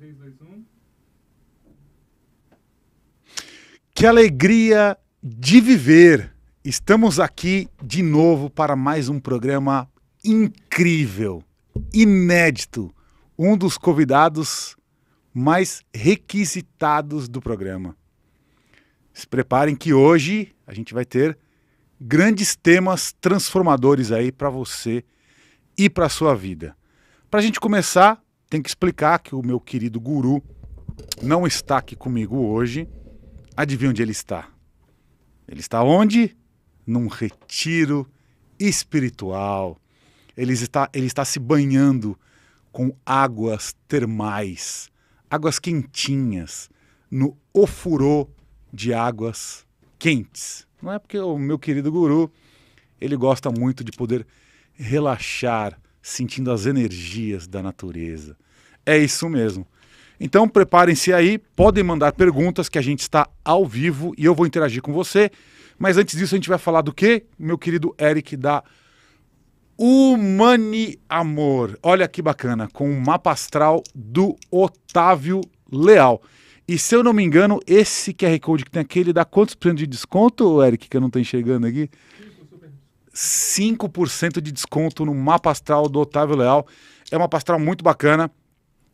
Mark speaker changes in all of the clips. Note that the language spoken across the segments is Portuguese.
Speaker 1: 3, 2, 1. Que alegria de viver! Estamos aqui de novo para mais um programa incrível, inédito, um dos convidados mais requisitados do programa. Se preparem que hoje a gente vai ter grandes temas transformadores aí para você e para sua vida. Para a gente começar, tem que explicar que o meu querido guru não está aqui comigo hoje. Adivinha onde ele está? Ele está onde? Num retiro espiritual. Ele está, ele está se banhando com águas termais, águas quentinhas, no ofurô de águas quentes. Não é porque o meu querido guru, ele gosta muito de poder relaxar sentindo as energias da natureza. É isso mesmo. Então preparem-se aí, podem mandar perguntas que a gente está ao vivo e eu vou interagir com você. Mas antes disso a gente vai falar do quê? Meu querido Eric da Humani Amor. Olha que bacana, com o mapa astral do Otávio Leal. E se eu não me engano, esse QR Code que tem aqui, ele dá quantos por cento de desconto, Eric, que eu não estou enxergando aqui? 5% de desconto no mapa astral do Otávio Leal. É uma astral muito bacana.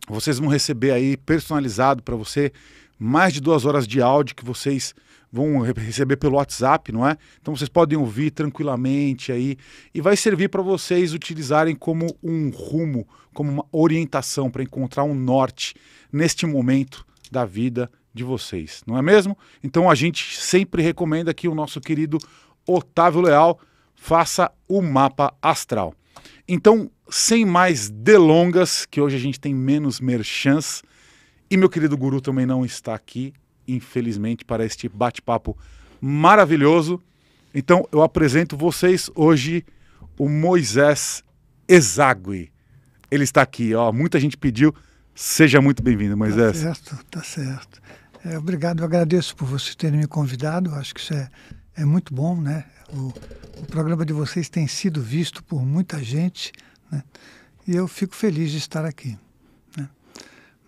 Speaker 1: Vocês vão receber aí personalizado para você mais de duas horas de áudio que vocês vão receber pelo WhatsApp, não é? Então vocês podem ouvir tranquilamente aí e vai servir para vocês utilizarem como um rumo, como uma orientação para encontrar um norte neste momento da vida de vocês, não é mesmo? Então a gente sempre recomenda aqui o nosso querido Otávio Leal faça o mapa astral. Então, sem mais delongas, que hoje a gente tem menos merchans, e meu querido guru também não está aqui, infelizmente, para este bate-papo maravilhoso. Então, eu apresento vocês hoje o Moisés Exagui. Ele está aqui, ó, muita gente pediu. Seja muito bem-vindo, tá Moisés. Tá
Speaker 2: certo, tá certo. É, obrigado, eu agradeço por você terem me convidado. Acho que isso é é muito bom, né? O, o programa de vocês tem sido visto por muita gente, né? E eu fico feliz de estar aqui. Né?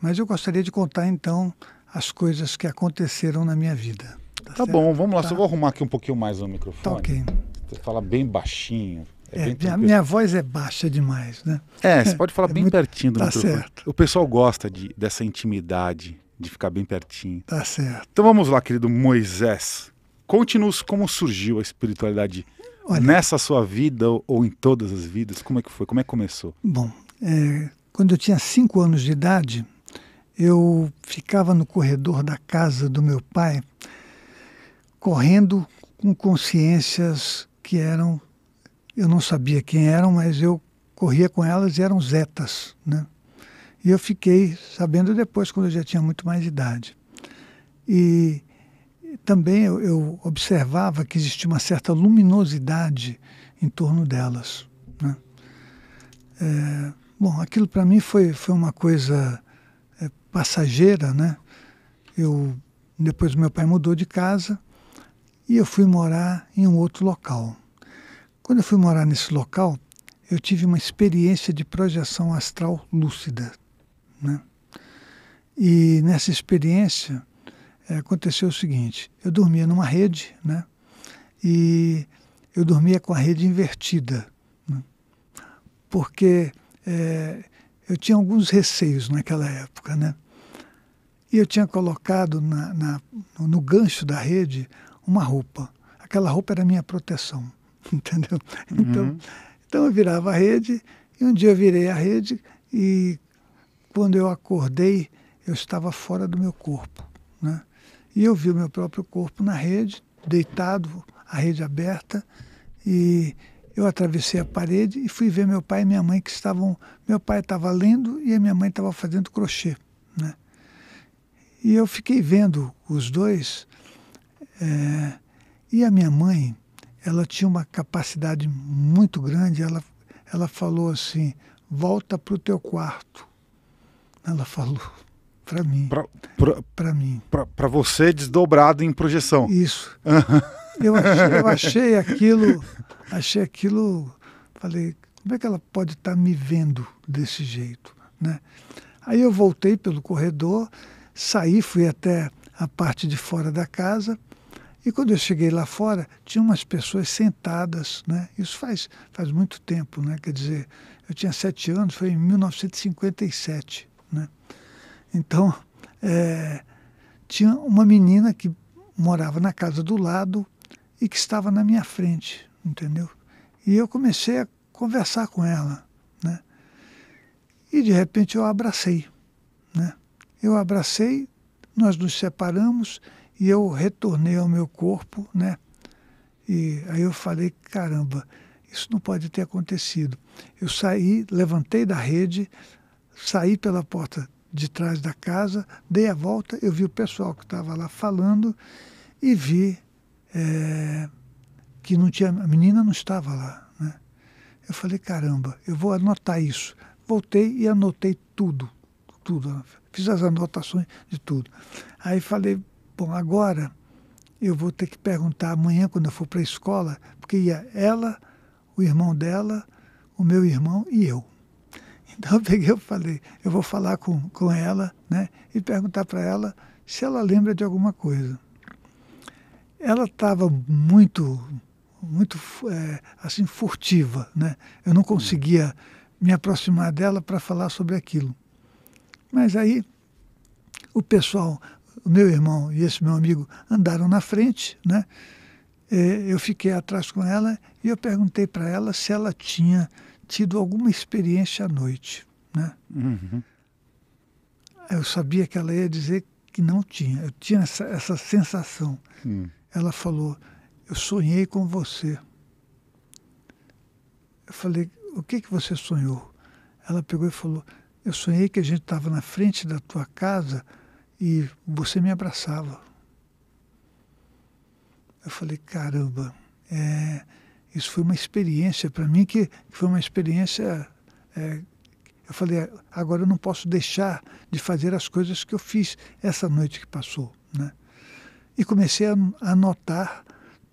Speaker 2: Mas eu gostaria de contar então as coisas que aconteceram na minha vida. Tá, tá bom, vamos lá. Tá. Só vou
Speaker 1: arrumar aqui um pouquinho mais o microfone. Tá ok. Você fala bem baixinho.
Speaker 2: É, é bem minha, minha, voz é baixa demais, né? É, você pode falar é, bem muito, pertinho do tá microfone. Certo.
Speaker 1: O pessoal gosta de, dessa intimidade, de ficar bem pertinho. Tá certo. Então vamos lá, querido Moisés. Conte-nos como surgiu a espiritualidade Olha, nessa sua vida ou em todas as vidas. Como é que foi? Como é que começou?
Speaker 2: Bom, é, quando eu tinha cinco anos de idade, eu ficava no corredor da casa do meu pai, correndo com consciências que eram, eu não sabia quem eram, mas eu corria com elas e eram zetas, né? E eu fiquei sabendo depois, quando eu já tinha muito mais idade. E também eu, eu observava que existia uma certa luminosidade em torno delas. Né? É, bom, aquilo para mim foi, foi uma coisa é, passageira, né? Eu, depois meu pai mudou de casa e eu fui morar em um outro local. Quando eu fui morar nesse local, eu tive uma experiência de projeção astral lúcida, né? E nessa experiência é, aconteceu o seguinte: eu dormia numa rede, né? E eu dormia com a rede invertida, né? porque é, eu tinha alguns receios naquela época, né? E eu tinha colocado na, na, no gancho da rede uma roupa. Aquela roupa era minha proteção, entendeu? Então, uhum. então eu virava a rede e um dia eu virei a rede e quando eu acordei eu estava fora do meu corpo, né? E eu vi o meu próprio corpo na rede, deitado, a rede aberta, e eu atravessei a parede e fui ver meu pai e minha mãe que estavam. Meu pai estava lendo e a minha mãe estava fazendo crochê. Né? E eu fiquei vendo os dois. É, e a minha mãe, ela tinha uma capacidade muito grande. Ela, ela falou assim: volta para o teu quarto. Ela falou. Para mim.
Speaker 1: Para mim. Para você desdobrado em projeção. Isso. eu, achei, eu achei
Speaker 2: aquilo, achei aquilo, falei, como é que ela pode estar tá me vendo desse jeito, né? Aí eu voltei pelo corredor, saí, fui até a parte de fora da casa e quando eu cheguei lá fora tinha umas pessoas sentadas, né? Isso faz faz muito tempo, né? Quer dizer, eu tinha sete anos, foi em 1957, né? Então, é, tinha uma menina que morava na casa do lado e que estava na minha frente, entendeu? E eu comecei a conversar com ela, né? E de repente eu abracei, né? Eu abracei, nós nos separamos e eu retornei ao meu corpo, né? E aí eu falei, caramba, isso não pode ter acontecido. Eu saí, levantei da rede, saí pela porta de trás da casa, dei a volta, eu vi o pessoal que estava lá falando e vi é, que não tinha, a menina não estava lá. Né? Eu falei, caramba, eu vou anotar isso. Voltei e anotei tudo, tudo. Fiz as anotações de tudo. Aí falei, bom, agora eu vou ter que perguntar amanhã quando eu for para a escola, porque ia ela, o irmão dela, o meu irmão e eu. Então eu peguei eu falei, eu vou falar com, com ela, né? E perguntar para ela se ela lembra de alguma coisa. Ela estava muito, muito é, assim furtiva, né? Eu não conseguia me aproximar dela para falar sobre aquilo. Mas aí o pessoal, o meu irmão e esse meu amigo andaram na frente, né? Eu fiquei atrás com ela e eu perguntei para ela se ela tinha tido alguma experiência à noite. Né? Uhum. Eu sabia que ela ia dizer que não tinha. Eu tinha essa, essa sensação. Uhum. Ela falou: Eu sonhei com você. Eu falei: O que, que você sonhou? Ela pegou e falou: Eu sonhei que a gente estava na frente da tua casa e você me abraçava. Eu falei: Caramba, é isso foi uma experiência para mim que, foi uma experiência. É, eu falei, agora eu não posso deixar de fazer as coisas que eu fiz essa noite que passou. Né? E comecei a, anotar notar,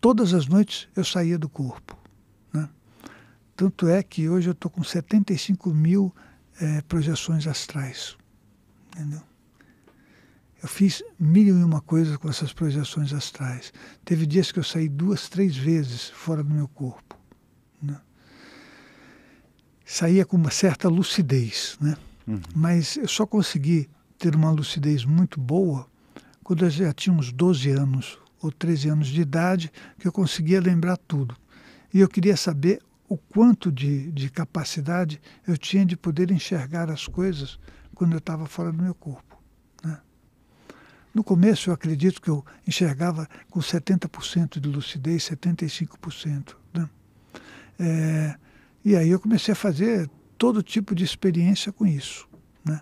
Speaker 2: todas as noites eu saía do corpo. Né? Tanto é que hoje eu estou com 75 mil é, projeções astrais. Entendeu? Eu fiz mil e uma coisas com essas projeções astrais. Teve dias que eu saí duas, três vezes fora do meu corpo. Né? Saía com uma certa lucidez, né? Uhum. Mas eu só consegui ter uma lucidez muito boa quando eu já tinha uns 12 anos ou 13 anos de idade, que eu conseguia lembrar tudo. E eu queria saber o quanto de, de capacidade eu tinha de poder enxergar as coisas quando eu estava fora do meu corpo. No começo, eu acredito que eu enxergava com 70% de lucidez, 75%. Né? É, e aí eu comecei a fazer todo tipo de experiência com isso. Né?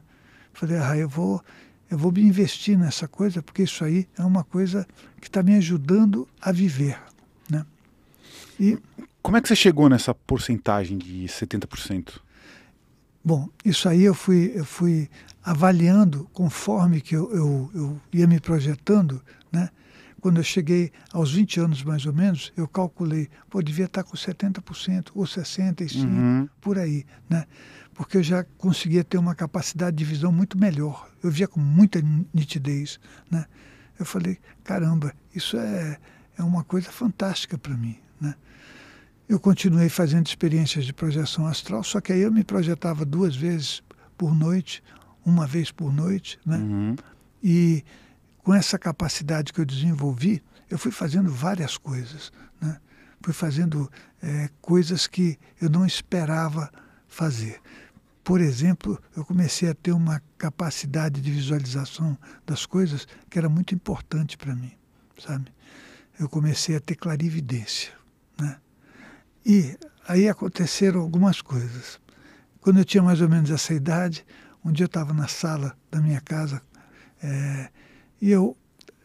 Speaker 2: Falei, ah, eu vou, eu vou me investir nessa coisa, porque isso aí é uma coisa que está me ajudando a viver. Né? E
Speaker 1: como é que você chegou nessa porcentagem de 70%?
Speaker 2: Bom, isso aí eu fui, eu fui avaliando conforme que eu, eu, eu ia me projetando, né? Quando eu cheguei aos 20 anos, mais ou menos, eu calculei, pô, devia estar com 70% ou 65%, uhum. por aí, né? Porque eu já conseguia ter uma capacidade de visão muito melhor. Eu via com muita nitidez, né? Eu falei, caramba, isso é, é uma coisa fantástica para mim, né? eu continuei fazendo experiências de projeção astral, só que aí eu me projetava duas vezes por noite, uma vez por noite, né? Uhum. E com essa capacidade que eu desenvolvi, eu fui fazendo várias coisas, né? Fui fazendo é, coisas que eu não esperava fazer. Por exemplo, eu comecei a ter uma capacidade de visualização das coisas que era muito importante para mim, sabe? Eu comecei a ter clarividência, né? E aí aconteceram algumas coisas. Quando eu tinha mais ou menos essa idade, um dia eu estava na sala da minha casa é, e eu,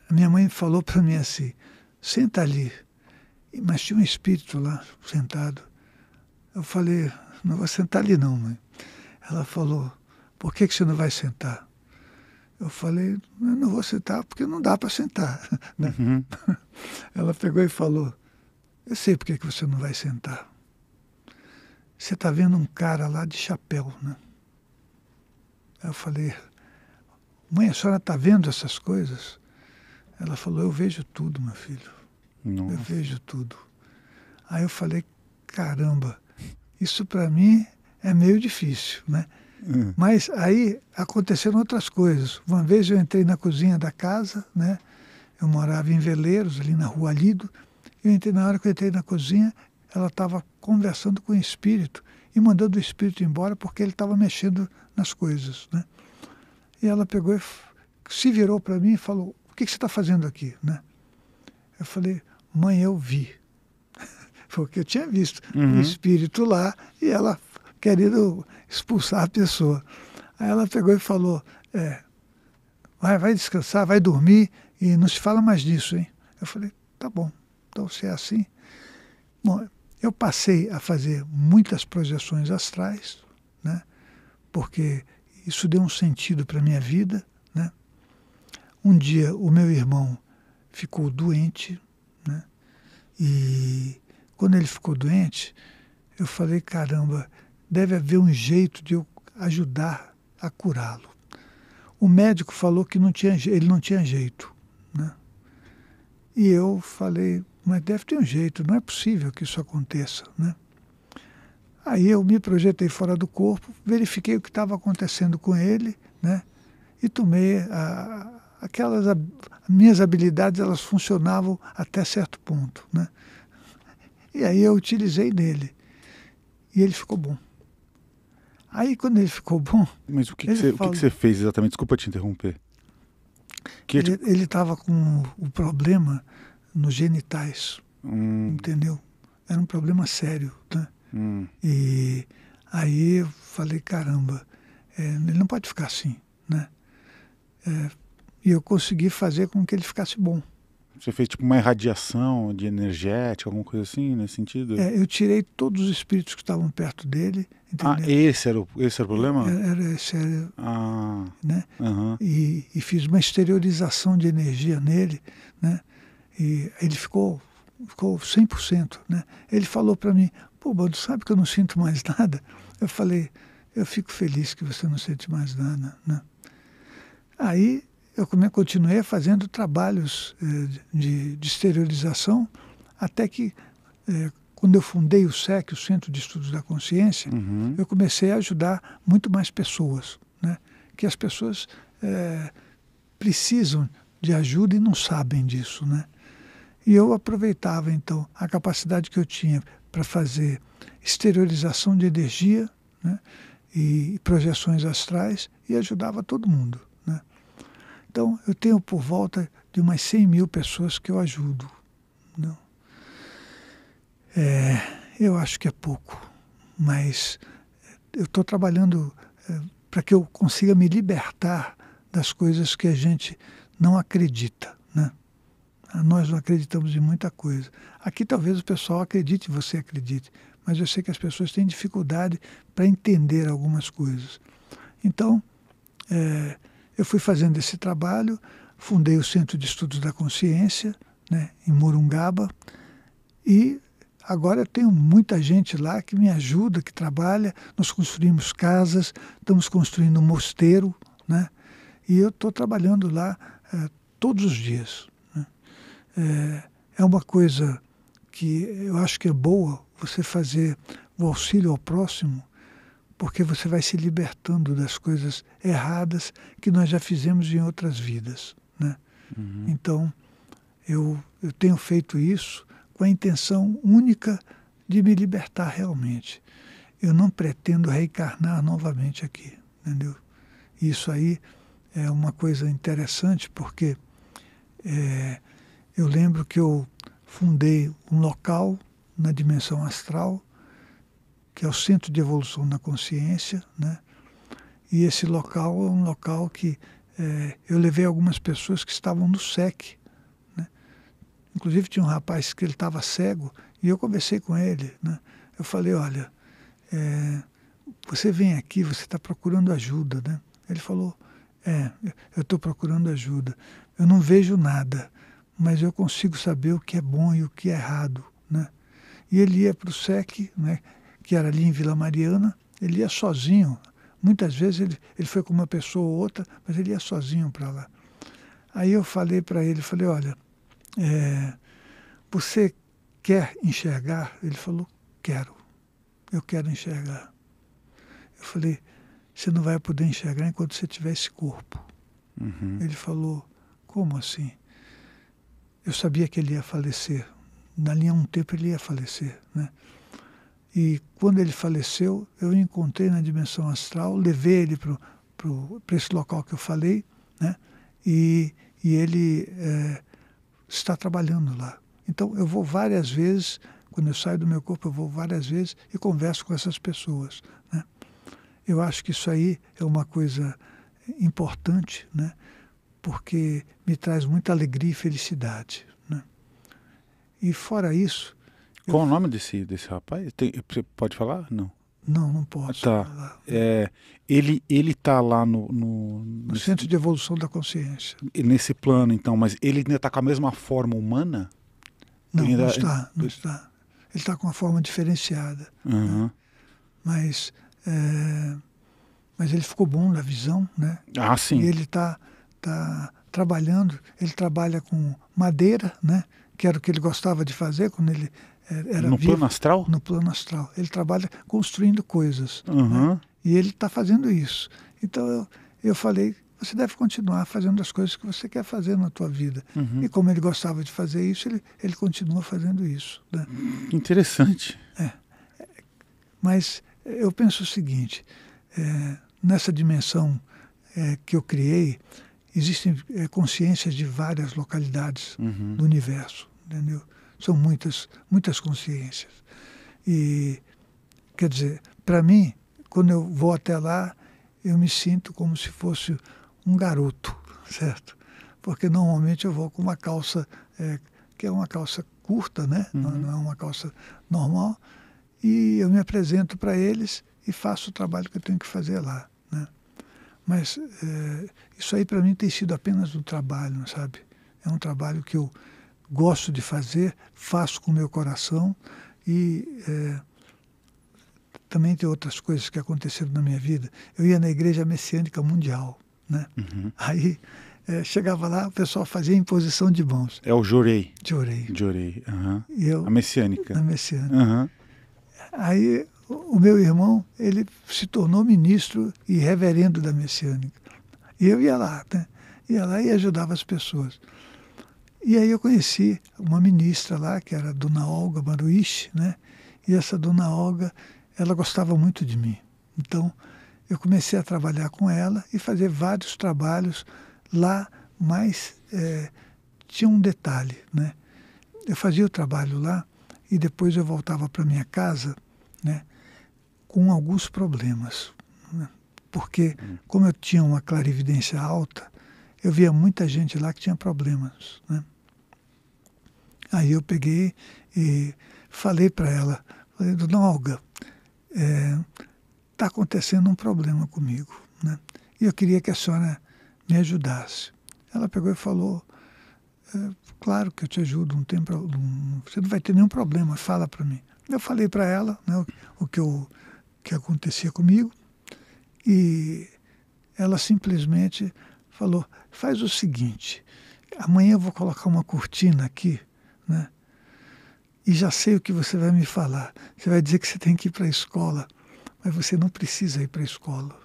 Speaker 2: a minha mãe falou para mim assim: senta ali. Mas tinha um espírito lá sentado. Eu falei: não vou sentar ali não, mãe. Ela falou: por que, que você não vai sentar? Eu falei, eu não vou sentar porque não dá para sentar. Uhum. Ela pegou e falou, eu sei porque é que você não vai sentar. Você está vendo um cara lá de chapéu, né? Aí eu falei, mãe, a senhora está vendo essas coisas? Ela falou, eu vejo tudo, meu filho. Nossa. Eu vejo tudo. Aí eu falei, caramba, isso para mim é meio difícil, né? Uhum. Mas aí aconteceram outras coisas. Uma vez eu entrei na cozinha da casa, né? Eu morava em Veleiros, ali na Rua Lido. Eu entrei na hora que eu entrei na cozinha, ela estava conversando com o espírito e mandando o espírito embora porque ele estava mexendo nas coisas, né? E ela pegou e se virou para mim e falou: "O que, que você está fazendo aqui?", né? Eu falei: "Mãe, eu vi". Foi o que eu tinha visto, uhum. o espírito lá e ela querendo expulsar a pessoa. Aí ela pegou e falou: é, vai, vai descansar, vai dormir e não se fala mais disso, hein?". Eu falei: "Tá bom". Então, se é assim. Bom, eu passei a fazer muitas projeções astrais, né? porque isso deu um sentido para a minha vida. Né? Um dia o meu irmão ficou doente, né? e quando ele ficou doente, eu falei: caramba, deve haver um jeito de eu ajudar a curá-lo. O médico falou que não tinha, ele não tinha jeito. Né? E eu falei: mas deve ter um jeito, não é possível que isso aconteça, né? Aí eu me projetei fora do corpo, verifiquei o que estava acontecendo com ele, né? E tomei a, aquelas a, minhas habilidades, elas funcionavam até certo ponto, né? E aí eu utilizei nele. E ele ficou bom. Aí quando ele ficou bom. Mas o que, que você, falou, o que, você
Speaker 1: fez exatamente? Desculpa te interromper.
Speaker 2: Que... Ele tipo estava com o problema nos genitais, hum. entendeu? Era um problema sério, né? Hum. E aí eu falei, caramba, é, ele não pode ficar assim, né? É, e eu consegui fazer com que ele ficasse bom.
Speaker 1: Você fez tipo uma irradiação de energética, alguma coisa assim, nesse sentido? É, eu tirei
Speaker 2: todos os espíritos que estavam perto dele.
Speaker 1: Ah, entendeu? Ah, esse era, o, esse era o problema? Era,
Speaker 2: é, era esse era, ah, né? Uhum. E, e, fiz uma exteriorização de energia nele, né? E ele ficou, ficou 100%, né? Ele falou para mim, pô, Bando, sabe que eu não sinto mais nada? Eu falei, eu fico feliz que você não sente mais nada, né? Aí eu continuei fazendo trabalhos eh, de, de exteriorização até que eh, quando eu fundei o SEC, o Centro de Estudos da Consciência, uhum. eu comecei a ajudar muito mais pessoas, né? que as pessoas é, precisam de ajuda e não sabem disso. Né? E eu aproveitava então a capacidade que eu tinha para fazer exteriorização de energia né, e projeções astrais e ajudava todo mundo. Né. Então eu tenho por volta de umas 100 mil pessoas que eu ajudo. Né. É, eu acho que é pouco, mas eu estou trabalhando é, para que eu consiga me libertar das coisas que a gente não acredita. Né? Nós não acreditamos em muita coisa. Aqui talvez o pessoal acredite, você acredite, mas eu sei que as pessoas têm dificuldade para entender algumas coisas. Então, é, eu fui fazendo esse trabalho, fundei o Centro de Estudos da Consciência, né, em Morungaba, e agora eu tenho muita gente lá que me ajuda, que trabalha. Nós construímos casas, estamos construindo um mosteiro, né, e eu estou trabalhando lá é, todos os dias. É, é uma coisa que eu acho que é boa você fazer o auxílio ao próximo, porque você vai se libertando das coisas erradas que nós já fizemos em outras vidas. Né? Uhum. Então, eu, eu tenho feito isso com a intenção única de me libertar realmente. Eu não pretendo reencarnar novamente aqui, entendeu? Isso aí é uma coisa interessante porque é, eu lembro que eu fundei um local na dimensão astral, que é o Centro de Evolução da Consciência, né? E esse local é um local que é, eu levei algumas pessoas que estavam no SEC. Né? Inclusive tinha um rapaz que ele estava cego e eu conversei com ele. Né? Eu falei, olha, é, você vem aqui, você está procurando ajuda, né? Ele falou, é, eu estou procurando ajuda. Eu não vejo nada mas eu consigo saber o que é bom e o que é errado. Né? E ele ia para o SEC, né, que era ali em Vila Mariana, ele ia sozinho. Muitas vezes ele, ele foi com uma pessoa ou outra, mas ele ia sozinho para lá. Aí eu falei para ele, falei, olha, é, você quer enxergar? Ele falou, quero, eu quero enxergar. Eu falei, você não vai poder enxergar enquanto você tiver esse corpo. Uhum. Ele falou, como assim? eu sabia que ele ia falecer. Na linha um tempo ele ia falecer. Né? E quando ele faleceu, eu encontrei na dimensão astral, levei ele para esse local que eu falei, né? e, e ele é, está trabalhando lá. Então eu vou várias vezes, quando eu saio do meu corpo, eu vou várias vezes e converso com essas pessoas. Né? Eu acho que isso aí é uma coisa importante, né? porque me traz muita alegria e felicidade. Né?
Speaker 1: E fora isso. Qual eu... o nome desse, desse rapaz? Tem, pode falar? Não.
Speaker 2: Não, não posso.
Speaker 1: Tá. É, ele ele está lá no, no, no nesse... centro de evolução da consciência. Nesse plano, então, mas ele ainda está com a mesma forma humana? Não, ainda... não está, é- não
Speaker 2: está. Ele está com uma forma diferenciada. Uhum. Né? Mas é... mas ele ficou bom na visão, né? Ah, sim. E ele está está trabalhando. Ele trabalha com madeira, né? que era o que ele gostava de fazer quando ele é, era no vivo, plano astral? No plano astral. Ele trabalha construindo coisas. Né. Uhum. Né? E ele está fazendo isso. Então eu, eu falei, você deve continuar fazendo as coisas que você quer fazer na tua vida. Uhum. E como ele gostava de fazer isso, ele, ele continua fazendo isso. Né? Interessante. É. Mas eu penso o seguinte, é, nessa dimensão é, que eu criei, existem é, consciências de várias localidades uhum. do universo, entendeu? São muitas, muitas consciências. E, quer dizer, para mim, quando eu vou até lá, eu me sinto como se fosse um garoto, certo? Porque normalmente eu vou com uma calça, é, que é uma calça curta, né? Uhum. Não, não é uma calça normal. E eu me apresento para eles e faço o trabalho que eu tenho que fazer lá. Mas é, isso aí para mim tem sido apenas um trabalho, sabe? É um trabalho que eu gosto de fazer, faço com o meu coração e é, também tem outras coisas que aconteceram na minha vida. Eu ia na Igreja Messiânica Mundial, né? Uhum. Aí é, chegava lá, o pessoal fazia imposição de mãos.
Speaker 1: É o Jorei. Jorei. Jorei. Uhum. Eu, a messiânica. A messiânica.
Speaker 2: Uhum. Aí o meu irmão, ele se tornou ministro e reverendo da messiânica. E eu ia lá, né? ia lá e ajudava as pessoas. E aí eu conheci uma ministra lá, que era a Dona Olga Maruiche, né? E essa Dona Olga, ela gostava muito de mim. Então, eu comecei a trabalhar com ela e fazer vários trabalhos lá, mas é, tinha um detalhe, né? Eu fazia o trabalho lá e depois eu voltava para minha casa, né? com alguns problemas. Né? Porque, como eu tinha uma clarividência alta, eu via muita gente lá que tinha problemas. Né? Aí eu peguei e falei para ela, falei, Dona Olga, está é, tá acontecendo um problema comigo, né? E eu queria que a senhora me ajudasse. Ela pegou e falou, é, claro que eu te ajudo, não tem, não, você não vai ter nenhum problema, fala para mim. Eu falei para ela né, o, o que eu que acontecia comigo e ela simplesmente falou: faz o seguinte, amanhã eu vou colocar uma cortina aqui, né? E já sei o que você vai me falar. Você vai dizer que você tem que ir para a escola, mas você não precisa ir para a escola.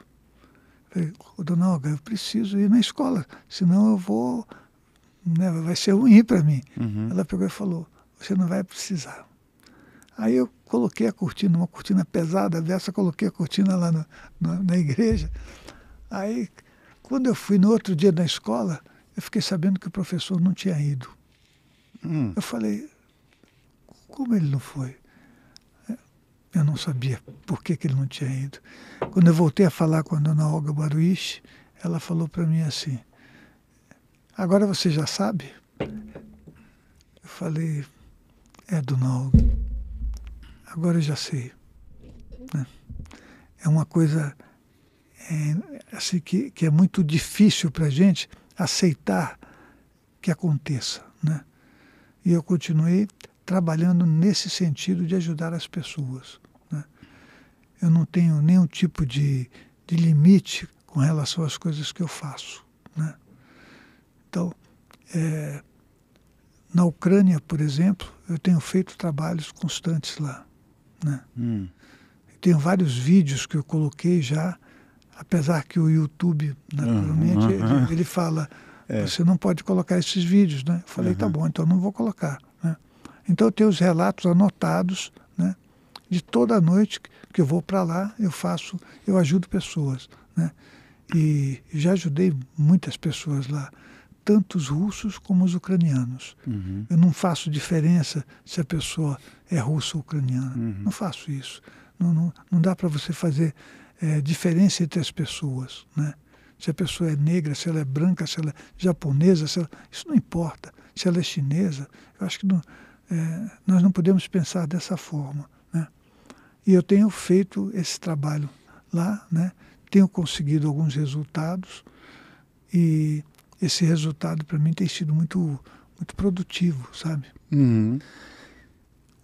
Speaker 2: Eu falei, Dona Olga, eu preciso ir na escola, senão eu vou. Né, vai ser ruim para mim. Uhum. Ela pegou e falou: Você não vai precisar. Aí eu coloquei a cortina, uma cortina pesada, dessa coloquei a cortina lá na, na, na igreja. Aí, quando eu fui no outro dia na escola, eu fiquei sabendo que o professor não tinha ido. Hum. Eu falei, como ele não foi? É, eu não sabia por que, que ele não tinha ido. Quando eu voltei a falar com a dona Olga Baruiche, ela falou para mim assim, agora você já sabe? Eu falei, é, dona Olga agora eu já sei. Né? É uma coisa é, assim, que, que é muito difícil para a gente aceitar que aconteça. Né? E eu continuei trabalhando nesse sentido de ajudar as pessoas. Né? Eu não tenho nenhum tipo de, de limite com relação às coisas que eu faço. Né? Então, é, na Ucrânia, por exemplo, eu tenho feito trabalhos constantes lá. Né? Hum. Tenho vários vídeos que eu coloquei já, apesar que o YouTube, naturalmente, ele, ele, fala, é. você não pode colocar esses vídeos, né? Eu falei, tá bom, então não vou colocar. Né? Então eu tenho os relatos anotados, né? De toda noite que eu vou para lá, eu faço, eu ajudo pessoas, né? E já ajudei muitas pessoas lá tanto os russos como os ucranianos. Uhum. Eu não faço diferença se a pessoa é russa ou ucraniana. Uhum. Não faço isso. Não, não, não dá para você fazer é, diferença entre as pessoas. Né? Se a pessoa é negra, se ela é branca, se ela é japonesa, ela, isso não importa. Se ela é chinesa, eu acho que não, é, nós não podemos pensar dessa forma. Né? E eu tenho feito esse trabalho lá, né? tenho conseguido alguns resultados e esse resultado para mim tem sido muito, muito produtivo, sabe? Uhum.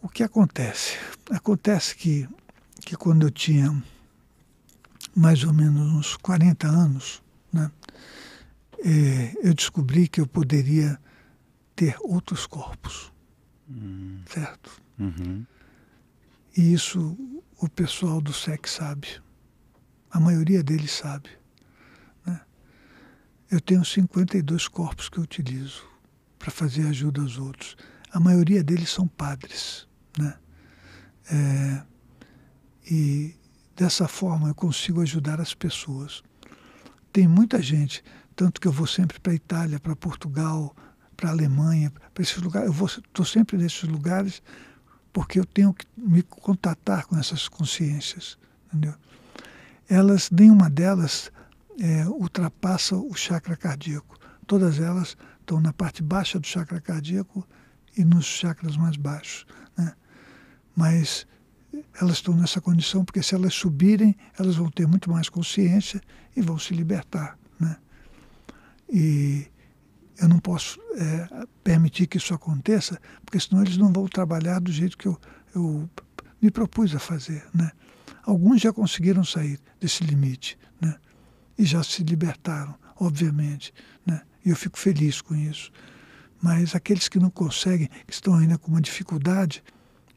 Speaker 2: O que acontece? Acontece que, que quando eu tinha mais ou menos uns 40 anos, né, é, eu descobri que eu poderia ter outros corpos, uhum. certo? Uhum. E isso o pessoal do SEC sabe, a maioria deles sabe. Eu tenho 52 corpos que eu utilizo para fazer ajuda aos outros. A maioria deles são padres. Né? É, e dessa forma eu consigo ajudar as pessoas. Tem muita gente, tanto que eu vou sempre para a Itália, para Portugal, para a Alemanha, para esses lugares. Eu estou sempre nesses lugares porque eu tenho que me contatar com essas consciências. Entendeu? Elas, nenhuma delas é, ultrapassam o chakra cardíaco. Todas elas estão na parte baixa do chakra cardíaco e nos chakras mais baixos. Né? Mas elas estão nessa condição porque se elas subirem, elas vão ter muito mais consciência e vão se libertar. Né? E eu não posso é, permitir que isso aconteça, porque senão eles não vão trabalhar do jeito que eu, eu me propus a fazer. Né? Alguns já conseguiram sair desse limite, né? e já se libertaram, obviamente. Né? E eu fico feliz com isso. Mas aqueles que não conseguem, que estão ainda com uma dificuldade,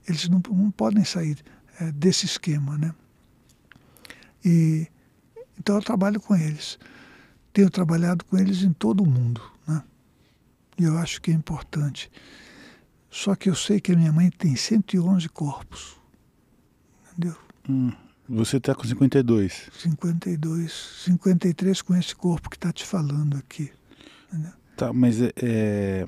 Speaker 2: eles não, não podem sair é, desse esquema. Né? E, então eu trabalho com eles. Tenho trabalhado com eles em todo o mundo. Né? E eu acho que é importante. Só que eu sei que a minha mãe tem 111 corpos. Entendeu?
Speaker 1: Hum. Você está com 52.
Speaker 2: 52, 53 com esse corpo que está te falando aqui. Né?
Speaker 1: Tá, mas é, é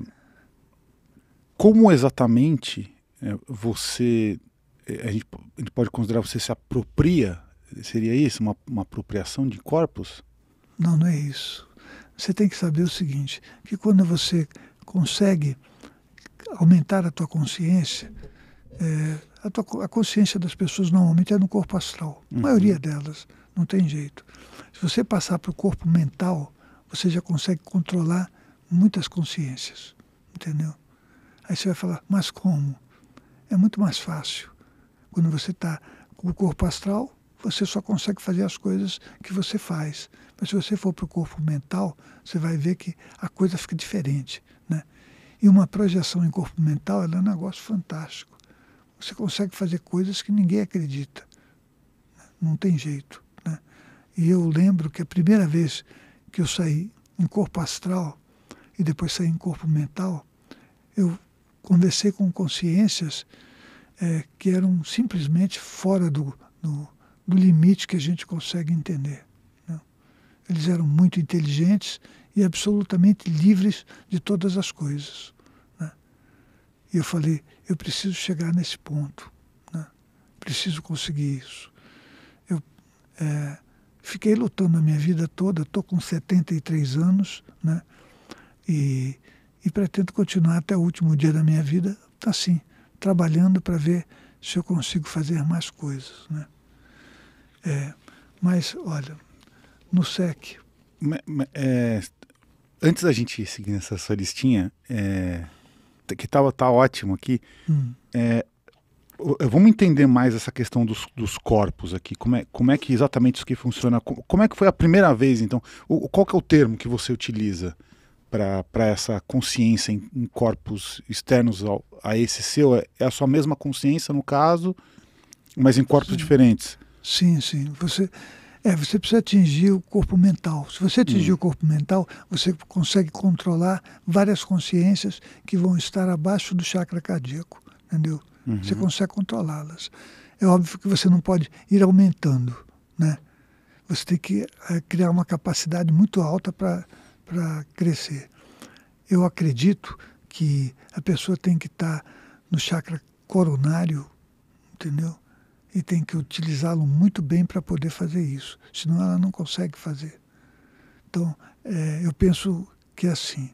Speaker 1: como exatamente é, você é, a gente, a gente, pode considerar você se apropria seria isso uma, uma apropriação de corpos
Speaker 2: não não é isso você tem que saber o seguinte que quando você consegue aumentar a tua consciência é, a, tua, a consciência das pessoas normalmente é no corpo astral. Uhum. A maioria delas, não tem jeito. Se você passar para o corpo mental, você já consegue controlar muitas consciências, entendeu? Aí você vai falar, mas como? É muito mais fácil. Quando você está com o corpo astral, você só consegue fazer as coisas que você faz. Mas se você for para o corpo mental, você vai ver que a coisa fica diferente. Né? E uma projeção em corpo mental é um negócio fantástico. Você consegue fazer coisas que ninguém acredita. Não tem jeito. Né? E eu lembro que a primeira vez que eu saí em corpo astral e depois saí em corpo mental, eu conversei com consciências é, que eram simplesmente fora do, do, do, limite que a gente consegue entender. Né? Eles eram muito inteligentes e absolutamente livres de todas as coisas. E eu falei, eu preciso chegar nesse ponto, né? preciso conseguir isso. Eu é, fiquei lutando a minha vida toda, estou com 73 anos, né? E, e pretendo continuar até o último dia da minha vida, tá assim, trabalhando para ver se eu consigo fazer mais coisas. Né? É, mas, olha, no SEC.
Speaker 1: É, antes da gente seguir nessa sua listinha, é, que tá, tá ótimo aqui. Hum. É, vamos entender mais essa questão dos, dos, corpos aqui. Como é, como é que exatamente isso que funciona? Como, é que foi a primeira vez, então? O, qual que é o termo que você utiliza para essa consciência em, em corpos externos ao, a esse seu? É, é a sua mesma consciência, no caso, mas em corpos sim. diferentes?
Speaker 2: Sim, sim. Você é, você precisa atingir o corpo mental. Se você atingir hum. o corpo mental, você consegue controlar várias consciências que vão estar abaixo do chakra cardíaco, entendeu? Uhum. Você consegue controlá-las. É óbvio que você não pode ir aumentando, né? Você tem que é, criar uma capacidade muito alta para crescer. Eu acredito que a pessoa tem que estar tá no chakra coronário, entendeu? e tem que utilizá-lo muito bem para poder fazer isso, senão ela não consegue fazer. Então, é, eu penso que é assim: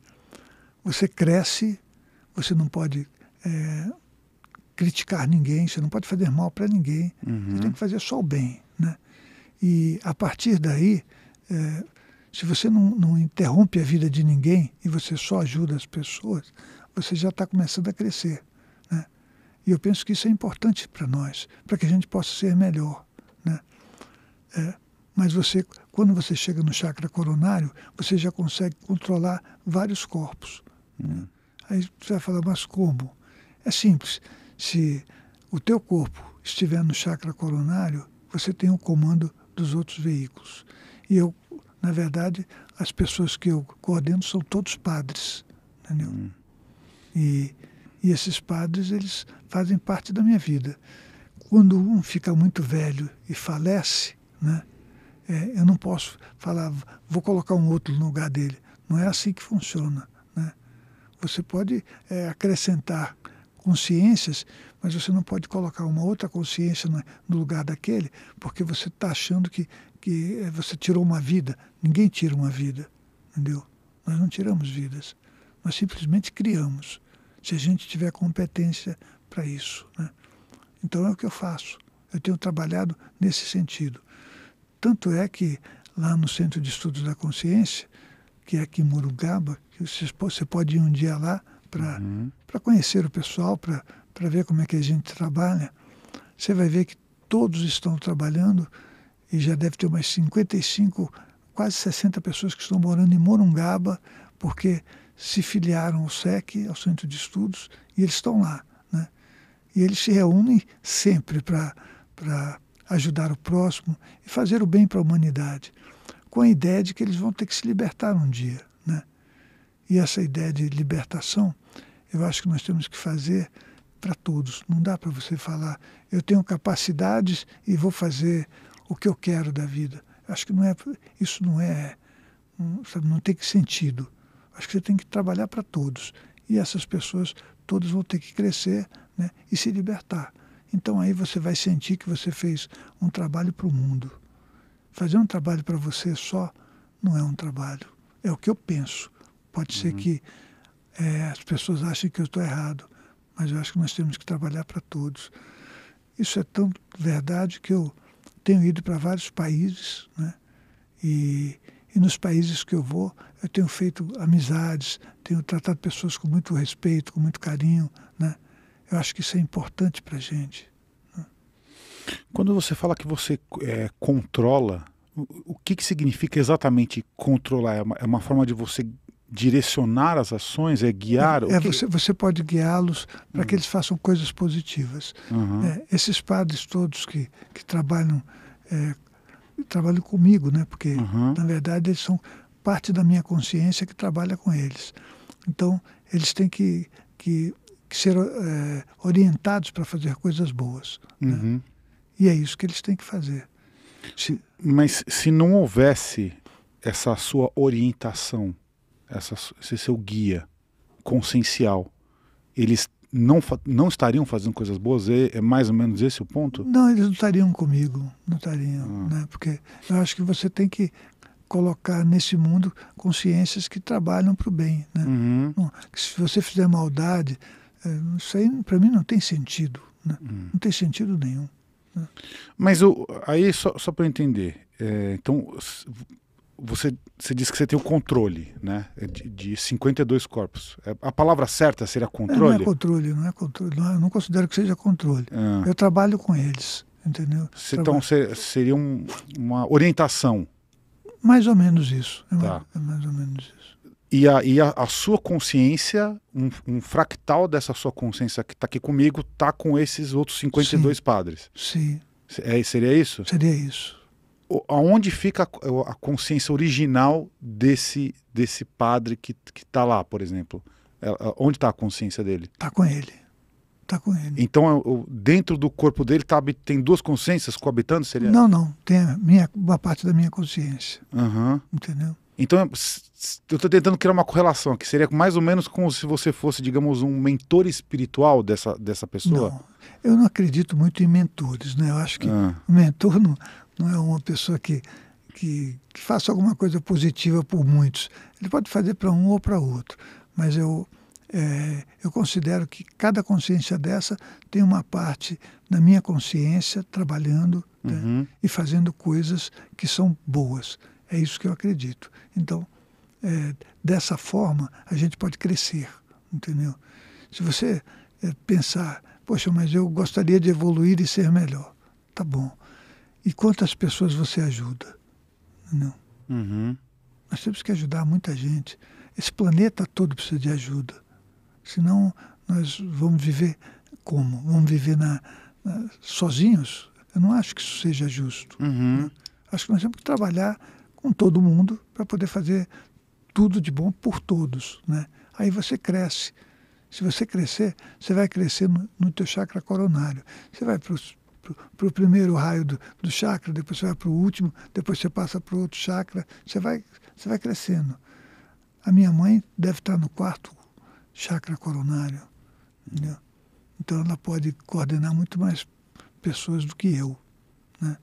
Speaker 2: você cresce, você não pode é, criticar ninguém, você não pode fazer mal para ninguém, uhum. você tem que fazer só o bem. Né? E a partir daí, é, se você não, não interrompe a vida de ninguém e você só ajuda as pessoas, você já está começando a crescer. E eu penso que isso é importante para nós, para que a gente possa ser melhor. Né? É, mas você, quando você chega no chakra coronário, você já consegue controlar vários corpos. Né? Aí você vai falar, mas como? É simples. Se o teu corpo estiver no chakra coronário, você tem o comando dos outros veículos. E eu, na verdade, as pessoas que eu coordeno são todos padres. Entendeu? Hum. E e esses padres, eles fazem parte da minha vida. Quando um fica muito velho e falece, né, é, eu não posso falar, vou colocar um outro no lugar dele. Não é assim que funciona. Né? Você pode é, acrescentar consciências, mas você não pode colocar uma outra consciência no lugar daquele, porque você está achando que, que é, você tirou uma vida. Ninguém tira uma vida, entendeu? Nós não tiramos vidas, nós simplesmente criamos se a gente tiver competência para isso. Né? Então é o que eu faço. Eu tenho trabalhado nesse sentido. Tanto é que lá no Centro de Estudos da Consciência, que é aqui em Murugaba, que você pode ir um dia lá para uhum. conhecer o pessoal, para ver como é que a gente trabalha. Você vai ver que todos estão trabalhando e já deve ter umas 55, quase 60 pessoas que estão morando em Morungaba, porque se filiaram ao SEC, ao Centro de Estudos, e eles estão lá. Né? E eles se reúnem sempre para ajudar o próximo e fazer o bem para a humanidade, com a ideia de que eles vão ter que se libertar um dia. Né? E essa ideia de libertação, eu acho que nós temos que fazer para todos. Não dá para você falar, eu tenho capacidades e vou fazer o que eu quero da vida. Acho que não é, isso não é, não, sabe, não tem que sentido. Acho que você tem que trabalhar para todos. E essas pessoas todas vão ter que crescer né, e se libertar. Então aí você vai sentir que você fez um trabalho para o mundo. Fazer um trabalho para você só não é um trabalho. É o que eu penso. Pode uhum. ser que é, as pessoas achem que eu estou errado, mas eu acho que nós temos que trabalhar para todos. Isso é tão verdade que eu tenho ido para vários países, né? E e nos países que eu vou, eu tenho feito amizades, tenho tratado pessoas com muito respeito, com muito carinho. Né? Eu acho que isso é importante para a gente. Né?
Speaker 1: Quando você fala que você é, controla, o, que, que significa exatamente controlar? É uma, é uma forma de você direcionar as ações, é guiar? É, é que... você,
Speaker 2: você pode guiá-los para uhum. que eles façam coisas positivas. Uhum. É, esses padres todos que, que trabalham é, trabalham comigo, né? Porque, uhum. na verdade, eles são parte da minha consciência que trabalha com eles. Então, eles têm que, que, que ser é, orientados para fazer coisas boas. Né? Uhum. E é isso que eles têm que fazer.
Speaker 1: Se, mas se não houvesse essa sua orientação, essa, esse seu guia consciencial, eles não, não estariam fazendo coisas boas? É, é mais ou menos esse o ponto? Não, eles não
Speaker 2: estariam comigo, não estariam, ah. né? Porque eu acho que você tem que colocar nesse mundo consciências que trabalham para o bem, né? Uhum. se você fizer maldade, é, isso aí para mim não tem sentido, né? uhum. Não tem sentido nenhum. Né?
Speaker 1: Mas o aí só, só para entender, é, então você, você diz que você tem o controle né, é de, de 52 corpos. É, a palavra certa seria é, controle? É, não é
Speaker 2: controle, não é controle. Não, não considero que seja controle. Ah. Eu trabalho com eles, entendeu?
Speaker 1: então seria um, uma orientação?
Speaker 2: Mais ou menos isso. É,
Speaker 1: tá. mais, é mais ou menos isso. E a, e a, a sua consciência, um, um, fractal dessa sua consciência que está aqui comigo, está com esses outros 52 sim, padres? Sim. É, seria isso? Seria isso aonde fica a, consciência original desse, desse padre que, que está lá, por exemplo? É, onde está a consciência dele? Está com ele. está com ele. Então, é, dentro do corpo dele tá, tem duas consciências coabitando? Seria? Não,
Speaker 2: não. Tem a minha, uma parte da minha consciência. Uhum. Entendeu?
Speaker 1: Então, é, eu estou tentando criar uma correlação que seria mais ou menos como se você fosse, digamos, um mentor espiritual dessa, dessa pessoa. Não,
Speaker 2: eu não acredito muito em mentores, né? Eu acho que ah. mentor não, não é uma pessoa que, que, que faça alguma coisa positiva por muitos. Ele pode fazer para um ou para outro, mas eu, é, eu considero que cada consciência dessa tem uma parte da minha consciência trabalhando né, uhum. né, e fazendo coisas que são boas. É isso que eu acredito. Então, é, dessa forma, a gente pode crescer, entendeu? Se você é, pensar, poxa, mas eu gostaria de evoluir e ser melhor, tá bom. E quantas pessoas você ajuda? Não. Uhum. Nós temos que ajudar muita gente. Esse planeta todo precisa de ajuda. Senão nós vamos viver como? Vamos viver na, na sozinhos? Eu não acho que isso seja justo. Uhum. Né? Acho que nós temos que trabalhar com todo mundo para poder fazer tudo de bom por todos. Né? Aí você cresce. Se você crescer, você vai crescer no, no teu chakra coronário. Você vai para o primeiro raio do, do, chakra, depois você vai para o último, depois você passa para o outro chakra, você vai, você vai crescendo. A minha mãe deve estar no quarto chakra coronário, entendeu? Então ela pode coordenar muito mais pessoas do que eu, né?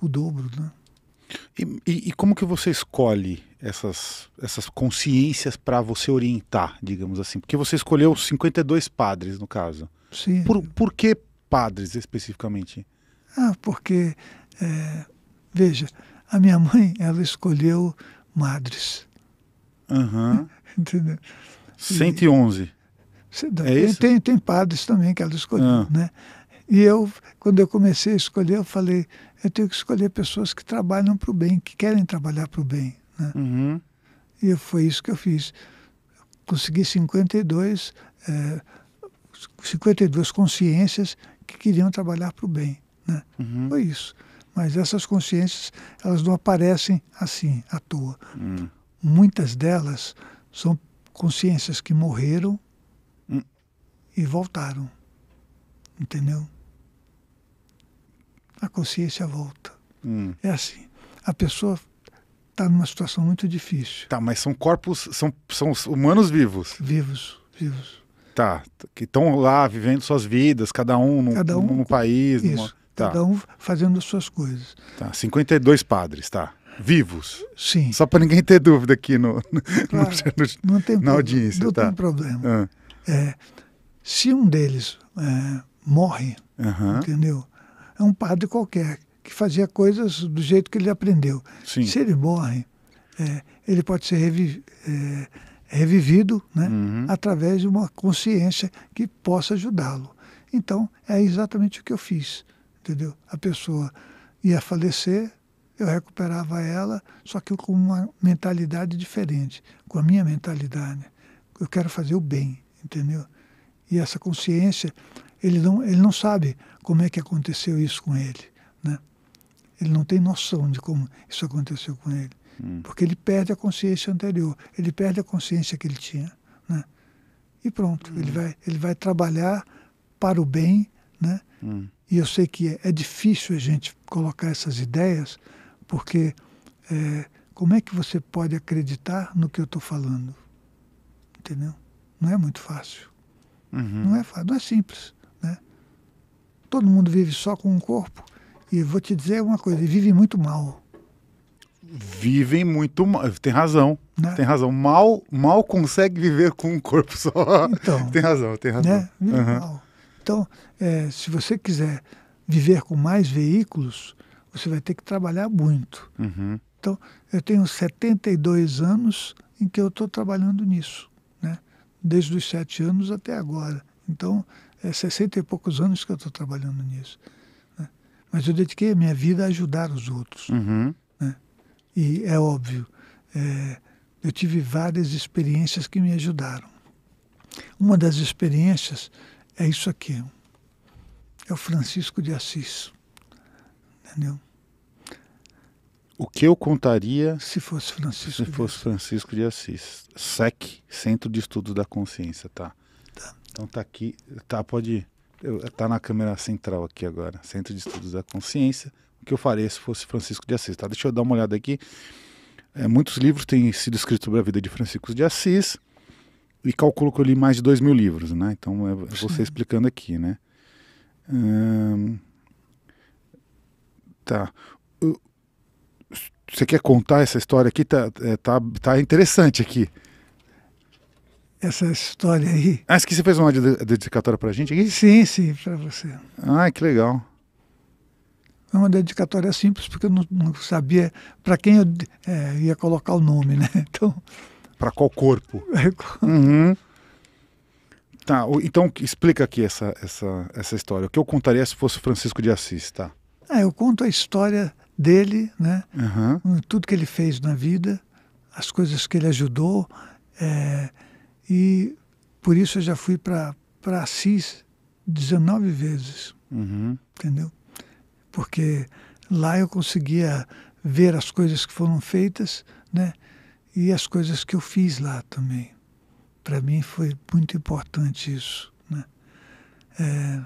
Speaker 2: O dobro, né?
Speaker 1: E, e, e, como que você escolhe essas, essas consciências para você orientar, digamos assim? Porque você escolheu 52 padres, no caso. Sim. Por, por que padres especificamente?
Speaker 2: Ah, porque, é, veja, a minha mãe, ela escolheu madres. Uhum. Entendeu? 111. E, é isso? Tem, tem padres também que ela escolheu, ah. né? E eu, quando eu comecei a escolher, eu falei, eu tenho que escolher pessoas que trabalham para o bem, que querem trabalhar para o bem. Né? Uhum. E foi isso que eu fiz. Consegui 52, é, 52 consciências que queriam trabalhar para o bem. Né? Uhum. Foi isso. Mas essas consciências, elas não aparecem assim, à toa. Uhum. Muitas delas são consciências que morreram uhum. e voltaram. Entendeu? A consciência volta. Hum. É assim. A pessoa está numa situação muito difícil.
Speaker 1: Tá, mas são corpos, são, são humanos vivos. Vivos, vivos. Tá, que estão lá vivendo suas vidas, cada um num, cada um, num país. Isso, numa... tá. cada um
Speaker 2: fazendo as suas coisas.
Speaker 1: Tá, 52 padres, tá. Vivos?
Speaker 2: Sim. Só para ninguém ter dúvida aqui no, claro, no, no não tem na audiência. Não tá. tem problema. Ah. É, se um deles é, morre, entendeu? É um padre qualquer que fazia coisas do jeito que ele aprendeu. Sim. Se ele morre, é, ele pode ser revivido. É, revivido né, uhum. através de uma consciência que possa ajudá-lo. Então, é exatamente o que eu fiz. Entendeu? A pessoa ia falecer, eu recuperava ela, só que com uma mentalidade diferente, com a minha mentalidade. Eu quero fazer o bem, entendeu? E essa consciência, ele não, ele não sabe como é que aconteceu isso com ele, né? Ele não tem noção de como isso aconteceu com ele. Hum. Porque ele perde a consciência anterior, ele perde a consciência que ele tinha. Né? E pronto, hum. ele, vai, ele vai trabalhar para o bem. Né? Hum. E eu sei que é, é, difícil a gente colocar essas ideias, porque é, como é que você pode acreditar no que eu estou falando? Entendeu? Não é muito fácil. Uhum. Não é fácil, não é simples. Né? Todo mundo vive só com um corpo. E vou te dizer uma coisa, ele vive muito mal
Speaker 1: vivem muito mal. Tem razão. Né? Tem razão. Mal, mal consegue viver com um corpo só. Então, tem razão, tem razão. Né? Uhum.
Speaker 2: Então, é, se você quiser viver com mais veículos, você vai ter que trabalhar muito. Uhum. Então, eu tenho 72 anos em que eu estou trabalhando nisso, né? desde os 7 anos até agora. Então, é 60 e poucos anos que eu estou trabalhando nisso. Né? Mas eu dediquei a minha vida a ajudar os outros. Uhum. E é óbvio, é, eu tive várias experiências que me ajudaram. Uma das experiências é isso aqui, é o Francisco de Assis. Entendeu?
Speaker 1: O que eu contaria se fosse Francisco, se de, fosse Assis. Francisco de Assis? SEC, Centro de Estudos da Consciência, tá? tá. Então tá aqui, tá, pode ir. tá na câmera central aqui agora, Centro de Estudos da Consciência, o que eu faria se fosse Francisco de Assis, tá? Deixa eu dar uma olhada aqui. É, muitos livros têm sido escritos sobre a vida de Francisco de Assis e calculo que eu li mais de dois mil livros, né? Então é você explicando aqui, né? Hum, tá. Você quer contar essa história aqui? Tá, é, tá, tá interessante aqui.
Speaker 2: Essa história aí. Ah, que você fez
Speaker 1: uma dedicatória pra gente
Speaker 2: aqui? Sim, sim, pra você.
Speaker 1: Ah, que legal.
Speaker 2: Foi é uma dedicatória simples, porque eu não, não sabia para quem eu é, ia colocar o nome, né? Então...
Speaker 1: Para qual corpo?
Speaker 2: É, uhum. Tá,
Speaker 1: então explica aqui essa, essa, essa história. O que eu contaria se fosse Francisco de Assis, tá?
Speaker 2: Ah, eu conto a história dele, né? Uhum. Hum, tudo que ele fez na vida, as coisas que ele ajudou. É, e por isso eu já fui para Assis 19 vezes. Uhum. Entendeu? porque lá eu conseguia ver as coisas que foram feitas, né? E as coisas que eu fiz lá também. Para mim foi muito importante isso, né? É,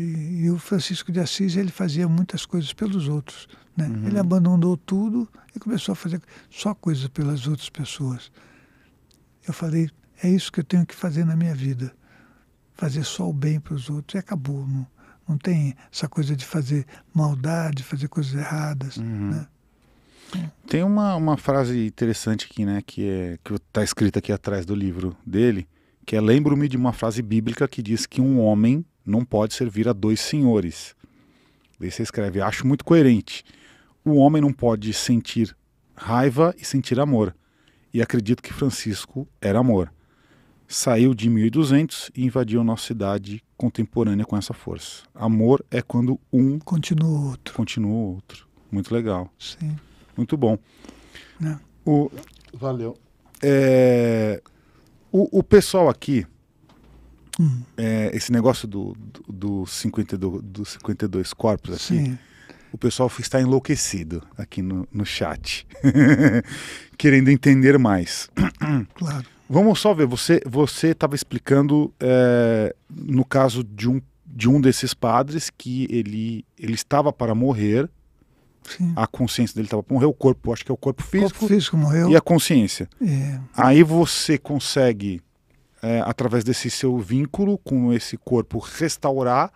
Speaker 2: e, o Francisco de Assis ele fazia muitas coisas pelos outros, né? Uhum. Ele abandonou tudo e começou a fazer só coisas pelas outras pessoas. Eu falei, é isso que eu tenho que fazer na minha vida, fazer só o bem para os outros. E acabou, não não tem essa coisa de fazer maldade, fazer coisas erradas, uhum. né?
Speaker 1: Tem uma, uma frase interessante aqui, né, que é que está escrita aqui atrás do livro dele, que é lembro-me de uma frase bíblica que diz que um homem não pode servir a dois senhores. Daí você escreve, acho muito coerente. O homem não pode sentir raiva e sentir amor. E acredito que Francisco era amor saiu de 1200 e invadiu nossa cidade contemporânea com essa força. Amor é quando um continua o outro. Continua outro. Muito legal. Sim. Muito bom. Né? O, Valeu. É, o, o pessoal aqui, hum. é, esse negócio do, do, do, 52, do 52 corpos aqui, Sim. o pessoal está enlouquecido aqui no, no chat, querendo entender mais. Claro. Vamos só ver, você você estava explicando é, no caso de um, de um desses padres que ele, ele estava para morrer, Sim. a consciência dele estava para morrer, o corpo, acho que é o corpo físico, o corpo físico morreu. e a consciência. É. Aí você consegue, é, através desse seu vínculo com esse corpo, restaurar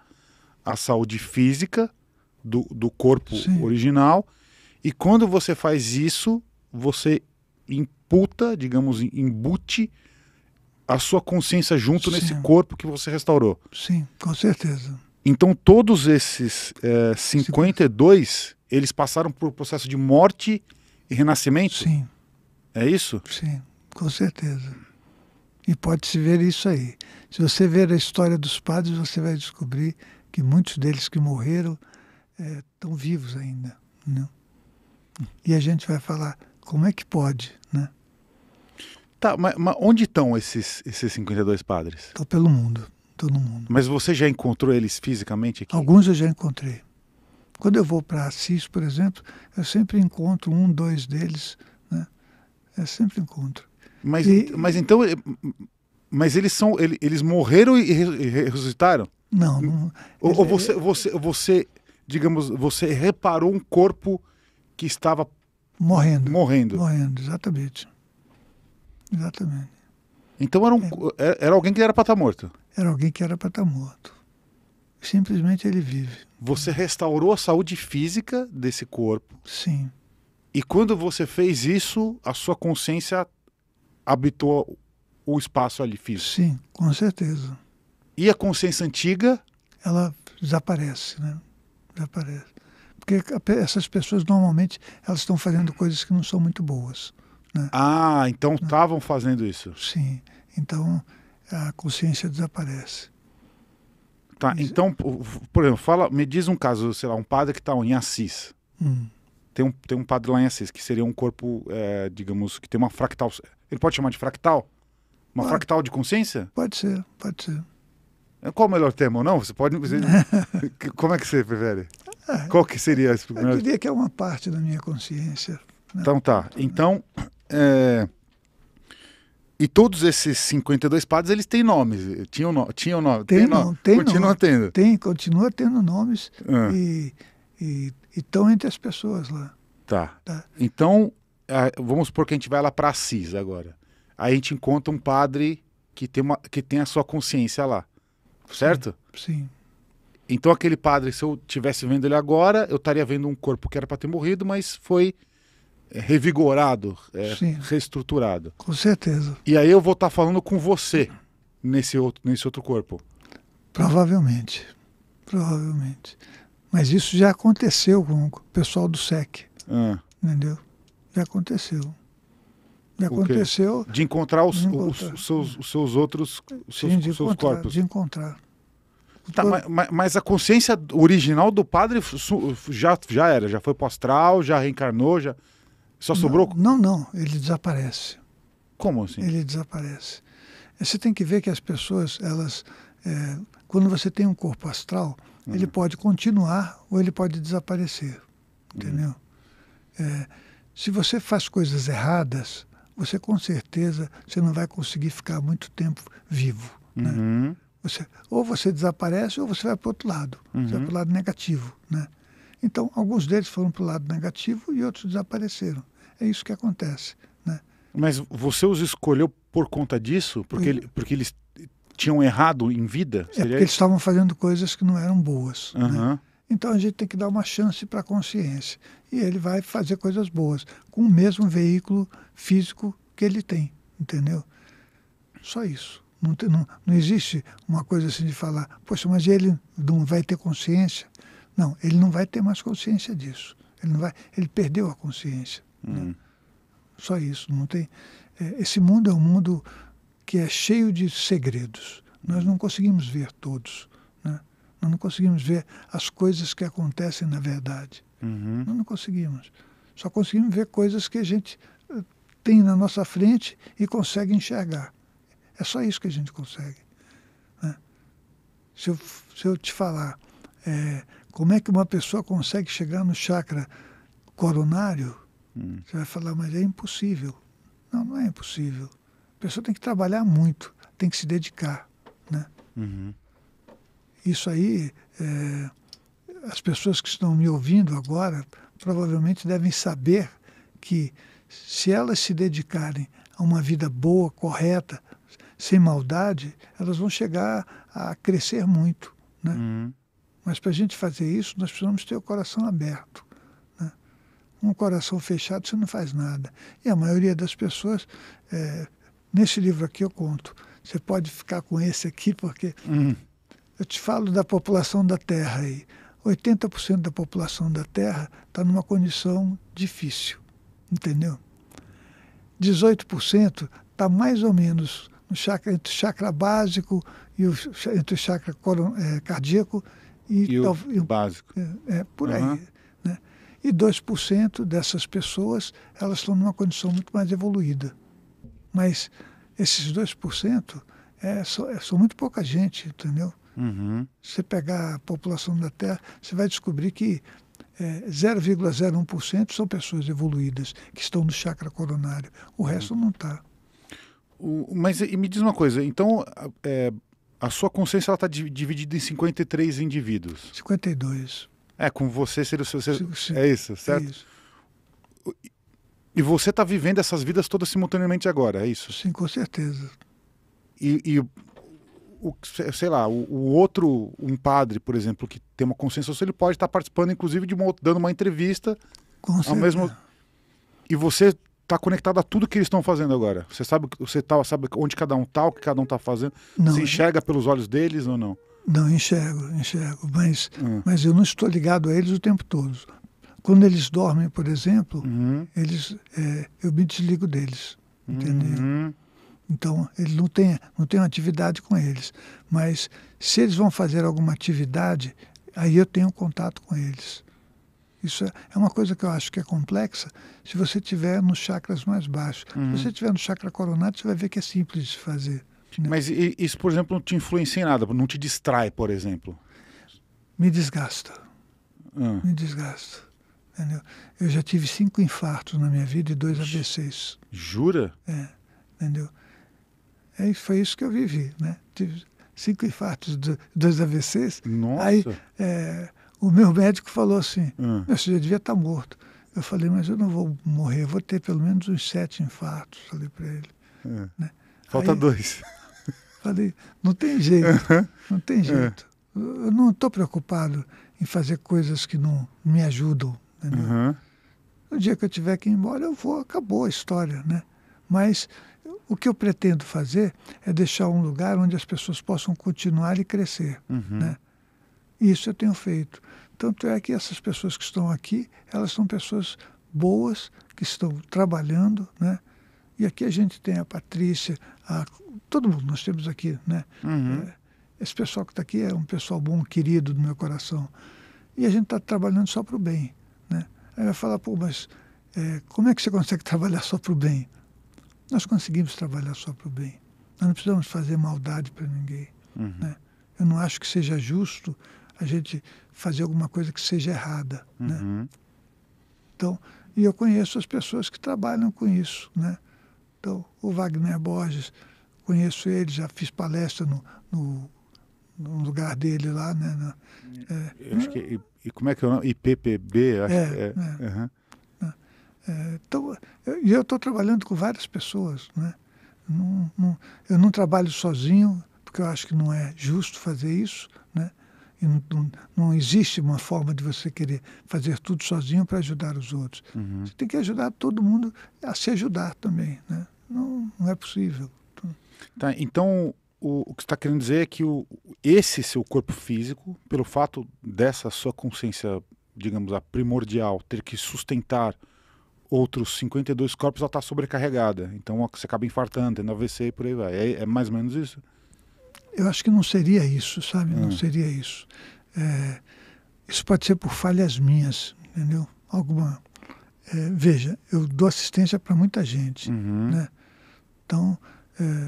Speaker 1: a saúde física do, do corpo Sim. original. E quando você faz isso, você disputa, digamos, embute a sua consciência junto Sim. nesse corpo que você restaurou. Sim, com certeza. Então todos esses é, eh, 52, eles passaram por um processo de morte e renascimento? Sim. É isso?
Speaker 2: Sim, com certeza. E pode-se ver isso aí. Se você ver a história dos padres, você vai descobrir que muitos deles que morreram é, estão vivos ainda. Né? E a gente vai falar, como é que pode, né?
Speaker 1: Tá, mas, mas onde estão esses, esses 52 padres?
Speaker 2: Estão pelo mundo, todo mundo.
Speaker 1: Mas você já encontrou eles fisicamente aqui? Alguns
Speaker 2: eu já encontrei. Quando eu vou para Assis, por exemplo, eu sempre encontro um, dois deles. Né? Eu é sempre encontro.
Speaker 1: Mas, e, mas então. Eh, mas eles são. Eles morreram e ressuscitaram? Não. não ou, ou é, é, você, você, você, digamos, você reparou um corpo que estava
Speaker 2: morrendo. Morrendo. Morrendo, exatamente. Exatamente.
Speaker 1: Então era, um, é. é era alguém que era para estar tá morto?
Speaker 2: Era alguém que era para estar tá morto. Simplesmente ele vive.
Speaker 1: Você restaurou a saúde física desse corpo? Sim. E quando você fez isso, a sua consciência habitou o espaço ali físico? Sim,
Speaker 2: com certeza. E a consciência antiga? Ela desaparece, né? Desaparece. Porque essas pessoas normalmente elas estão fazendo coisas que não são muito boas.
Speaker 1: Né? Ah, então estavam né? fazendo isso.
Speaker 2: Sim. Então a consciência desaparece.
Speaker 1: Tá, Mas... então, por exemplo, fala, me diz um caso, sei lá, um padre que está em Assis. Hum. Tem, um, tem um padre lá em Assis, que seria um corpo, é, digamos, que tem uma fractal. Ele pode chamar de fractal? Uma pode. fractal de consciência? Pode ser, pode ser. É, qual o melhor termo ou não? Você pode. Você... como é que você prefere? É. Qual que seria esse primeiro? Eu diria
Speaker 2: que é uma parte da minha consciência.
Speaker 1: Né? Então tá. Então, é... E todos esses 52 padres, eles têm nomes. Tinham no... Tinham no... Tem, tem, tem continua nome. tendo.
Speaker 2: Tem, continua tendo nomes ah. e estão entre as pessoas lá.
Speaker 1: Tá. tá. Então, vamos supor que a gente vai lá para Assis agora. Aí a gente encontra um padre que tem, uma, que tem a sua consciência lá. Certo? Sim. sim. Então aquele padre, se eu tivesse vendo ele agora, eu estaria vendo um corpo que era para ter morrido, mas foi é, revigorado, é, reestruturado.
Speaker 2: Com certeza.
Speaker 1: E aí eu vou estar tá falando com você nesse outro, nesse outro corpo.
Speaker 2: Provavelmente. Provavelmente. Mas isso já aconteceu com o pessoal do SEC. Ah. Entendeu? Já aconteceu.
Speaker 1: Já aconteceu. De encontrar os, encontrar. os, seus, os seus outros os seus, Sim, de seus corpos.
Speaker 2: De encontrar.
Speaker 1: Tá, mas, mas, a consciência original do padre já, já era, já foi postral, já reencarnou, já. Só sobrou?
Speaker 2: Não, não, não, ele desaparece. Como assim? Ele desaparece. É, você tem que ver que as pessoas, elas, é, quando você tem um corpo astral, uhum. ele pode continuar ou ele pode desaparecer, uhum. entendeu? Uhum. É, se você faz coisas erradas, você com certeza você não vai conseguir ficar muito tempo vivo, né? Uhum. Você, ou você desaparece ou você vai para o outro lado, você vai uhum. para o lado negativo, né? Então, alguns deles foram para o lado negativo e outros desapareceram. É isso que acontece. Né?
Speaker 1: Mas você os escolheu por conta disso? Porque, ele, porque eles tinham errado em vida? É porque eles
Speaker 2: estavam fazendo coisas que não eram boas. Uhum. Né? Então a gente tem que dar uma chance para a consciência. E ele vai fazer coisas boas, com o mesmo veículo físico que ele tem, entendeu? Só isso. Não, tem, não, não existe uma coisa assim de falar, poxa, mas ele não vai ter consciência? Não, ele não vai ter mais consciência disso. Ele, não vai, ele perdeu a consciência. Né? Hum. Né? Só isso, não tem. É, esse mundo é um mundo que é cheio de segredos. Nós não conseguimos ver todos, né? Nós não conseguimos ver as coisas que acontecem na verdade. Uhum. Nós não conseguimos. Só conseguimos ver coisas que a gente eh, tem na nossa frente e consegue enxergar. É só isso que a gente consegue. Né? Se, eu, se eu te falar é, como é que uma pessoa consegue chegar no chakra coronário, Hum. Você vai falar, mas é impossível. Não, não é impossível. A pessoa tem que trabalhar muito, tem que se dedicar. Né? Uhum. Isso aí, é, as pessoas que estão me ouvindo agora provavelmente devem saber que se elas se dedicarem a uma vida boa, correta, sem maldade, elas vão chegar a crescer muito. Né? Uhum. Mas para a gente fazer isso, nós precisamos ter o coração aberto um coração fechado você não faz nada. E a maioria das pessoas, é, nesse livro aqui eu conto, você pode ficar com esse aqui, porque hum. eu te falo da população da Terra aí. 80% da população da Terra está numa condição difícil, entendeu? 18% está mais ou menos no chakra, entre o chakra básico e o, entre o chakra é, cardíaco e, e o tal, básico. É, é por uhum. aí e 2% dessas pessoas elas estão numa condição muito mais evoluída. Mas esses 2% é, são, é, são muito pouca gente, entendeu? Uhum. Se você pegar a população da Terra, você vai descobrir que é, 0,01% são pessoas evoluídas que estão no chakra coronário. O resto uhum. não está.
Speaker 1: Mas e me diz uma coisa, então é, a sua consciência está dividida em 53 indivíduos.
Speaker 2: 52.
Speaker 1: É, com você seria o seu. Sim, sim. É isso, certo? É isso. E você está vivendo essas vidas todas simultaneamente agora, é isso? Sim, com certeza. E, e o, sei lá, o, o, outro, um padre, por exemplo, que tem uma consciência social, ele pode estar tá participando, inclusive, de uma, dando uma entrevista. Com ao certeza. mesmo E você está conectado a tudo que eles estão fazendo agora. Você sabe, você tá, sabe onde cada um está, o que cada um está fazendo. Não, Se é enxerga eu... pelos olhos deles ou não?
Speaker 2: Não, enxergo, enxergo. Mas, uhum. mas eu não estou ligado a eles o tempo todo. Quando eles dormem, por exemplo, uhum. eles, é, eu me desligo deles. Entendeu? Uhum. Então, ele não tem, não tem atividade com eles. Mas se eles vão fazer alguma atividade, aí eu tenho contato com eles. Isso é, é uma coisa que eu acho que é complexa se você tiver nos chakras mais baixos. Uhum. Se você tiver no chakra coronário, você vai ver que é simples de fazer.
Speaker 1: Mas isso, por exemplo, não te influencia em nada, não te distrai, por exemplo?
Speaker 2: Me desgasta. Ah. Me desgasta. Entendeu? Eu já tive cinco infartos na minha vida e dois ABCs.
Speaker 1: Jura?
Speaker 2: É, entendeu? É, foi isso que eu vivi, né? Tive cinco infartos, dois AVCs. Nossa! Aí é, o meu médico falou assim, ah. meu senhor devia estar tá morto. Eu falei, mas eu não vou morrer, eu vou ter pelo menos uns sete infartos, falei para ele. É. Né? Falta Aí, dois. Falei, não tem jeito, não tem é. jeito. Eu não estou preocupado em fazer coisas que não me ajudam. Uhum. No dia que eu tiver que ir embora, eu vou, acabou a história, né? Mas o que eu pretendo fazer é deixar um lugar onde as pessoas possam continuar e crescer, uhum. né? Isso eu tenho feito. Tanto é que essas pessoas que estão aqui, elas são pessoas boas, que estão trabalhando, né? E aqui a gente tem a Patrícia, a, todo mundo nós temos aqui, né? Uhum. É, esse pessoal que está aqui é um pessoal bom, querido do meu coração. E a gente está trabalhando só para o bem, né? Aí vai falar, pô, mas é, como é que você consegue trabalhar só para o bem? Nós conseguimos trabalhar só para o bem. Nós não precisamos fazer maldade para ninguém, uhum. né? Eu não acho que seja justo a gente fazer alguma coisa que seja errada, né? uhum. né? Então, e eu conheço as pessoas que trabalham com isso, né? Então, o Wagner Borges, conheço ele, já fiz palestra no, no, no lugar dele lá, né? Na,
Speaker 1: é, acho que, e, e, como é que é o nome? IPPB, acho é, que é.
Speaker 2: é. Uhum. É, então, eu, eu estou trabalhando com várias pessoas, né? Não, não, eu não trabalho sozinho, porque eu acho que não é justo fazer isso, né? E não, não, não existe uma forma de você querer fazer tudo sozinho para ajudar os outros. Uhum. Você tem que ajudar todo mundo a se ajudar também, né? Não,
Speaker 1: não é possível. Tá, então, o, o que está querendo dizer é que o, esse seu corpo físico, pelo fato dessa sua consciência, digamos, a primordial, ter que sustentar outros 52 corpos, ela está sobrecarregada. Então você acaba infartando, tendo AVC e por aí vai. É, é, mais ou menos isso?
Speaker 2: Eu acho que não seria isso, sabe? Não ah. seria isso. É, isso pode ser por falhas minhas, entendeu? Alguma. É, veja, eu dou assistência para muita gente, uhum. né? Então,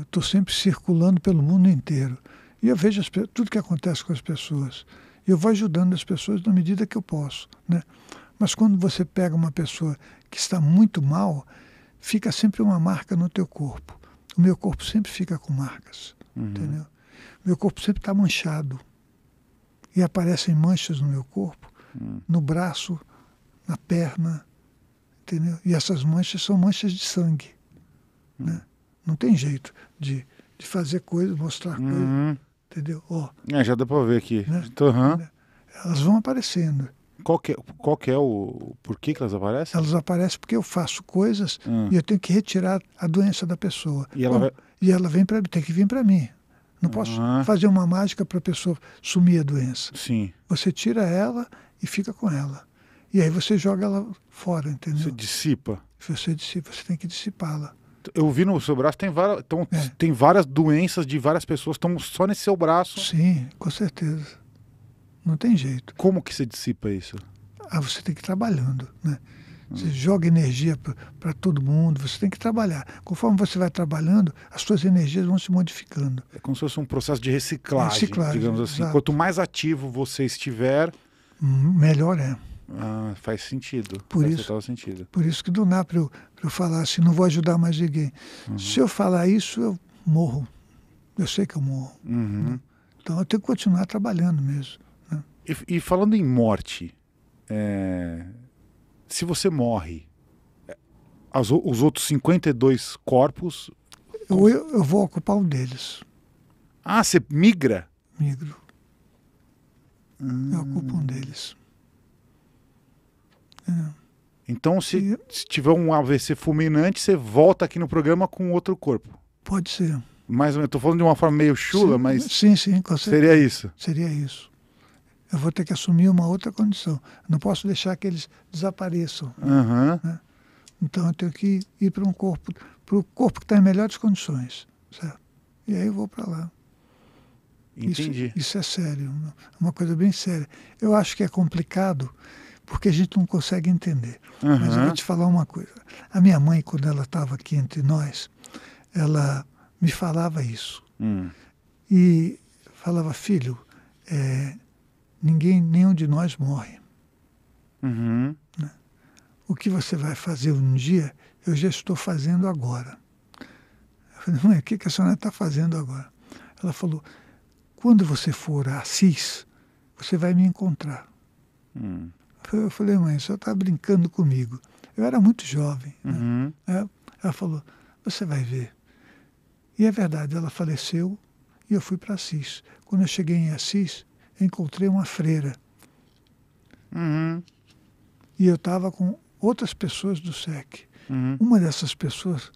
Speaker 2: estou é, sempre circulando pelo mundo inteiro. E eu vejo as, tudo que acontece com as pessoas. E eu vou ajudando as pessoas na medida que eu posso. Né? Mas quando você pega uma pessoa que está muito mal, fica sempre uma marca no teu corpo. O meu corpo sempre fica com marcas, uhum. entendeu? Meu corpo sempre está manchado. E aparecem manchas no meu corpo, uhum. no braço, na perna, entendeu? E essas manchas são manchas de sangue, uhum. né? Hum não tem jeito de, de fazer coisas, mostrar uhum. coisas. Entendeu? Ó,
Speaker 1: é, já dá para ver aqui. Né? uhum.
Speaker 2: Elas vão aparecendo. Qual que, é,
Speaker 1: qual que é o. Por que, que elas aparecem?
Speaker 2: Elas aparecem porque eu faço coisas uhum. e eu tenho que retirar a doença da pessoa. E ela, Bom, vai... e ela vem para tem que vir para mim. Não posso ah. fazer uma mágica para a pessoa sumir a doença. Sim. Você tira ela e fica com ela. E aí você joga ela fora, entendeu? Você dissipa. Você dissipa, você tem que dissipá-la
Speaker 1: eu vi no seu braço, tem, var, tão, é. tem várias doenças de várias pessoas, estão só nesse seu
Speaker 2: braço. Sim, com certeza. Não tem jeito. Como que se dissipa isso? Ah, você tem que ir trabalhando, né? Hum. Você hum. joga energia para todo mundo, você tem que trabalhar. Conforme você vai trabalhando, as suas energias vão se modificando.
Speaker 1: É como se fosse um processo de reciclagem, reciclagem digamos assim. Exato. Quanto mais ativo você estiver,
Speaker 2: hum, melhor é.
Speaker 1: Ah, faz sentido. Por faz isso, sentido. Por
Speaker 2: isso que do nada para eu, eu, falar assim, não vou ajudar mais ninguém. Uhum. Se eu falar isso, eu morro. Eu sei que eu morro. Uhum. Né? Então eu tenho que continuar trabalhando mesmo.
Speaker 1: Né? E, e, falando em morte, é... se você morre, é, as, os outros 52 corpos.
Speaker 2: Eu, eu, eu vou ocupar um deles.
Speaker 1: Ah, você migra? Migro. Hum.
Speaker 2: Eu ocupo um deles.
Speaker 1: É. Então, se, e... se, tiver um AVC fulminante, você volta aqui no programa com outro corpo. Pode ser. Mas eu estou falando de uma forma meio chula, sim, mas. Sim, sim,
Speaker 2: com certeza. Seria isso. Seria isso. Eu vou ter que assumir uma outra condição. Não posso deixar que eles desapareçam. Uhum. Né? Então eu tenho que ir para um corpo, para o corpo que está em melhores condições. Certo? E aí eu vou para lá. Entendi. Isso, isso é sério, uma coisa bem séria. Eu acho que é complicado porque a gente não consegue entender. Uhum. Mas eu vou te falar uma coisa. A minha mãe, quando ela estava aqui entre nós, ela me falava isso. Uhum. E falava, filho, é, ninguém, nenhum de nós morre. Uhum. Né? O que você vai fazer um dia, eu já estou fazendo agora. Eu falei, mãe, o que, que a senhora está fazendo agora? Ela falou, quando você for a Assis, você vai me encontrar. Hum. Eu falei, mãe, você está brincando comigo. Eu era muito jovem. Né? Uhum. Né? Ela falou, você vai ver. E é verdade, ela faleceu e eu fui para Assis. Quando eu cheguei em Assis, encontrei uma freira. Uhum. E eu estava com outras pessoas do SEC. Uhum. Uma dessas pessoas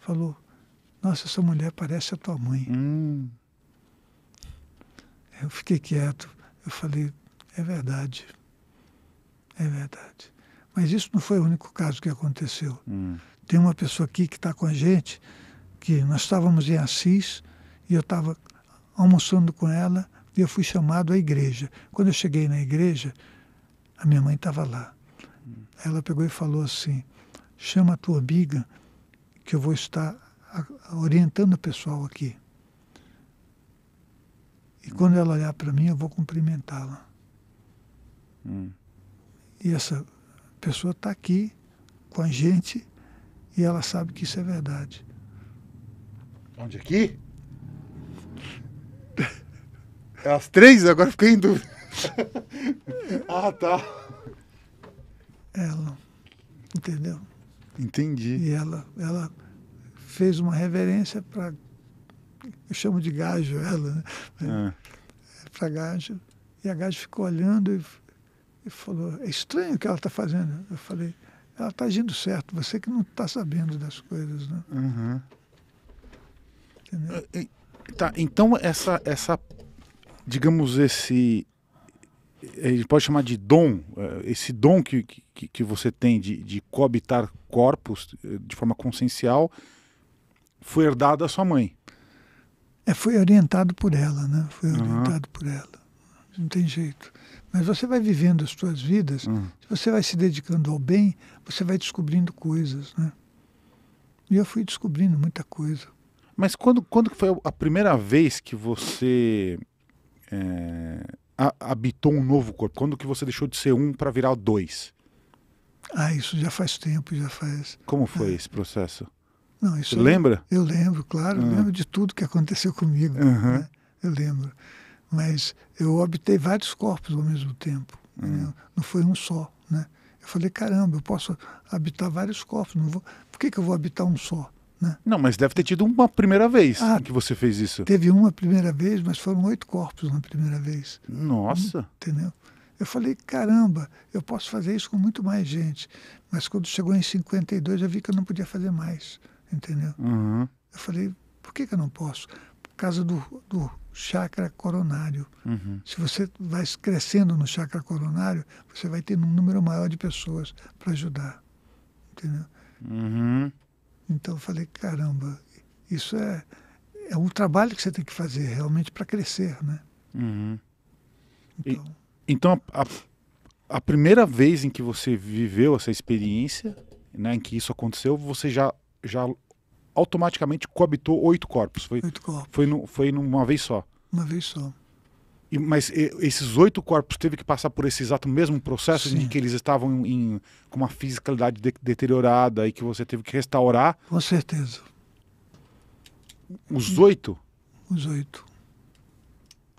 Speaker 2: falou: Nossa, essa mulher parece a tua mãe. Uhum. Eu fiquei quieto. Eu falei: É verdade. É verdade. Mas isso não foi o único caso que aconteceu. Hum. Tem uma pessoa aqui que está com a gente, que nós estávamos em Assis, e eu estava almoçando com ela, e eu fui chamado à igreja. Quando eu cheguei na igreja, a minha mãe estava lá. Hum. Ela pegou e falou assim: chama a tua amiga, que eu vou estar orientando o pessoal aqui. E quando ela olhar para mim, eu vou cumprimentá-la. Hum. E essa pessoa está aqui com a gente e ela sabe que isso é verdade.
Speaker 1: Onde aqui?
Speaker 2: É às três? Agora fiquei em dúvida.
Speaker 1: ah, tá.
Speaker 2: Ela, entendeu? Entendi. E ela, ela fez uma reverência para. Eu chamo de gajo ela, né? É. Para gajo. E a gajo ficou olhando e falou, é estranho o que ela está fazendo. Eu falei, ela está agindo certo, você que não está sabendo das coisas, né? Uhum.
Speaker 1: Ah, e, tá, então essa, essa, digamos, esse, a eh, gente pode chamar de dom, eh, esse dom que, que, que você tem de, de coabitar corpos eh, de forma consciencial, foi herdado da sua mãe.
Speaker 2: É, foi orientado por ela, né? Foi orientado uhum. por ela. Não tem jeito. Mas você vai vivendo as suas vidas, hum. você vai se dedicando ao bem, você vai descobrindo coisas, né? E eu fui descobrindo muita coisa.
Speaker 1: Mas quando, quando foi a primeira vez que você é, habitou um novo corpo? Quando que você deixou de ser um para virar dois?
Speaker 2: Ah, isso já faz tempo, já faz.
Speaker 1: Como foi é. esse processo?
Speaker 2: Não, isso. Você lembra? Eu, eu lembro, claro, uhum. eu ah. lembro de tudo que aconteceu comigo. Uhum. Né? Eu lembro mas eu obtei vários corpos ao mesmo tempo, uhum. não foi um só. Né? Eu falei, caramba, eu posso habitar vários corpos, não vou... por que, que eu vou habitar um só?
Speaker 1: Né? Não, mas deve ter tido uma primeira vez ah, que você fez isso.
Speaker 2: Teve uma primeira vez, mas foram oito corpos na primeira vez. Nossa! Entendeu? Eu falei, caramba, eu posso fazer isso com muito mais gente. Mas quando chegou em 52, eu vi que eu não podia fazer mais, entendeu?
Speaker 3: Uhum. Eu
Speaker 2: falei, por que, que eu não posso? causa do, do chakra coronário. Uhum. Se você vai crescendo no chakra coronário, você vai ter um número maior de pessoas para ajudar. Entendeu?
Speaker 3: Uhum.
Speaker 2: Então eu falei, caramba, isso é, é um trabalho que você tem que fazer realmente para crescer, né?
Speaker 1: Uhum. Então, e, então a, a, a, primeira vez em que você viveu essa experiência, né, em que isso aconteceu, você já, já automaticamente coabitou oito corpos. Foi, oito corpos. Foi, no, foi numa vez só. Uma vez só. E, mas e, esses oito corpos teve que passar por esse exato mesmo processo Sim. que eles estavam em, em, com uma fisicalidade de, deteriorada e que você teve que restaurar?
Speaker 2: Com certeza.
Speaker 1: Os oito?
Speaker 2: Os oito.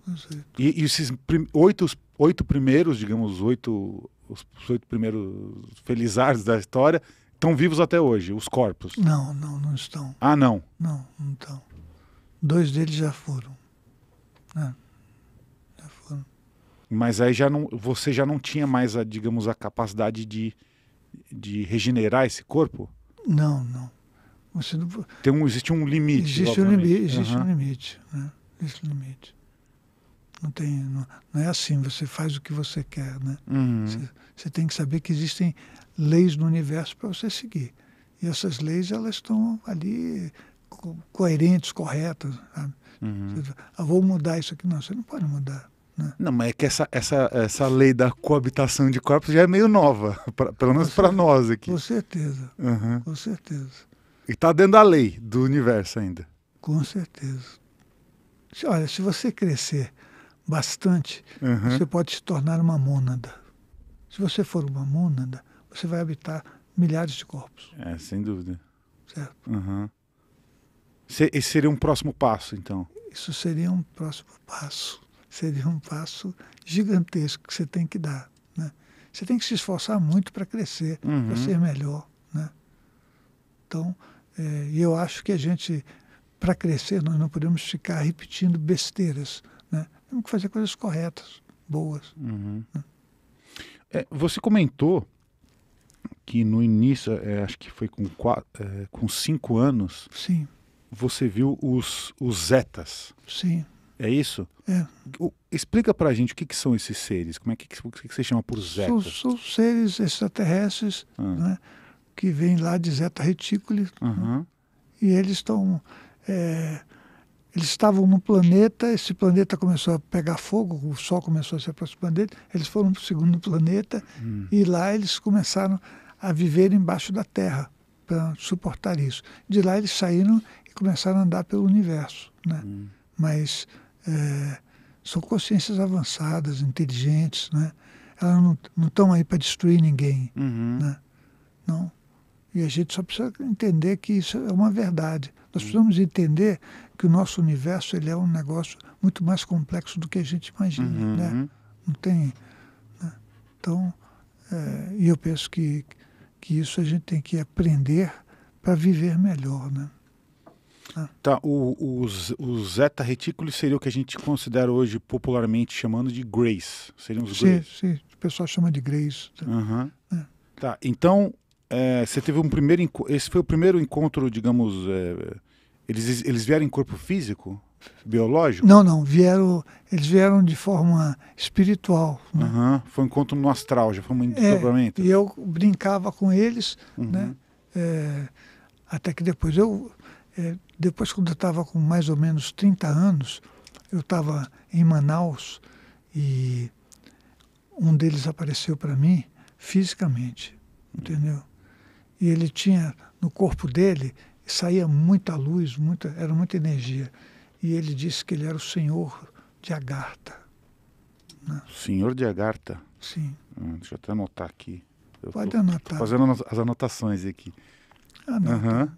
Speaker 2: Os oito.
Speaker 1: E, e esses prim, oito, os, oito primeiros, digamos, oito, os, os oito primeiros felizardos da história, Estão vivos até hoje, os corpos? Não,
Speaker 2: não, não estão. Ah, não? Não, não estão. Dois deles já foram. É,
Speaker 1: já foram. Mas aí já não, você já não tinha mais, a, digamos, a capacidade de, de regenerar esse corpo?
Speaker 2: Não, não. Você não... Tem
Speaker 1: um, existe um limite. Existe um limite, existe uhum. um
Speaker 2: limite, né? Existe um limite. Não, tem, não, não, é assim, você faz o que você quer, né? Uhum. Você, você tem que saber que existem leis no universo para você seguir. E essas leis elas estão ali co coerentes, corretas. Uhum. Você, ah, vou mudar isso aqui. Não, você não pode mudar.
Speaker 1: Né? Não, mas é que essa, essa, essa lei da coabitação de corpos já é meio nova, pra, pelo menos para nós aqui. Com
Speaker 2: certeza,
Speaker 1: uhum. com certeza. E está dentro da lei do universo ainda.
Speaker 2: Com certeza. Olha, se você crescer bastante, uhum. você pode se tornar uma mônada. Se você for uma mônada, você vai habitar milhares de corpos.
Speaker 1: É, sem dúvida. Certo? Uhum. Esse seria um próximo passo, então?
Speaker 2: Isso seria um próximo passo. Seria um passo gigantesco que você tem que dar. Né? Você tem que se esforçar muito para crescer, uhum. para ser melhor. Né? Então, é, eu acho que a gente, para crescer, nós não podemos ficar repetindo besteiras. Né? Temos que fazer coisas corretas, boas.
Speaker 1: Uhum. Né? É, você comentou que no início, é, acho que foi com, quatro, é, com cinco anos, Sim. você viu os, os zetas. Sim. É isso? É. O, explica pra gente o que, que, são esses seres, como é que, o que, que você chama por zetas?
Speaker 2: São, são seres extraterrestres ah. né, que vêm lá de Zeta Reticuli uhum. né, e eles estão... É, eles estavam num planeta, esse planeta começou a pegar fogo, o Sol começou a se aproximar dele, eles foram para o segundo planeta hum. e lá eles começaram a viver embaixo da terra para suportar isso. De lá eles saíram e começaram a andar pelo universo. Né? Hum. Mas é, são consciências avançadas, inteligentes, né? elas não estão aí para destruir ninguém. Uhum. Né? Não. E a gente só precisa entender que isso é uma verdade. Nós hum. precisamos entender que o nosso universo ele é um negócio muito mais complexo do que a gente imagina. Uhum. Né? Não tem. Né? Então, é, e eu penso que que isso a gente tem que aprender para viver melhor, né? Ah.
Speaker 1: Tá, o, os, zeta retículos seria o que a gente considera hoje popularmente chamando de Grace. Seriam os sim,
Speaker 2: Sim, o pessoal chama de Grace. Uhum. É.
Speaker 1: Tá, então é, você teve um primeiro. Esse foi o primeiro encontro, digamos. É, eles, eles vieram em corpo físico? biológico?
Speaker 2: Não, não. Vieram, eles vieram de forma espiritual. Né?
Speaker 1: Uhum. Foi um encontro no astral, já foi um é, desdobramento.
Speaker 2: É, e eu brincava com eles, uhum. né? É, até que depois eu, é, depois quando eu estava com mais ou menos 30 anos, eu estava em Manaus e um deles apareceu para mim fisicamente, entendeu? E ele tinha no corpo dele saía muita luz, muita, era muita energia e ele disse que ele era o senhor de Agartha.
Speaker 1: Né? Senhor de Agartha? Sim. Hum, deixa eu até anotar aqui. Eu Pode tô, anotar. Tô fazendo as anotações aqui. Anota. Uhum.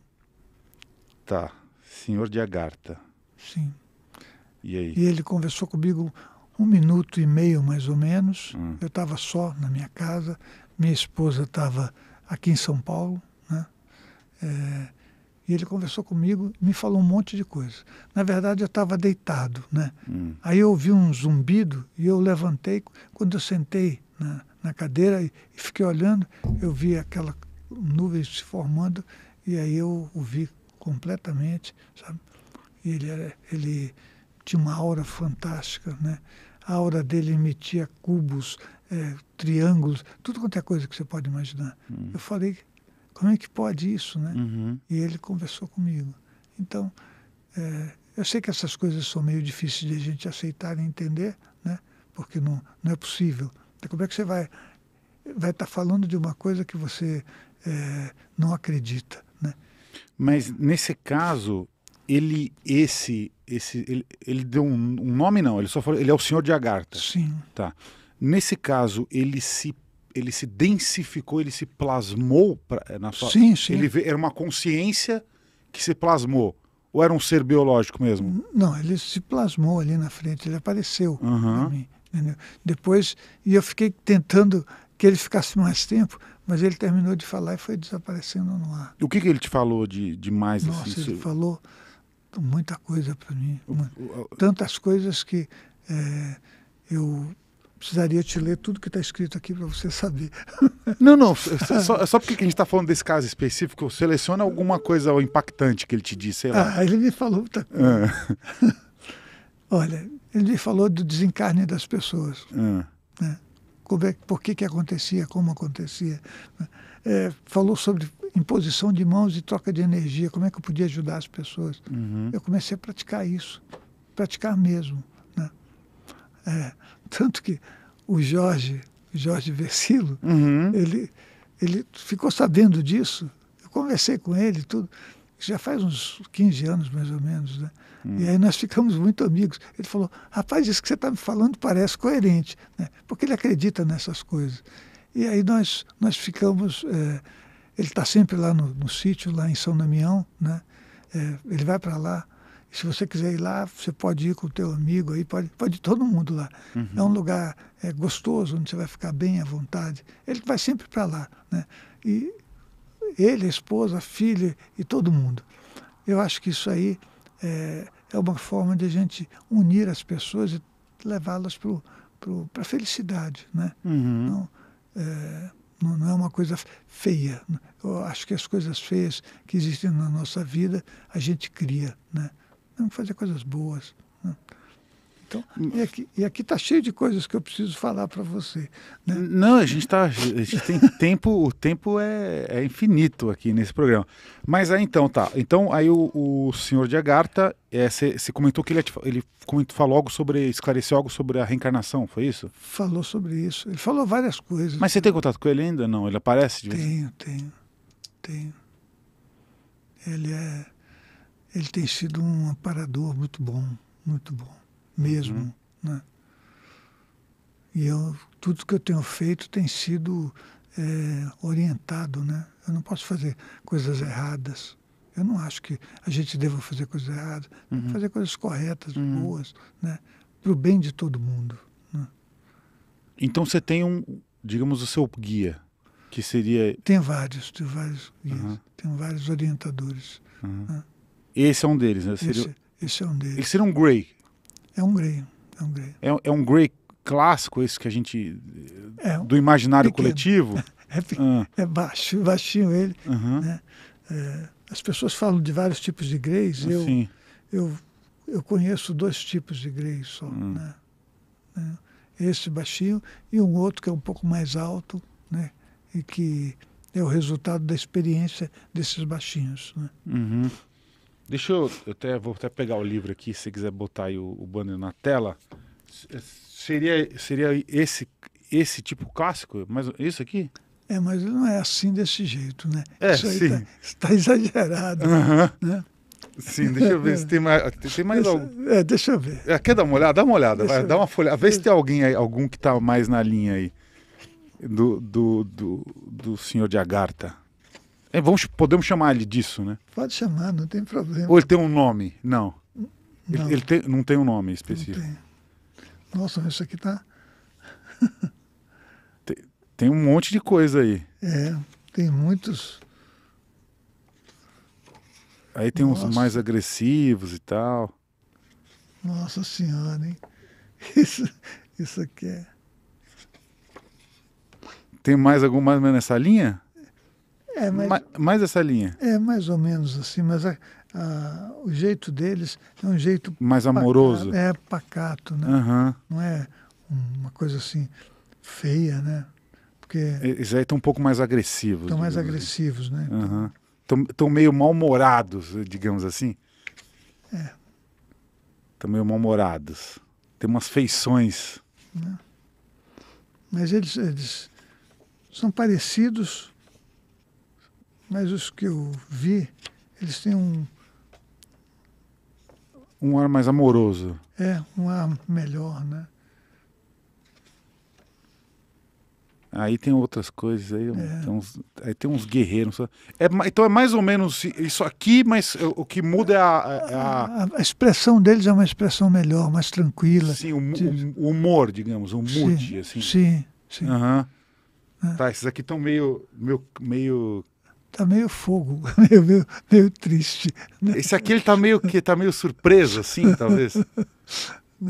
Speaker 1: Tá. Senhor de Agartha. Sim. E aí? E ele
Speaker 2: conversou comigo um minuto e meio, mais ou menos. Hum. Eu estava só na minha casa. Minha esposa estava aqui em São Paulo. Né? É, e ele conversou comigo, me falou um monte de coisa. Na verdade, eu estava deitado, né? Hum. Aí eu ouvi um zumbido e eu levantei. Quando eu sentei na, na cadeira e, e fiquei olhando, eu vi aquela nuvem se formando e aí eu o vi completamente, sabe? E ele, era, ele tinha uma aura fantástica, né? A aura dele emitia cubos, é, triângulos, tudo quanto é coisa que você pode imaginar. Hum. Eu falei, como é que pode isso, né? Uhum. E ele conversou comigo. Então, é, eu sei que essas coisas são meio difíceis de a gente aceitar e entender, né? Porque não, não é possível. Então, como é que você vai vai estar tá falando de uma coisa que você é, não acredita, né?
Speaker 1: Mas nesse caso, ele esse esse ele, ele deu um, um, nome não, ele só falou, ele é o senhor de Agartha. Sim. Tá. Nesse caso, ele se ele se densificou, ele se plasmou pra, eh, na sua. Sim, sim. Ele era uma consciência que se plasmou. Ou era um ser biológico mesmo?
Speaker 2: Não, ele se plasmou ali na frente, ele apareceu uhum. mim. Entendeu? Depois, e eu fiquei tentando que ele ficasse mais tempo, mas ele terminou de falar e foi desaparecendo no ar.
Speaker 1: O que, que ele te falou de, de mais? Assim, Nossa, assim, ele
Speaker 2: falou muita coisa para mim. o, o... Tantas coisas que é, eu precisaria te ler tudo que está escrito aqui para você saber. Não, não, só,
Speaker 1: só porque a gente está falando desse caso específico, seleciona alguma coisa impactante que ele te disse, sei lá. Ah, ele me falou tá Ah.
Speaker 2: Olha, ele me falou do desencarne das pessoas. Ah. Né? Como é, por que, que acontecia, como acontecia. Né? É, falou sobre imposição de mãos e troca de energia, como é que eu podia ajudar as pessoas. Uhum. Eu comecei a praticar isso, praticar mesmo. Né? É, tanto que o Jorge, Jorge Versilo, uhum. ele, ele ficou sabendo disso. Eu conversei com ele tudo. Já faz uns 15 anos, mais ou menos, né? Uhum. E aí nós ficamos muito amigos. Ele falou, rapaz, isso que você está me falando parece coerente, né? porque ele acredita nessas coisas. E aí nós, nós ficamos... É, ele está sempre lá no, no sítio, lá em São Damião, né? É, ele vai para lá se você quiser ir lá, você pode ir com o teu amigo aí, pode, pode ir todo mundo lá. Uhum. É um lugar é, gostoso, onde você vai ficar bem à vontade. Ele vai sempre para lá, né? E ele, a esposa, a filha e todo mundo. Eu acho que isso aí é, é uma forma de a gente unir as pessoas e levá-las para a felicidade, né? Uhum. Então, é, não, é uma coisa feia. Eu acho que as coisas feias que existem na nossa vida a gente cria, né? Vamos fazer coisas boas. Né? Então, hum. e aqui e aqui está cheio de coisas que eu preciso falar para você. Né? Não, a gente tá, a gente
Speaker 1: tem tempo, o tempo é, é, infinito aqui nesse programa. Mas aí então tá, então aí o, o senhor de Agartha, você é, comentou que ele, é ele comentou, falou algo sobre, esclareceu algo sobre a reencarnação, foi isso?
Speaker 2: Falou sobre isso, ele falou várias coisas. Mas
Speaker 1: você tem contato com ele ainda? Não, ele aparece? De tenho,
Speaker 2: tenho, tenho. Ele é ele tem sido um amparador muito bom, muito bom, mesmo. Uhum. Né? E eu, tudo que eu tenho feito tem sido é, orientado, né? Eu não posso fazer coisas erradas. Eu não acho que a gente deva fazer coisas erradas. Uhum. Fazer coisas corretas, uhum. boas, né? Para o bem de todo mundo. Né?
Speaker 1: Então você tem um, digamos, o seu guia, que seria...
Speaker 2: Tem vários, tem vários guias. Tem vários orientadores.
Speaker 1: Né? Esse é um deles, né? Seria... Esse, esse, é um deles. Ele seria um Grey. É um Grey. É um Grey, é, é um grey clássico esse que a gente... É, do imaginário pequeno. coletivo.
Speaker 2: É, ah. é, baixo, baixinho ele. Uhum. Né? É, as pessoas falam de vários tipos de Greys. Eu, eu, eu conheço dois tipos de Greys só. Hum. Né? né? Esse baixinho e um outro que é um pouco mais alto, né? E que é o resultado da experiência desses baixinhos. Né?
Speaker 3: Uhum.
Speaker 1: Deixa eu, eu até, vou até pegar o livro aqui, se quiser botar aí o, o banner na tela. Seria, seria esse, esse tipo clássico? Mas isso aqui?
Speaker 2: É, mas não é assim desse jeito, né? É, isso tá, sim. Está tá exagerado, né?
Speaker 1: Sim, deixa eu ver se tem mais, tem mais deixa, algum. É, deixa eu ver. É, quer dar uma olhada? Dá uma olhada, vai, dá uma folha. Vê se tem alguém aí, algum que está mais na linha aí do, do, do, do senhor de Agartha. É, vamos, podemos chamar ele disso, né?
Speaker 2: Pode chamar, não tem problema. Ou ele
Speaker 1: tem um nome? Não. não. Ele, ele tem, não tem um nome específico. Não tem.
Speaker 2: Nossa, isso aqui tá.
Speaker 1: tem, tem um monte de coisa aí.
Speaker 2: É, tem muitos.
Speaker 1: Aí tem Nossa. uns mais agressivos e tal.
Speaker 2: Nossa senhora, hein? Isso, isso aqui é.
Speaker 1: Tem mais alguma mais nessa linha? É, mas, Ma mais essa linha.
Speaker 2: É, mais ou menos assim, mas a, a, o jeito deles é um jeito... Mais amoroso. Pacato, é, pacato, né? Uhum. Não é uma coisa assim feia, né? Porque... Eles
Speaker 1: aí estão tá um pouco mais agressivos. Estão mais assim. agressivos, assim. né? Estão uhum. meio mal-humorados, digamos assim. É. Estão meio mal-humorados. Tem umas feições.
Speaker 2: Né? Mas eles, eles são parecidos mas os que eu vi, eles têm um.
Speaker 1: Um ar mais amoroso.
Speaker 2: É, um ar melhor, né?
Speaker 1: Aí tem outras coisas aí, é. tem uns, aí tem uns guerreiros. É, então é mais ou menos isso aqui, mas o que muda é a, é a...
Speaker 2: a expressão deles é uma expressão melhor, mais tranquila. Sim, o, de...
Speaker 1: o humor, digamos, o mood, sim, assim. Sim, sim. Uhum. É. Tá, esses aqui estão meio, meio, meio
Speaker 2: tá meio fogo, meio, meio, meio triste.
Speaker 1: Né? Esse aqui ele tá meio que tá meio surpreso, assim, talvez.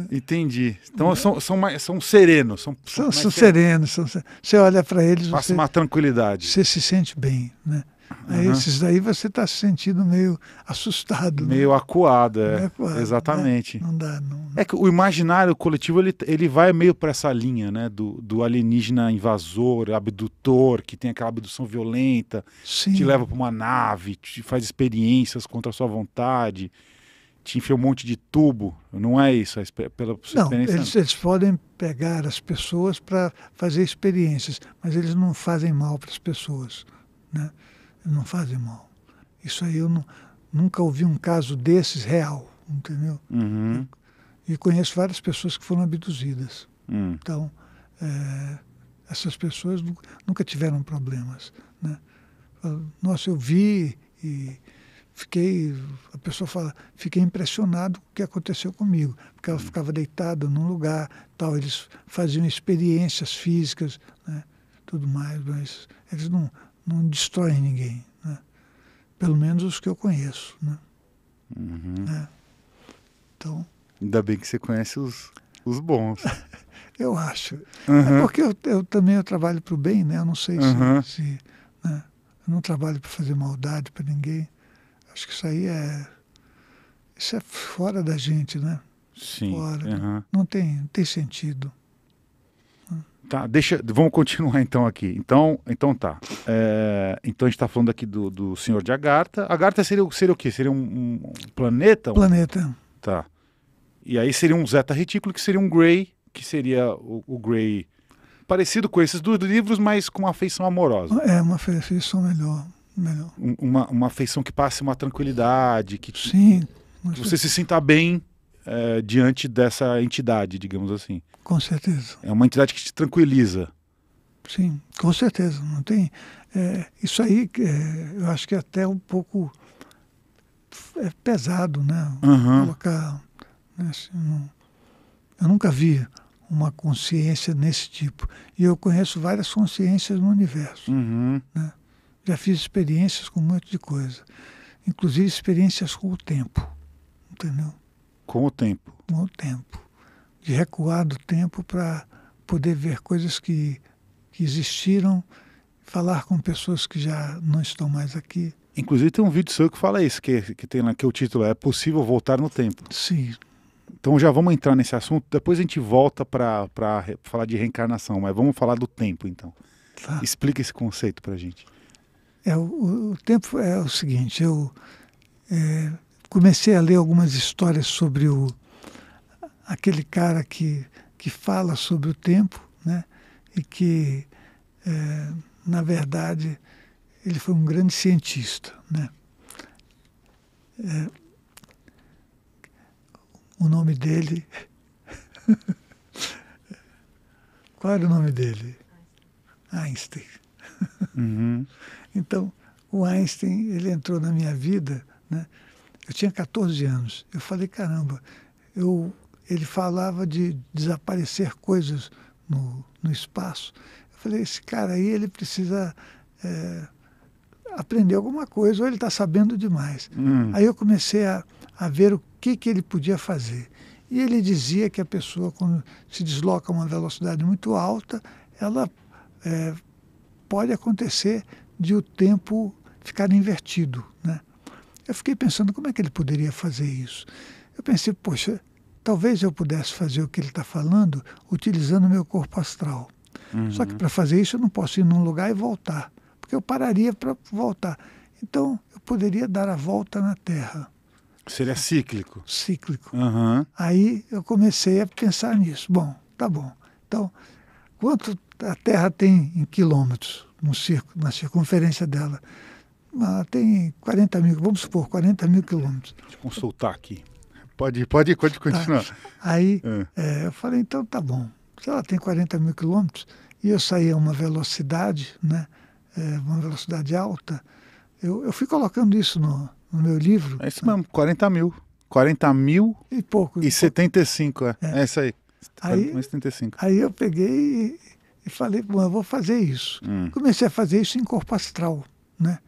Speaker 1: Entendi. Então são, são, mais, são serenos. São, são, são serenos.
Speaker 2: São, você olha para eles. Passa você, uma
Speaker 1: tranquilidade.
Speaker 2: Você se sente bem, né? Uhum. Esses daí você está se sentindo meio
Speaker 1: assustado. Meio né? acuado, é. acuado, né? Exatamente. Né? Não dá. Não, não, É que o imaginário coletivo ele, ele vai meio para essa linha, né? Do, do alienígena invasor, abdutor, que tem aquela abdução violenta, Sim. te leva para uma nave, te faz experiências contra a sua vontade te enfia um monte de tubo. Não é isso, é pela sua não, eles,
Speaker 2: eles, podem pegar as pessoas para fazer experiências, mas eles não fazem mal para as pessoas. Né? não fazem mal. Isso aí eu não, nunca ouvi um caso desses real, entendeu? Uhum. E, conheço várias pessoas que foram abduzidas. Uhum. Então, é, essas pessoas nunca tiveram problemas. Né? Nossa, eu vi e fiquei, a pessoa fala, fiquei impressionado com o que aconteceu comigo, porque ela hum. ficava deitada num lugar, tal, eles faziam experiências físicas, né, tudo mais, mas eles não, não destrói ninguém. Né? Pelo menos os que eu conheço. Né?
Speaker 1: Uhum. É. Então, Ainda bem que você conhece os, os
Speaker 2: bons. eu acho. É uhum. É porque eu, eu, também eu trabalho para o bem, né? Eu não sei uhum. se. se né? Eu não trabalho para fazer maldade para ninguém. Acho que isso aí é. Isso é fora da gente, né? Sim. Fora. Né? Uhum. Não, tem, não tem sentido.
Speaker 1: Tá, deixa, vamos continuar então aqui. Então, então tá. É, então a gente está falando aqui do, do senhor de Agartha. Agartha seria, seria o quê? Seria um, um planeta? Um... Planeta. Tá. E aí seria um zeta retículo, que seria um Grey, que seria o, o Grey parecido com esses dois livros, mas com uma afeição amorosa.
Speaker 2: É, uma afeição melhor. melhor.
Speaker 1: Um, uma, uma afeição que passe uma tranquilidade, que, Sim, que você se sinta bem é, diante dessa entidade, digamos assim. Com certeza. É uma entidade que te tranquiliza.
Speaker 2: Sim, com certeza. Não tem. É, isso aí, é, eu acho que é até um pouco é pesado, né? Uhum. Colocar. Né, assim, eu nunca vi uma consciência nesse tipo. E eu conheço várias consciências no universo. Uhum. Né? Já fiz experiências com um monte de coisa, inclusive experiências com o tempo, entendeu?
Speaker 1: Com o tempo.
Speaker 2: Com o tempo. De recuar do tempo para poder ver coisas que, que existiram, falar com pessoas que já não estão mais aqui.
Speaker 1: Inclusive tem um vídeo seu que fala isso, que, que tem lá que o título é Possível Voltar no Tempo. Sim. Então já vamos entrar nesse assunto, depois a gente volta para falar de reencarnação, mas vamos falar do tempo então. Tá. Explica esse conceito para a gente.
Speaker 2: É, o, o, tempo é o seguinte, eu é, comecei a ler algumas histórias sobre o aquele cara que, que fala sobre o tempo, né? E que, é, na verdade, ele foi um grande cientista, né? É, o nome dele. Qual era o nome dele? Einstein. Uhum. então, o Einstein ele entrou na minha vida né, eu tinha 14 anos. Eu falei, caramba, eu, ele falava de desaparecer coisas no, no espaço. Eu falei, esse cara aí, ele precisa é, aprender alguma coisa, ou ele está sabendo demais. Hum. Aí eu comecei a, a ver o que, que ele podia fazer. E ele dizia que a pessoa, quando se desloca a uma velocidade muito alta, ela é, pode acontecer de o tempo ficar invertido. Eu fiquei pensando como é que ele poderia fazer isso. Eu pensei, poxa, talvez eu pudesse fazer o que ele está falando utilizando meu corpo astral. Uhum. Só que uhum. para fazer isso eu não posso ir num lugar e voltar, porque eu pararia para voltar. Então eu poderia dar a volta na Terra. Seria cíclico. Cíclico. Uhum. Aí eu comecei a pensar nisso. Bom, tá bom. Então, quanto a Terra tem em quilômetros no circo, na circunferência dela? ah, tem 40 mil, vamos supor, 40 mil quilômetros.
Speaker 1: Deixa eu consultar aqui. Pode, pode, pode tá. continuar.
Speaker 2: Aí é. É, eu falei, então tá bom. se ela tem 40 mil quilômetros e eu saí a uma velocidade, né? É, uma velocidade alta. Eu, eu fui colocando isso no, no meu livro. É
Speaker 1: isso mesmo, 40 mil. 40 mil e pouco. E, e pouco. 75, é. É, é isso aí.
Speaker 2: Aí, aí eu peguei e, e falei, bom, eu vou fazer isso. Hum. Comecei a fazer isso em corpo astral, né?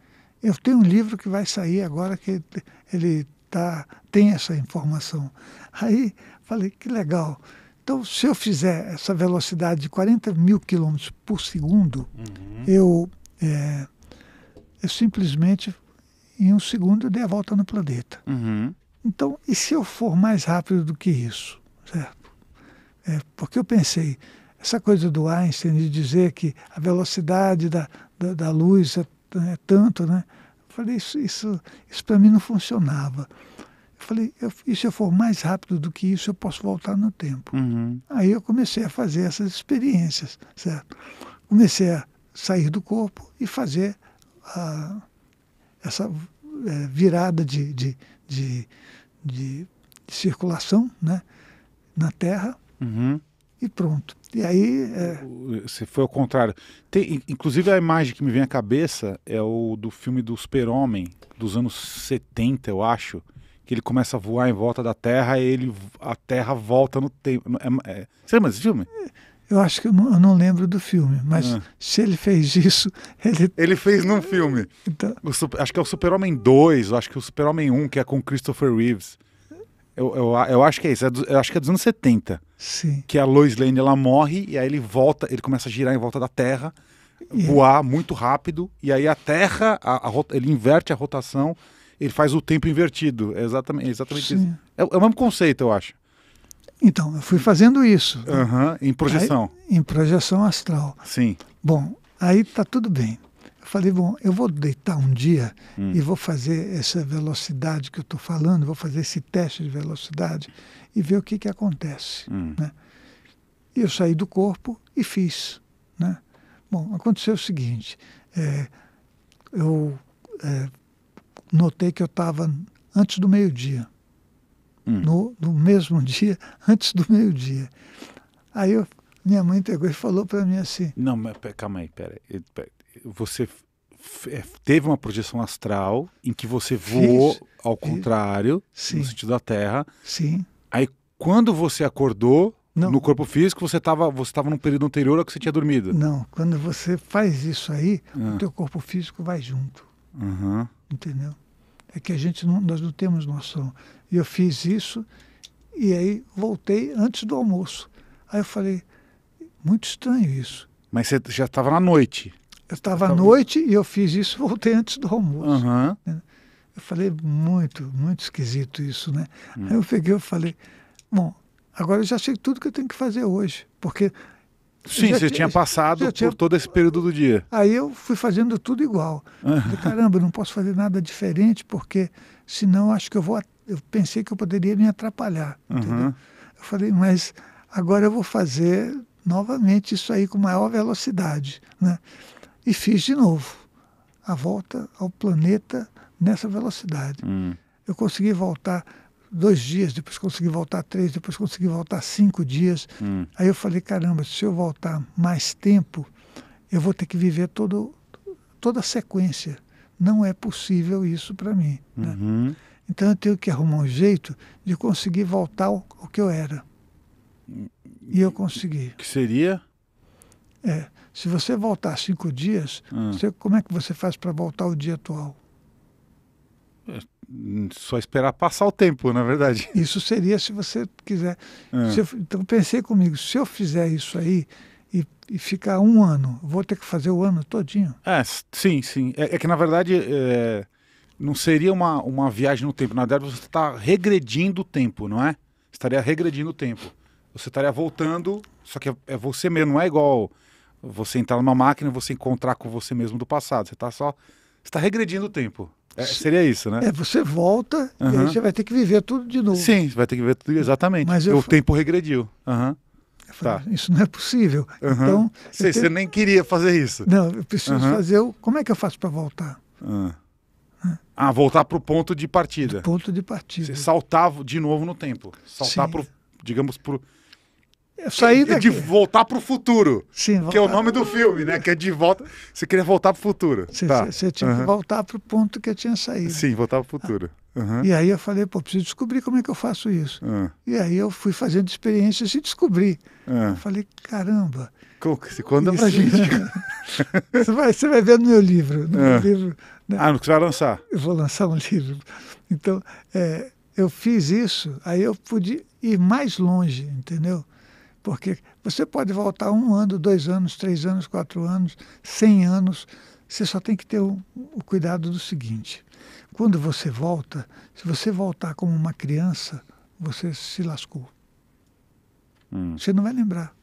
Speaker 2: Eu tenho um livro que vai sair agora que ele tá, tem essa informação. Aí falei, que legal. Então, se eu fizer essa velocidade de 40 mil quilômetros por segundo, uhum. eu, é, eu simplesmente, em um segundo, dei a volta no planeta. Uhum. Então, e se eu for mais rápido do que isso? Certo? É, porque eu pensei, essa coisa do Einstein de dizer que a velocidade da, da, da luz é né, tanto, né? Eu falei, isso, isso, isso para mim não funcionava. Eu falei, eu, e se eu for mais rápido do que isso, eu posso voltar no tempo. Uhum. Aí eu comecei a fazer essas experiências, certo? Comecei a sair do corpo e fazer a, essa é, virada de, de, de, de, circulação né? na Terra. Uhum e pronto. E aí.
Speaker 1: É. Você foi ao contrário. Tem, inclusive, a imagem que me vem à cabeça é o do filme do Super-Homem, dos anos 70, eu acho. Que ele começa a voar em volta da Terra e ele, a Terra volta no tempo. É, é, você lembra desse filme?
Speaker 2: Eu acho que eu não, eu não lembro do filme, mas ah. se ele fez isso.
Speaker 1: Ele, ele fez num filme. Então... acho que é o Super-Homem 2, acho que é o Super-Homem 1, que é com Christopher Reeves. Eu, eu, eu acho que é isso, é eu acho que é dos anos 70. Sim. Que a Lois Lane ela morre e aí ele volta, ele começa a girar em volta da Terra, é. voar muito rápido e aí a Terra, a, a, ele inverte a rotação, ele faz o tempo invertido. É exatamente, é exatamente isso. É, é o mesmo conceito, eu acho.
Speaker 2: Então, eu fui fazendo isso. Uhum, em projeção. Aí, em projeção astral. Sim. Bom, aí tá tudo bem. Eu falei, bom, eu vou deitar um dia hum. e vou fazer essa velocidade que eu estou falando, vou fazer esse teste de velocidade e ver o que, que acontece. Hum. Né? E eu saí do corpo e fiz. Né? Bom, aconteceu o seguinte: é, eu é, notei que eu estava antes do meio-dia. Hum. No, no, mesmo dia, antes do meio-dia. Aí eu, minha mãe pegou e falou para mim assim.
Speaker 1: Não, mas calma aí, pera. você é, teve uma projeção astral em que você voou fiz, ao contrário, fiz, no sentido da Terra. Sim. Aí quando você acordou não. no corpo físico, você estava você tava num período anterior ao que você tinha dormido? Não,
Speaker 2: quando você faz isso aí, ah. o teu corpo físico vai junto. Uhum. Entendeu? É que a gente não, nós não temos noção. E eu fiz isso e aí voltei antes do almoço. Aí eu falei, muito estranho isso.
Speaker 1: Mas você já estava na noite?
Speaker 2: Eu estava à noite e eu fiz isso, voltei antes do almoço. Uhum. Entendeu? Eu falei, muito, muito esquisito isso, né? Hum. Aí eu peguei e falei, bom, agora eu já sei tudo que eu tenho que fazer hoje, porque... Sim, você tinha, tinha passado por
Speaker 1: todo esse período do dia.
Speaker 2: Aí eu fui fazendo tudo igual. Falei, caramba, não posso fazer nada diferente, porque senão acho que eu vou... Eu pensei que eu poderia me atrapalhar, uhum. Eu falei, mas agora eu vou fazer novamente isso aí com maior velocidade, né? E fiz de novo. A volta ao planeta nessa velocidade. Hum. Eu consegui voltar dois dias, depois consegui voltar três, depois consegui voltar cinco dias. Hum. Aí eu falei, caramba, se eu voltar mais tempo, eu vou ter que viver todo, toda a sequência. Não é possível isso para mim.
Speaker 3: Né? Uhum.
Speaker 2: Então eu tenho que arrumar um jeito de conseguir voltar o que eu era. E eu consegui.
Speaker 1: Que seria?
Speaker 2: É, se você voltar cinco dias, hum. você, como é que você faz para voltar o dia atual?
Speaker 1: só esperar passar o tempo, na verdade.
Speaker 2: Isso seria se você quiser. É. Se eu, então pensei comigo, se eu fizer isso aí e, e, ficar um ano, vou ter que fazer o ano todinho.
Speaker 1: É, sim, sim. É, é que na verdade é, não seria uma, uma viagem no tempo. Na verdade, você está regredindo o tempo, não é? Estaria regredindo o tempo. Você estaria voltando, só que é, é você mesmo, não é igual você entrar numa máquina e você encontrar com você mesmo do passado. Você está só está regredindo o tempo. É, seria isso, né? É, você
Speaker 2: volta uhum. e aí você vai ter que viver tudo de novo. Sim,
Speaker 1: vai ter que viver tudo, exatamente. Mas eu, o tempo regrediu. Uhum. Falei, tá.
Speaker 2: Isso não é possível.
Speaker 1: Uhum. Então, Sei, tenho... Você nem queria fazer isso. Não, eu preciso fazer.
Speaker 2: O... Como é que eu faço para voltar?
Speaker 1: Ah, ah voltar para o ponto de partida. Do ponto de partida. Você saltava de novo no tempo. Saltar para digamos, para é é eu daqui. De
Speaker 2: voltar para o futuro. Sim, voltar... Que é o nome do filme, né? Que é de volta. Você queria voltar para o futuro. Sim, tá. você tinha uhum. que voltar para o ponto que eu tinha saído. Sim,
Speaker 1: voltar para o futuro. Uhum. E aí
Speaker 2: eu falei, pô, preciso descobrir como é que eu faço isso. Uhum. E aí eu fui fazendo experiências e descobri. Ah. Eu falei, caramba.
Speaker 1: Você conta gente.
Speaker 2: você, vai, você vai ver no meu livro. No meu livro
Speaker 1: né? Ah, no que você vai lançar?
Speaker 2: Eu vou lançar um livro. Então, é, eu fiz isso, aí eu pude ir mais longe, entendeu? Porque você pode voltar um ano, dois anos, três anos, quatro anos, cem anos. Você só tem que ter o, o cuidado do seguinte: quando você volta, se você voltar como uma criança, você se lascou. Hum. Você não vai lembrar.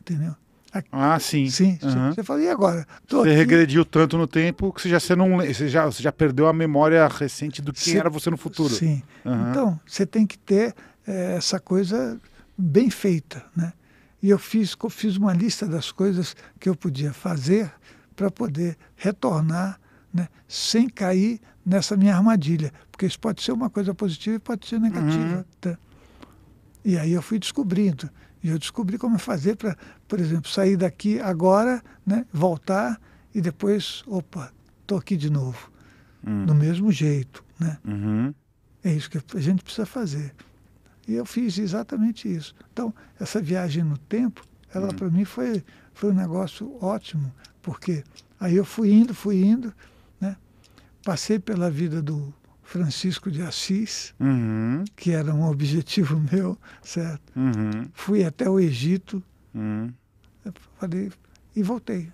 Speaker 2: Entendeu? Aqui. Ah, sim. Sim. Uhum. Você fala, e agora? Tô você aqui.
Speaker 1: regrediu tanto no tempo que você já, você não, você já, você já perdeu a memória recente do que era você no futuro. Sim.
Speaker 2: Uhum. Então, você tem que ter é, essa coisa bem feita. Né? E eu fiz, fiz uma lista das coisas que eu podia fazer para poder retornar né, sem cair nessa minha armadilha. Porque isso pode ser uma coisa positiva e pode ser negativa. Uhum. Tá? E aí eu fui descobrindo. E eu descobri como fazer para, por exemplo, sair daqui agora, né, voltar e depois, opa, estou aqui de novo. Uhum. Do mesmo jeito. Né? Uhum. É isso que a gente precisa fazer. E eu fiz exatamente isso. Então, essa viagem no tempo, ela uhum. para mim foi, foi um negócio ótimo, porque aí eu fui indo, fui indo, né? passei pela vida do Francisco de Assis, uhum. que era um objetivo meu, certo? Uhum. Fui até o Egito, hum. falei, e voltei.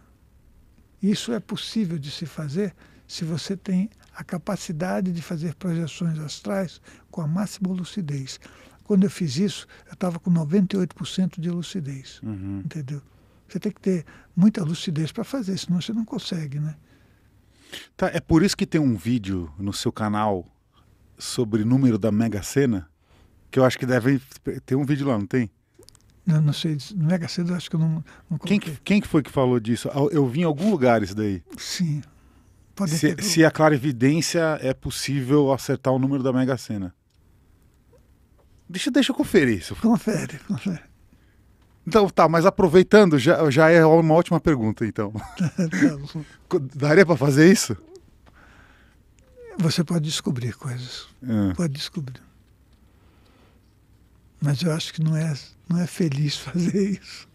Speaker 2: Isso é possível de se fazer se você tem a capacidade de fazer projeções astrais com a máxima lucidez. Quando eu fiz isso, eu estava com 98% de lucidez, uhum. entendeu? Você tem que ter muita lucidez para fazer, senão você não consegue, né?
Speaker 1: Tá, é por isso que tem um vídeo no seu canal sobre número da Mega Sena, que eu acho que deve ter um vídeo lá, não tem?
Speaker 2: Eu não sei, Mega Sena eu acho que eu não, não
Speaker 1: Quem, quem foi que falou disso? Eu vi em algum lugar isso daí.
Speaker 2: Sim. Pode se, ter... se
Speaker 1: a clarividência é possível acertar o número da Mega Sena. Deixa, deixa eu conferir isso. Confere, confere. Então, tá, mas aproveitando, já, já é uma ótima pergunta, então. Tá daria para fazer isso?
Speaker 2: Você pode descobrir coisas. É. Pode descobrir. Mas eu acho que não é, não é feliz fazer isso.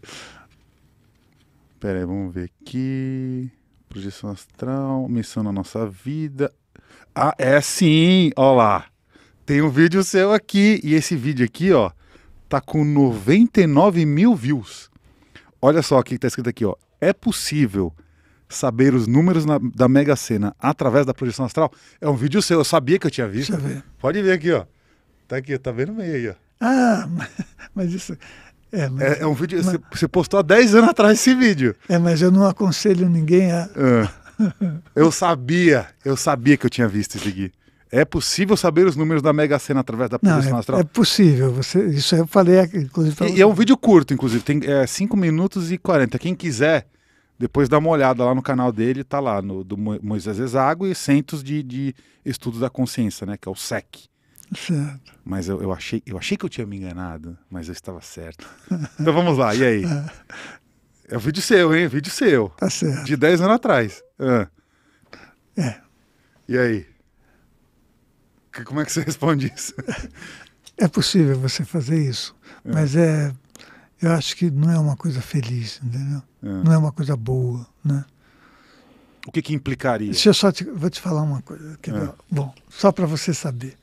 Speaker 1: Pera aí, vamos ver
Speaker 2: aqui.
Speaker 1: Projeção astral, missão na nossa vida. Ah, é sim! Olha lá. Tem um vídeo seu aqui, e esse vídeo aqui, ó, tá com 99 mil views. Olha só o que tá escrito aqui, ó. É possível saber os números na, da Mega Sena através da projeção astral? É um vídeo seu, eu sabia que eu tinha visto. Deixa eu ver. Pode ver aqui, ó. Tá aqui, tá vendo meio aí, ó.
Speaker 2: Ah, mas isso. É, mas,
Speaker 1: é, é um vídeo. Mas, você postou há 10 anos atrás esse vídeo.
Speaker 2: É, mas eu não aconselho ninguém a. Ah.
Speaker 1: Eu sabia, eu sabia que eu tinha visto esse aqui. É possível saber os números da Mega Sena através da projeção é, astral? É
Speaker 2: possível. Você, isso eu falei, é, inclusive. E,
Speaker 1: é um vídeo curto, inclusive. Tem é, 5 minutos e 40. Quem quiser, depois dá uma olhada lá no canal dele. Tá lá, no, do Moisés Exago e Centros de, de Estudos da Consciência, né? Que é o SEC. Certo. Mas eu, eu, achei, eu achei que eu tinha me enganado, mas eu estava certo. então vamos lá, e aí? é o vídeo seu, hein? Vídeo seu. Tá certo. De 10 anos atrás. Ah. É. E aí? Que, como é que você responde isso?
Speaker 2: É possível você fazer isso, é. mas é, eu acho que não é uma coisa feliz, entendeu? É. Não é uma coisa boa, né?
Speaker 1: O que, que implicaria? Deixa eu só
Speaker 2: te, vou te falar uma coisa. é. Bom, só para você saber.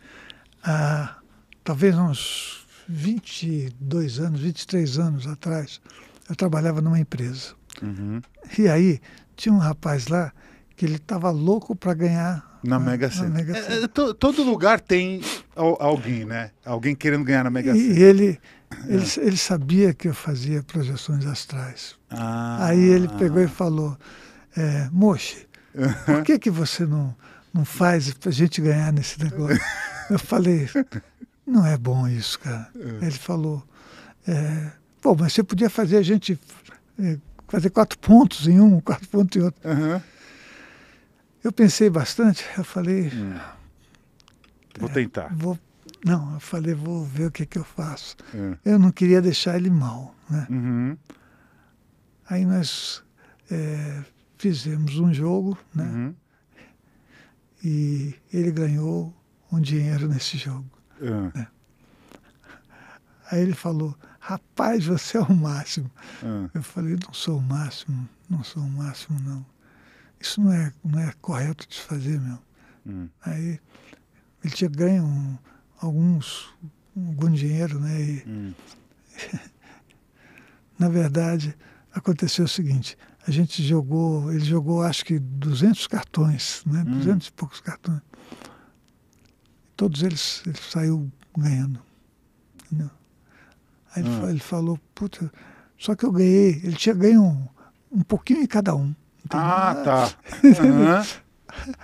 Speaker 2: Ah, talvez uns 22 anos, 23 anos atrás, eu trabalhava numa empresa. Uhum. E aí tinha um rapaz lá que ele estava louco para ganhar
Speaker 1: na né? Mega Sena.
Speaker 2: é, é todo lugar
Speaker 1: tem alguém, né? Alguém querendo ganhar na Mega Sena. E ele,
Speaker 2: ele, é. ele sabia que eu fazia projeções astrais.
Speaker 1: Ah. Aí ele pegou e
Speaker 2: falou, é, Moche, por que, que você não, não faz para a gente ganhar nesse negócio? Eu falei, não é bom isso, cara. É. Ele falou, é, mas você podia fazer a gente é, fazer quatro pontos em um, quatro pontos em outro. Uhum. Eu pensei bastante, eu falei. É. Vou é, tentar. É, vou, não, eu falei, vou ver o que, é que eu faço. É. Eu não queria deixar ele mal. Né? Uhum. Aí nós é, fizemos um jogo, né? Uhum. E ele ganhou um dinheiro nesse jogo. Uhum. Né? Aí ele falou, rapaz, você é o máximo. Eu falei, não sou o máximo, não sou o máximo, não isso não é, não é correto de fazer mesmo. Hum. Aí ele tinha ganho um, alguns, algum dinheiro, né? E, hum. na verdade, aconteceu o seguinte, a gente jogou, ele jogou acho que 200 cartões, né? Hum. 200 e poucos cartões. Todos eles, ele saiu ganhando. Entendeu? Aí ele, hum. ele falou, puta, só que eu ganhei, ele tinha ganho um, um pouquinho em cada um.
Speaker 1: Ah, tá.
Speaker 2: Uhum.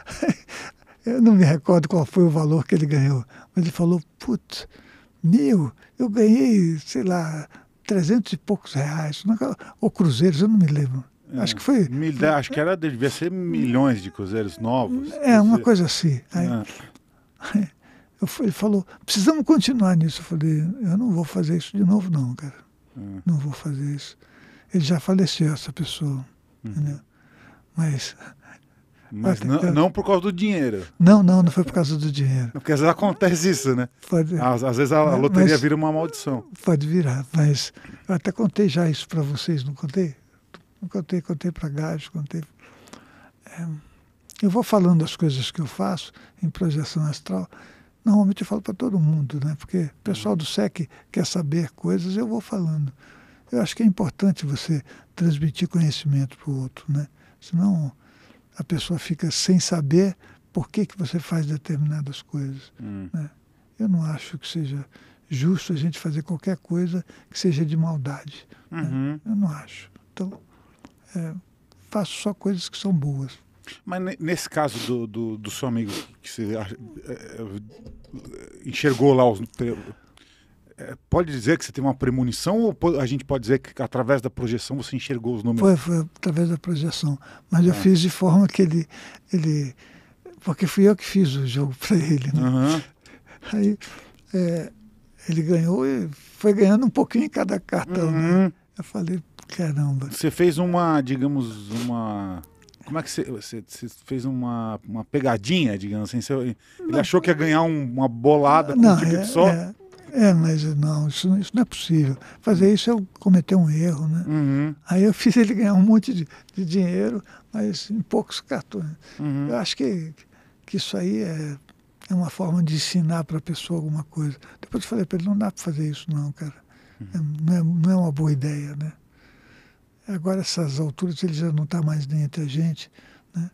Speaker 2: eu não me recordo qual foi o valor que ele ganhou, mas ele falou, putz, Nil, eu ganhei, sei lá, trezentos e poucos reais, é ou cruzeiros, eu não me lembro.
Speaker 1: É, acho que foi. Milha, acho que era, devia ser milhões de cruzeiros novos. É, uma dizer. coisa assim. Aí,
Speaker 2: é. fui, ele falou, precisamos continuar nisso. Eu falei, eu não vou fazer isso de novo, não, cara. É. Não vou fazer isso. Ele já faleceu, essa pessoa. Uhum. Entendeu? Mas. Mas não, que... não,
Speaker 1: por causa do dinheiro. Não, não,
Speaker 2: não foi por causa do dinheiro.
Speaker 1: Porque às vezes acontece isso, né? Pode... Às, às vezes a, a loteria mas... vira uma maldição.
Speaker 2: Pode virar, mas eu até contei já isso para vocês, não contei? Não contei, contei para Gás, contei. É... eu vou falando as coisas que eu faço em projeção astral. Normalmente eu falo para todo mundo, né? Porque o pessoal do SEC quer saber coisas, eu vou falando. Eu acho que é importante você transmitir conhecimento para o outro, né? Senão a pessoa fica sem saber por que, que você faz determinadas coisas. Hum. Né? Eu não acho que seja justo a gente fazer qualquer coisa que seja de maldade. Né? Uhum. Né? Eu não acho. Então, é, faço só coisas que são boas.
Speaker 1: Mas nesse caso do, do, do seu amigo que você é, é, enxergou lá os é, pode dizer que você tem uma premonição ou a gente pode dizer que através da projeção você enxergou os números? Foi,
Speaker 2: foi através da projeção. Mas é. eu ah. fiz de forma que ele, ele. Porque fui eu que fiz o jogo para ele. Né? Uhum. Aí é, ele ganhou e foi ganhando um pouquinho em cada cartão. Né? Uhum. Né? Eu falei, caramba.
Speaker 1: Você fez uma, digamos, uma. Como é que você, você, fez uma, uma pegadinha, digamos assim? Você, ele não, achou que ia ganhar um, uma bolada com não, um ticket é, só? É,
Speaker 2: é, mas não, isso, isso não é possível. Fazer isso é cometer um erro, né? Uhum. Aí eu fiz ele ganhar um monte de, de dinheiro, mas em poucos cartões. Uhum. Eu acho que, que isso aí é, é uma forma de ensinar para a pessoa alguma coisa. Depois eu falei para ele, não dá para fazer isso não, cara. Uhum. É, não, é, não é uma boa ideia, né? Agora, essas alturas, ele já não está mais nem entre a gente, né?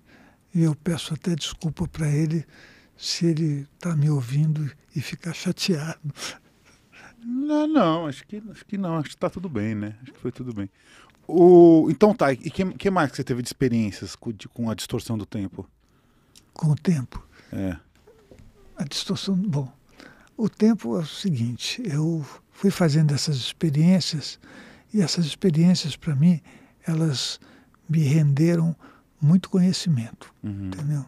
Speaker 2: E eu peço até desculpa para ele se ele está me ouvindo e ficar chateado. Não, não, acho que, acho que não,
Speaker 1: acho que tá tudo bem, né? Acho que foi tudo bem. O, então tá, e que, que mais que você teve de experiências com, de, com a distorção do tempo?
Speaker 2: Com o tempo? É. A distorção, bom, o tempo é o seguinte, eu fui fazendo essas experiências e essas experiências para mim, elas me renderam muito conhecimento, uhum. entendeu?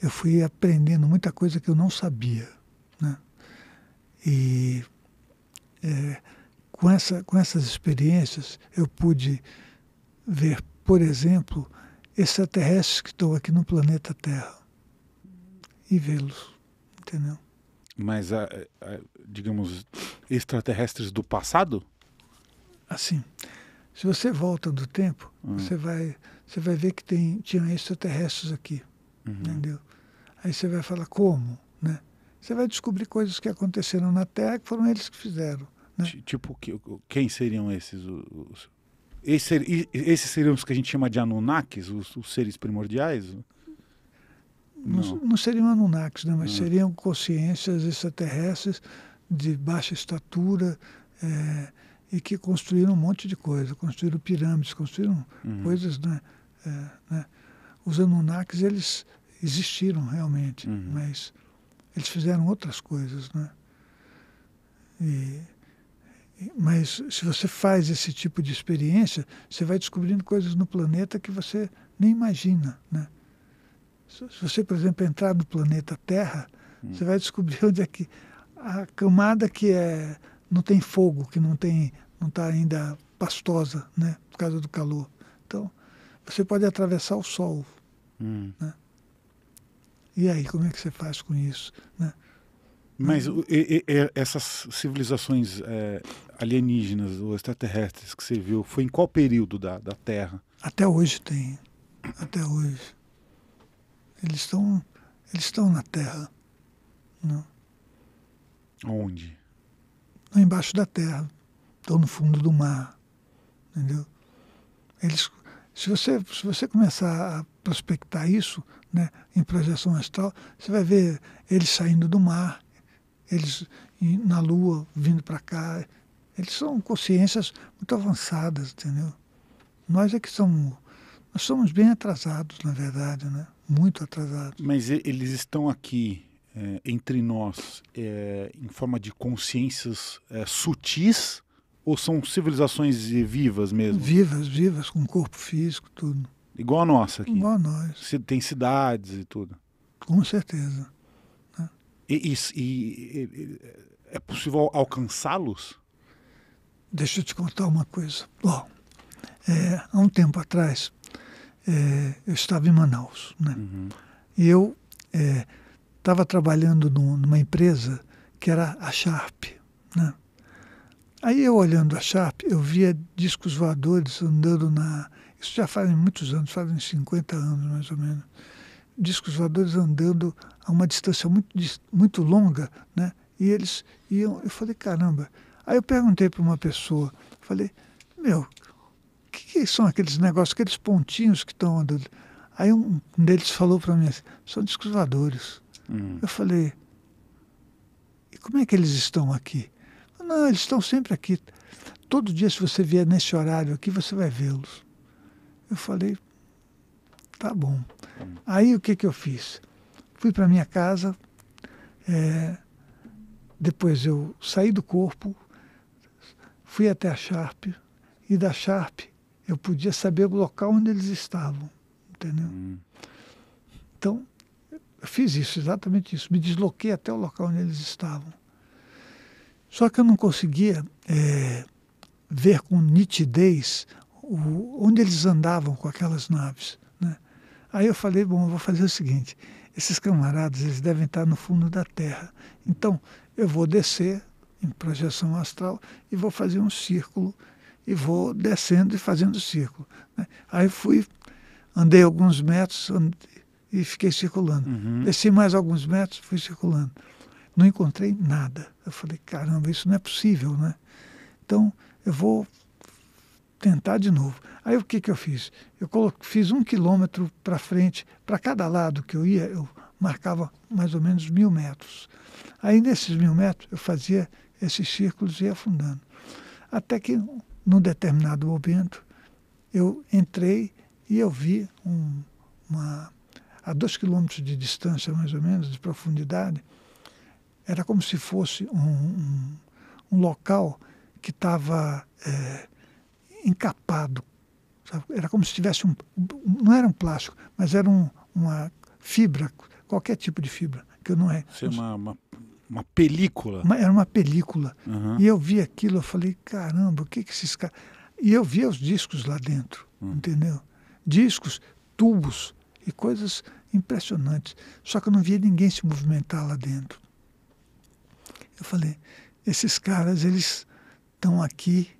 Speaker 2: Eu fui aprendendo muita coisa que eu não sabia. E é, com, essa, com essas experiências eu pude ver, por exemplo, extraterrestres que estão aqui no planeta Terra e vê-los, entendeu?
Speaker 1: Mas, a, a, digamos, extraterrestres do passado?
Speaker 2: Assim, se você volta do tempo, uhum. você, vai, você vai ver que tem, tinha extraterrestres aqui, uhum. entendeu? Aí você vai falar como, né? Você vai descobrir coisas que aconteceram na Terra que foram eles que fizeram.
Speaker 1: Né? Tipo, quem seriam esses? Os... esses seriam os que a gente chama de Anunnakis, os, os seres primordiais? Não. não,
Speaker 2: não seriam Anunnakis, né? mas não. seriam consciências extraterrestres de baixa estatura é, e que construíram um monte de coisa. Construíram pirâmides, construíram uhum. coisas. Né? É, né? Os Anunnakis, eles existiram realmente, uhum. mas eles fizeram outras coisas, né? E, mas se você faz esse tipo de experiência, você vai descobrindo coisas no planeta que você nem imagina, né? Se você, por exemplo, entrar no planeta Terra, hum. você vai descobrir onde é que a camada que é não tem fogo, que não tem não está ainda pastosa, né? Por causa do calor. Então, você pode atravessar o Sol, hum. né? E aí, como é que você faz com isso? Né? Mas
Speaker 1: e, e, essas civilizações é, alienígenas ou extraterrestres que você viu, foi em qual período da, da Terra?
Speaker 2: Até hoje tem. Até hoje. Eles estão eles estão na Terra. Né? Onde? Embaixo da Terra. Estão no fundo do mar. Entendeu? Eles, se, você, se você começar a prospectar isso, né, em projeção astral, você vai ver eles saindo do mar, eles na lua vindo para cá. Eles são consciências muito avançadas, entendeu? Nós é que somos, nós somos bem atrasados, na verdade, né? Muito atrasados.
Speaker 1: Mas eles estão aqui é, entre nós é, em forma de consciências é, sutis ou são civilizações vivas mesmo? Vivas, vivas, com corpo físico, tudo. Igual a nossa aqui.
Speaker 2: Igual a nós.
Speaker 1: Tem cidades e tudo.
Speaker 2: Com certeza.
Speaker 1: Né? E, e, e, é possível alcançá-los?
Speaker 2: Deixa eu te contar uma coisa. Bom, é, há um tempo atrás, é, eu estava em Manaus. Né? Uhum. E eu estava é, trabalhando numa empresa que era a Sharp. Né? Aí eu olhando a Sharp, eu via discos voadores andando na, isso já fazem muitos anos, fazem 50 anos mais ou menos. Discos voadores andando a uma distância muito, muito longa, né? E eles iam. Eu falei, caramba. Aí eu perguntei para uma pessoa, falei, meu, o que, que, são aqueles negócios, aqueles pontinhos que estão andando? Aí um deles falou para mim assim, são discos voadores. Hum. Eu falei, e como é que eles estão aqui? Não, eles estão sempre aqui. Todo dia, se você vier nesse horário aqui, você vai vê-los. Eu falei, tá bom. Aí o que, que eu fiz? Fui para minha casa, é, depois eu saí do corpo, fui até a Sharp, e da Sharp eu podia saber o local onde eles estavam, entendeu? Hum. Então, eu fiz isso, exatamente isso. Me desloquei até o local onde eles estavam. Só que eu não conseguia é, ver com nitidez o, onde eles andavam com aquelas naves. Né? Aí eu falei, bom, eu vou fazer o seguinte, esses camaradas, eles devem estar no fundo da Terra. Então, eu vou descer em projeção astral e vou fazer um círculo e vou descendo e fazendo círculo. Né? Aí fui, andei alguns metros andei, e fiquei circulando. Uhum. Desci mais alguns metros, fui circulando. Não encontrei nada. Eu falei, caramba, isso não é possível, né? Então, eu vou tentar de novo. Aí o que, que eu fiz? Eu fiz um quilômetro para frente, para cada lado que eu ia, eu marcava mais ou menos mil metros. Aí nesses mil metros eu fazia esses círculos e ia afundando. Até que num determinado momento eu entrei e eu vi um, uma, a dois quilômetros de distância mais ou menos, de profundidade, era como se fosse um, um, um local que estava... É, eh, encapado. Sabe? Era como se tivesse um. Não era um plástico, mas era um, uma fibra, qualquer tipo de fibra. Que eu não é. Sim, uma,
Speaker 1: uma, uma, película. Uma, era uma
Speaker 2: película. Uhum. E eu vi aquilo, eu falei, caramba, o que, que esses caras. E eu via os discos lá dentro, uhum. entendeu? Discos, tubos e coisas impressionantes. Só que eu não via ninguém se movimentar lá dentro. Eu falei, esses caras, eles estão aqui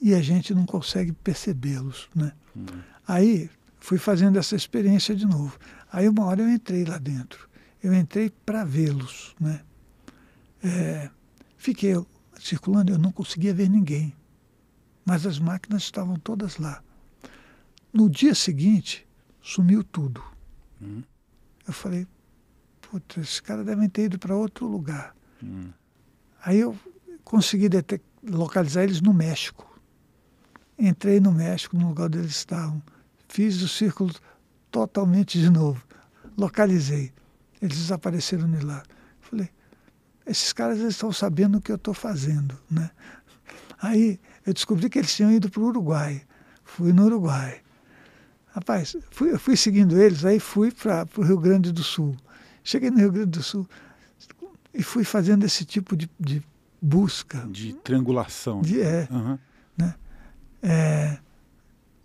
Speaker 2: e a gente não consegue percebê-los. Né? Hum. Aí fui fazendo essa experiência de novo. Aí uma hora eu entrei lá dentro. Eu entrei para vê-los. Né? É, fiquei circulando, eu não conseguia ver ninguém. Mas as máquinas estavam todas lá. No dia seguinte, sumiu tudo. Hum. Eu falei, putz, esses caras devem ter ido para outro lugar. Hum. Aí eu consegui localizar eles no México. Entrei no México, no lugar onde eles estavam. Fiz o círculo totalmente de novo. Localizei. Eles desapareceram de lá. Falei, esses caras estão sabendo o que eu estou fazendo. Né? Aí eu descobri que eles tinham ido para o Uruguai. Fui no Uruguai. Rapaz, fui, fui seguindo eles, aí fui para o Rio Grande do Sul. Cheguei no Rio Grande do Sul e fui fazendo esse tipo de, de busca. De
Speaker 1: triangulação. De, é.
Speaker 2: Uhum. É,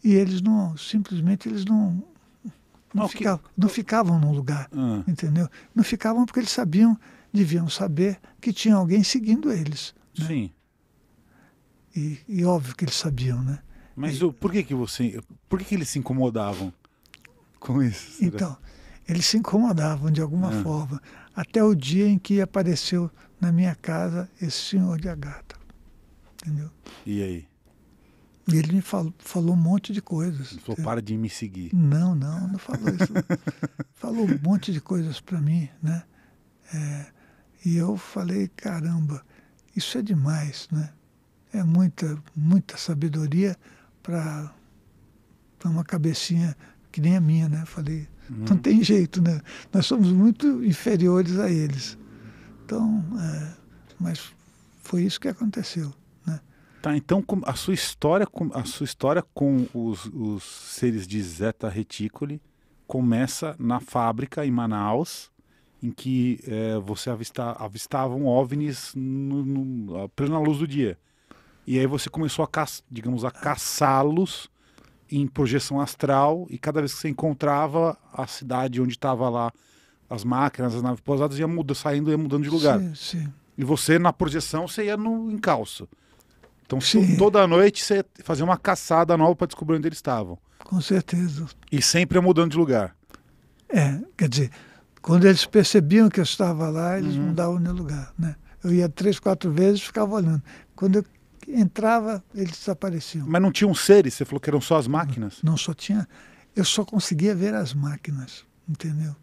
Speaker 2: e eles não, simplesmente eles não, não, ficavam, não ficavam no lugar, ah. entendeu? Não ficavam porque eles sabiam, deviam saber que tinha alguém seguindo eles. Né? Sim. E, e, óbvio que eles sabiam, né?
Speaker 1: Mas e, o, por que que você, por que, que eles se incomodavam
Speaker 2: com isso? Será? Então, eles se incomodavam de alguma ah. forma, até o dia em que apareceu na minha casa esse senhor de Agatha, entendeu? E aí? E ele me falou, falou um monte de coisas. Ele falou, para de me seguir. Não, não, não falou isso. falou um monte de coisas para mim, né? É, e eu falei, caramba, isso é demais, né? É muita, muita sabedoria para uma cabecinha que nem a minha, né? Falei, hum. não tem jeito, né? Nós somos muito inferiores a eles. Então, é, mas foi isso que aconteceu.
Speaker 1: Tá, então a sua história, a sua história com os, os seres de Zeta Reticuli começa na fábrica em Manaus, em que é, você avista, avistavam OVNIs no, no, plena luz do dia. E aí você começou a, caça, digamos, a caçá-los em projeção astral e cada vez que você encontrava a cidade onde estava lá as máquinas, as naves pousadas, ia mudando, saindo, ia mudando de lugar. Sim, sim. E você, na projeção, você ia no encalço. Então, Sim. toda noite você fazia uma caçada nova para descobrir onde eles estavam.
Speaker 2: Com certeza.
Speaker 1: E sempre mudando de
Speaker 2: lugar. É, quer dizer, quando eles percebiam que eu estava lá, eles uhum. mudavam de lugar, né? Eu ia três, quatro vezes, e ficava olhando. Quando eu entrava, eles desapareciam. Mas não tinham seres? Você falou que eram só as máquinas? Não, não só tinha. Eu só conseguia ver as máquinas, entendeu?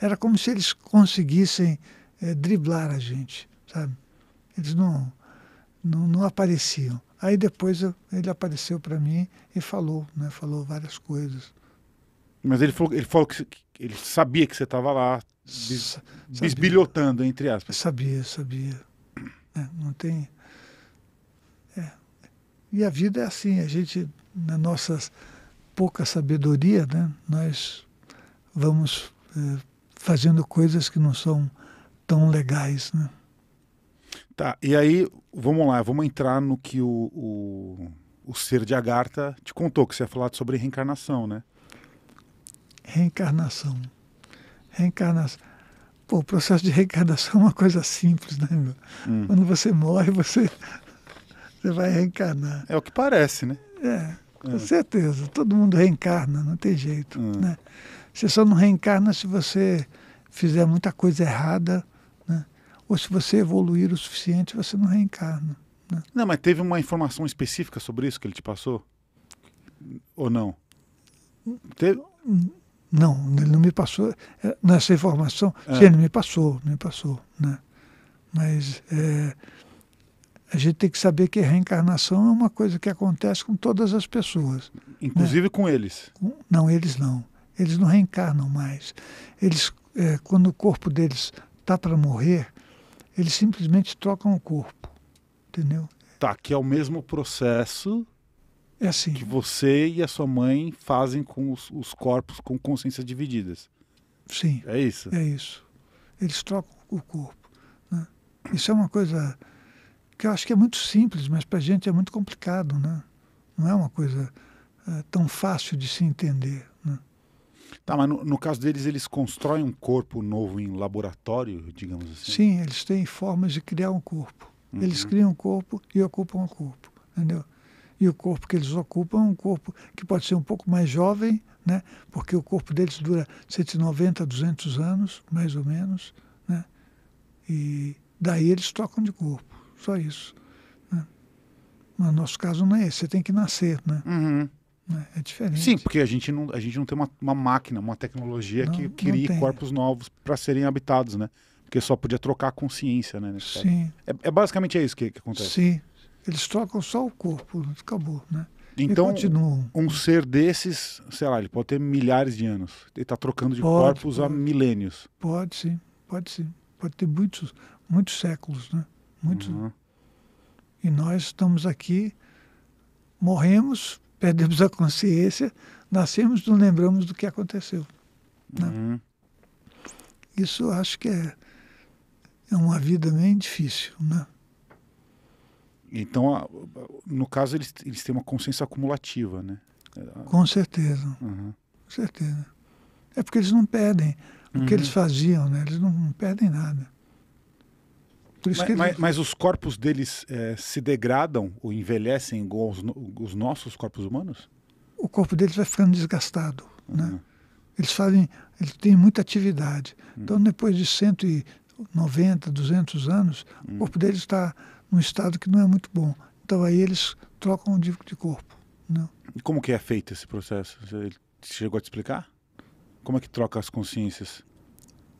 Speaker 2: Era como se eles conseguissem é, driblar a gente, sabe? Eles não não, não apareciam. Aí depois eu, ele apareceu para mim e falou, né? Falou várias coisas.
Speaker 1: Mas ele falou, ele falou que, que ele sabia que você estava lá, bis, bisbilhotando, entre aspas.
Speaker 2: Sabia, sabia. É, não tem. É. E a vida é assim, a gente, na nossa pouca sabedoria, né, nós vamos é, fazendo coisas que não são tão legais. Né?
Speaker 1: Tá, e aí, vamos lá, vamos entrar no que o, o, o ser de Agartha te contou, que você ia falar sobre reencarnação, né?
Speaker 2: Reencarnação. Reencarnação. Pô, o processo de reencarnação é uma coisa simples, né? Meu? Hum. Quando você morre, você, você vai reencarnar.
Speaker 1: É o que parece, né? É, é.
Speaker 2: com certeza. Todo mundo reencarna, não tem jeito, hum. né? Você só não reencarna se você fizer muita coisa errada ou se você evoluir o suficiente, você não reencarna.
Speaker 1: Né? Não, mas teve uma informação específica sobre isso que ele te passou? Ou não? Teve...
Speaker 2: Não, ele não me passou. É, nessa informação, é. sim, ele me passou, me passou. Né? Mas é, a gente tem que saber que a reencarnação é uma coisa que acontece com todas as pessoas. Né? Inclusive
Speaker 1: né? com eles?
Speaker 2: Não, eles não. Eles não reencarnam mais. Eles, é, quando o corpo deles está para morrer, eles simplesmente trocam o corpo, entendeu?
Speaker 1: Tá, que é o mesmo processo é assim. que você e a sua mãe fazem com os, os corpos com consciências divididas. Sim. É isso? É isso.
Speaker 2: Eles trocam o corpo. Né? Isso é uma coisa que eu acho que é muito simples, mas para a gente é muito complicado, né? Não é uma coisa é, tão fácil de se entender, né?
Speaker 1: Tá, mas no, no, caso deles, eles constroem um corpo novo em laboratório, digamos assim? Sim,
Speaker 2: eles têm formas de criar um corpo. Uhum. Eles criam um corpo e ocupam o um corpo, entendeu? E o corpo que eles ocupam é um corpo que pode ser um pouco mais jovem, né? porque o corpo deles dura 190, 200 anos, mais ou menos, né? e daí eles trocam de corpo, só isso. Né? Mas no nosso caso não é esse, você tem que nascer. Né? Uhum. É, é diferente. Sim,
Speaker 1: porque a gente não, a gente não tem uma, uma máquina, uma tecnologia não, que crie corpos novos para serem habitados, né? Porque só podia trocar a consciência, né? Sim. É, é, basicamente é isso que, que, acontece. Sim.
Speaker 2: Eles trocam só o corpo, acabou, né? Então,
Speaker 1: um ser desses, sei lá, ele pode ter milhares de anos. Ele está trocando de pode, corpos pode. há milênios.
Speaker 2: Pode sim, pode sim. Pode ter muitos, muitos séculos, né? Muitos. Uhum. E nós estamos aqui, morremos, perdemos a consciência, nascemos e não lembramos do que aconteceu. Né? Uhum. Isso acho que é, é uma vida bem difícil, né?
Speaker 1: Então, no caso, eles, eles têm uma consciência acumulativa, né? Com certeza. Uhum.
Speaker 2: Com certeza. É porque eles não perdem o uhum. que eles uhum. faziam, né? Eles não perdem nada. Mas, ele... mas, mas, os
Speaker 1: corpos deles é, se degradam ou envelhecem igual os, os, nossos corpos humanos?
Speaker 2: O corpo deles vai ficando desgastado. Uhum. Né? Eles fazem, eles têm muita atividade. Uhum. Então, depois de 190, 200 anos, uhum. o corpo deles está num estado que não é muito bom. Então, aí eles trocam de, de corpo.
Speaker 1: Né? E como que é feito esse processo? Ele chegou a te explicar? Como é que troca as consciências?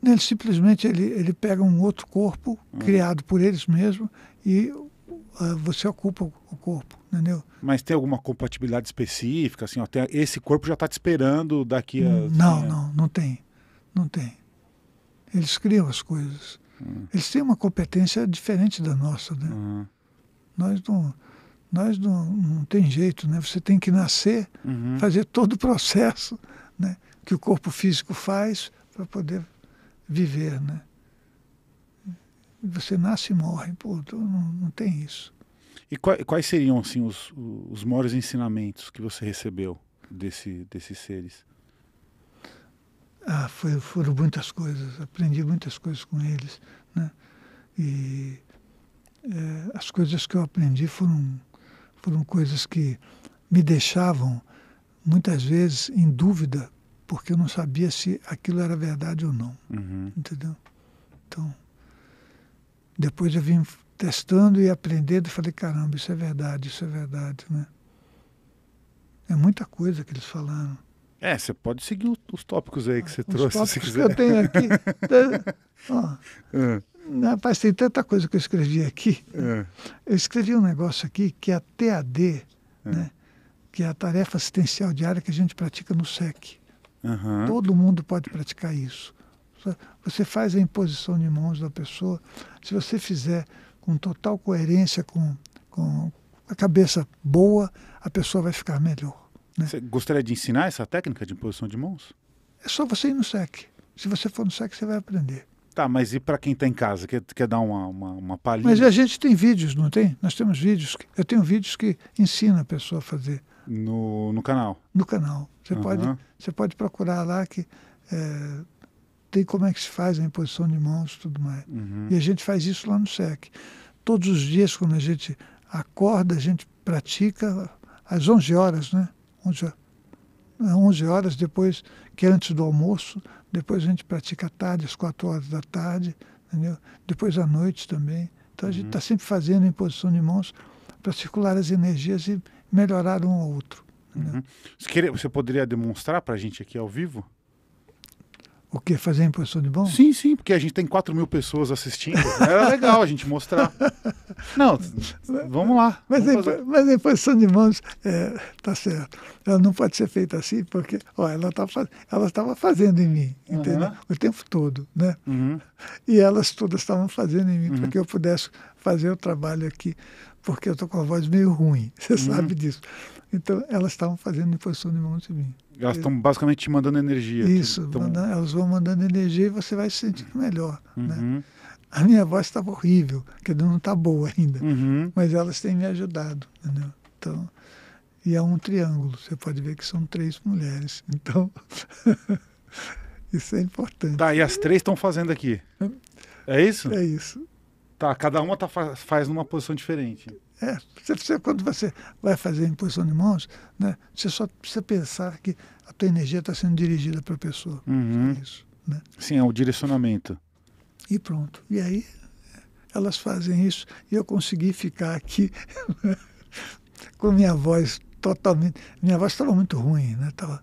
Speaker 2: Né, ele simplesmente ele, ele pega um outro corpo hum. criado por eles mesmos e uh, você ocupa o corpo, entendeu?
Speaker 1: Mas tem alguma compatibilidade específica, assim, ó, tem, esse corpo já está te esperando daqui a... Hum, não, né?
Speaker 2: não, não tem, não tem. Eles criam as coisas. Hum. Eles têm uma competência diferente da nossa, né? Nós não nós não, não tem jeito, né? Você tem que nascer, uhum. fazer todo o processo, né? Que o corpo físico faz para poder viver, né? Você nasce e morre, pô, então não, não tem isso.
Speaker 1: E quais seriam assim os, os maiores ensinamentos que você recebeu desse, desses seres?
Speaker 2: Ah, foi, foram muitas coisas. Aprendi muitas coisas com eles, né? E é, as coisas que eu aprendi foram foram coisas que me deixavam muitas vezes em dúvida porque eu não sabia se aquilo era verdade ou não. Uhum. Entendeu? Então, depois eu vim testando e aprendendo e falei, caramba, isso é verdade, isso é verdade, né? É muita coisa que eles falaram.
Speaker 1: É, você pode seguir os tópicos aí que você os trouxe, se quiser. Que eu tenho aqui. ó, uhum.
Speaker 2: Rapaz, tem tanta coisa que eu escrevi aqui. Uhum. Eu escrevi um negócio aqui que é a TAD, uhum. É. né? que é a tarefa assistencial diária que a gente pratica no SEC.
Speaker 3: Uhum. Todo
Speaker 2: mundo pode praticar isso. Você faz a imposição de mãos da pessoa. Se você fizer com total coerência, com, com a cabeça boa, a pessoa vai ficar melhor.
Speaker 1: Né? Você gostaria de ensinar essa técnica de imposição de mãos?
Speaker 2: É só você ir no SEC. Se você for no SEC, você vai aprender.
Speaker 1: Tá, mas e para quem está em casa? Quer, quer dar uma, uma, uma palhinha? Mas a gente
Speaker 2: tem vídeos, não tem? Nós temos vídeos. Eu tenho vídeos que ensina a pessoa a fazer
Speaker 1: no, no canal?
Speaker 2: No canal. Você, uhum. pode, você pode procurar lá que é, tem como é que se faz a imposição de mãos e tudo mais. Uhum. E a gente faz isso lá no SEC. Todos os dias, quando a gente acorda, a gente pratica às 11 horas, né? 11 horas. 11 horas depois, que é antes do almoço, depois a gente pratica à tarde, às 4 horas da tarde, entendeu? depois à noite também. Então a gente está uhum. sempre fazendo imposição de mãos para circular as energias e, melhorar um ao outro.
Speaker 1: Uhum. Você, poderia demonstrar para a gente aqui ao vivo?
Speaker 2: O que? Fazer a posição de bom? Sim, sim, porque a gente tem 4 mil pessoas assistindo.
Speaker 1: Era legal a gente mostrar. Não, vamos lá. Mas, vamos a,
Speaker 2: mas a de mãos, é, tá certo. Ela não pode ser feita assim, porque ó, ela tá ela estava fazendo em mim, uhum. entendeu? O tempo todo, né? Uhum. E elas todas estavam fazendo em mim, uhum. para que eu pudesse fazer o trabalho aqui porque eu estou com a voz meio ruim, você uhum. sabe disso. Então, elas estavam fazendo imposição de mão de mim.
Speaker 1: Elas estão basicamente te mandando energia. Isso, tão...
Speaker 2: elas vão mandando energia e você vai se sentindo melhor. Né? Uhum. Né? A minha voz estava horrível, que não está boa ainda, uhum. mas elas têm me ajudado. Entendeu? Então, e é um triângulo, você pode ver que são três mulheres. Então,
Speaker 1: isso é importante. Tá, e as três estão fazendo aqui. Hum. É isso? É isso. Tá, cada uma tá, faz numa posição diferente. É, você, você,
Speaker 2: quando você vai fazer em posição de mãos, né, você só precisa pensar que a tua energia está sendo dirigida para a pessoa.
Speaker 1: Uhum. É isso, né? Sim, é o direcionamento.
Speaker 2: E pronto. E aí elas fazem isso e eu consegui ficar aqui com minha voz totalmente. Minha voz estava muito ruim, né? Tava,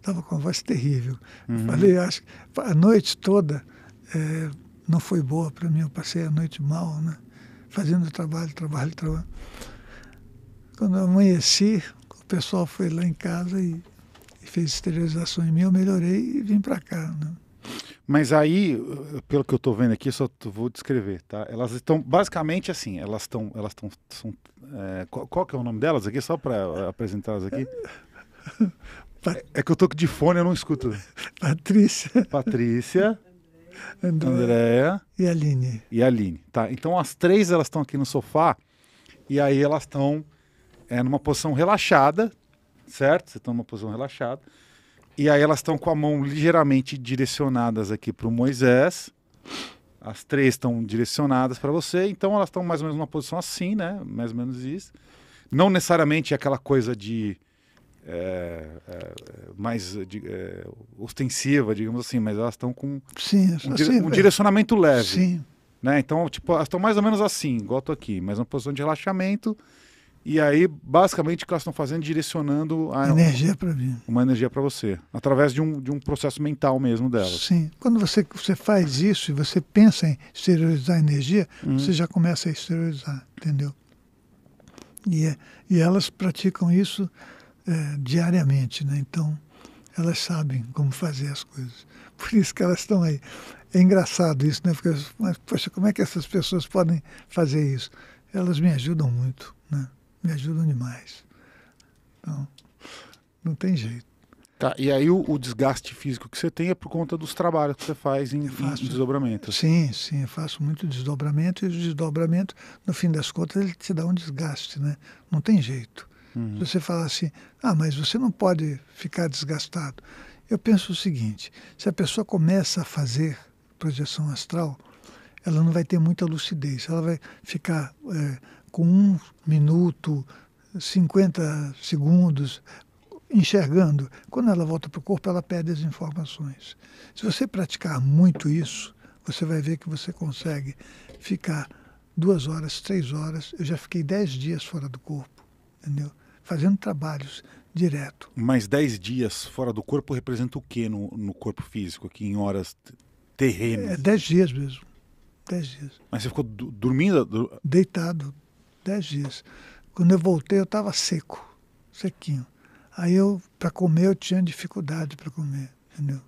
Speaker 2: tava com uma voz terrível. Uhum. Falei, acho, a noite toda. É, não foi boa para mim. Eu passei a noite mal, né? fazendo trabalho, trabalho, trabalho. Quando eu amanheci, o pessoal foi lá em casa e, e fez esterilização em mim. Eu melhorei e vim para cá. Né?
Speaker 1: Mas aí, pelo que eu estou vendo aqui, só vou descrever, tá? Elas estão basicamente assim, elas estão, elas estão, é, eh, qual, qual, que é o nome delas aqui, só para eh, apresentá-las aqui? É, é que eu tô de fone, eu não escuto. Patrícia. Patrícia. André, Andréa
Speaker 2: e Aline.
Speaker 1: E Aline, tá? Então as três elas estão aqui no sofá e aí elas estão é, numa posição relaxada, certo? Você está numa posição relaxada. E aí elas estão com a mão ligeiramente direcionadas aqui para o Moisés. As três estão direcionadas para você, então elas estão mais ou menos numa posição assim, né? Mais ou menos isso. Não necessariamente aquela coisa de é, é, mais de, é, ostensiva, digamos assim, mas elas estão com
Speaker 2: sim, um, assim, dire assim, um né? direcionamento
Speaker 1: leve. Sim. Né? Então, tipo, elas estão mais ou menos assim, igual estou aqui, mas uma posição de relaxamento. E aí, basicamente, o que elas estão fazendo é direcionando a, energia para mim. Uma energia para você, através de um, de um processo mental mesmo delas. Sim.
Speaker 2: Quando você, você faz isso e você pensa em exteriorizar energia, hum. você já começa a exteriorizar, entendeu? E, é, e elas praticam isso é, diariamente, né? Então elas sabem como fazer as coisas. Por isso que elas estão aí. É engraçado isso, né? Porque, mas, poxa, como é que essas pessoas podem fazer isso? Elas me ajudam muito, né? Me ajudam demais. Então, não tem jeito.
Speaker 1: Tá, e aí o, o desgaste físico que você tem é por conta dos trabalhos que você faz em, faço, em desdobramento.
Speaker 2: Sim, sim, eu faço muito desdobramento e o desdobramento, no fim das contas, ele te dá um desgaste, né? Não tem jeito. Uhum. Você fala assim, ah, mas você não pode ficar desgastado. Eu penso o seguinte: se a pessoa começa a fazer projeção astral, ela não vai ter muita lucidez, ela vai ficar é, com um minuto, 50 segundos enxergando. Quando ela volta para o corpo, ela perde as informações. Se você praticar muito isso, você vai ver que você consegue ficar duas horas, três horas. Eu já fiquei dez dias fora do corpo, entendeu? fazendo trabalhos direto.
Speaker 1: Mas 10 dias fora do corpo representa o que no, no corpo físico, aqui em horas terrenas? É
Speaker 2: 10 dias mesmo. 10 dias. Mas você ficou dormindo? Deitado, 10 dias. Quando eu voltei, eu estava seco, sequinho. Aí eu, para comer, eu tinha dificuldade para comer, entendeu?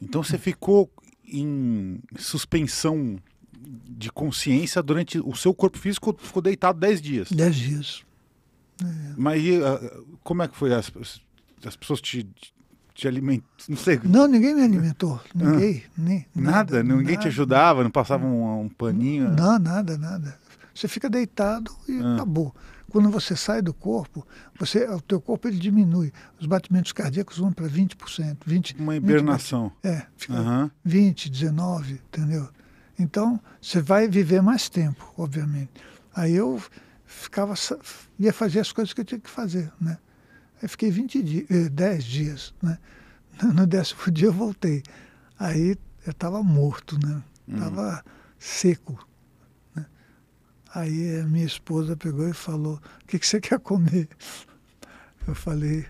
Speaker 1: Então você ficou em suspensão de consciência durante o seu corpo físico ficou deitado 10 dias.
Speaker 2: 10 dias.
Speaker 1: É. Mas e, ah, como é que foi? As, as pessoas te, te alimentam? Não
Speaker 2: sei. Não, ninguém me alimentou. Ah. Ninguém. Ah. Nem, nada, nada? Ninguém nada. te ajudava?
Speaker 1: Não passava um, um, paninho? Não,
Speaker 2: nada, nada. Você fica deitado e ah. acabou. Quando você sai do corpo, você, o teu corpo ele diminui. Os batimentos cardíacos vão para 20%. 20 Uma hibernação. 20, é, fica uhum. 20, 19, entendeu? Então, você vai viver mais tempo, obviamente. Aí eu ficava, ia fazer as coisas que eu tinha que fazer. Né? Aí fiquei 20 dias, 10 dias. Né? No décimo dia eu voltei. Aí eu estava morto, né? Estava uhum. seco. Né? Aí a minha esposa pegou e falou, o que, que você quer comer? Eu falei,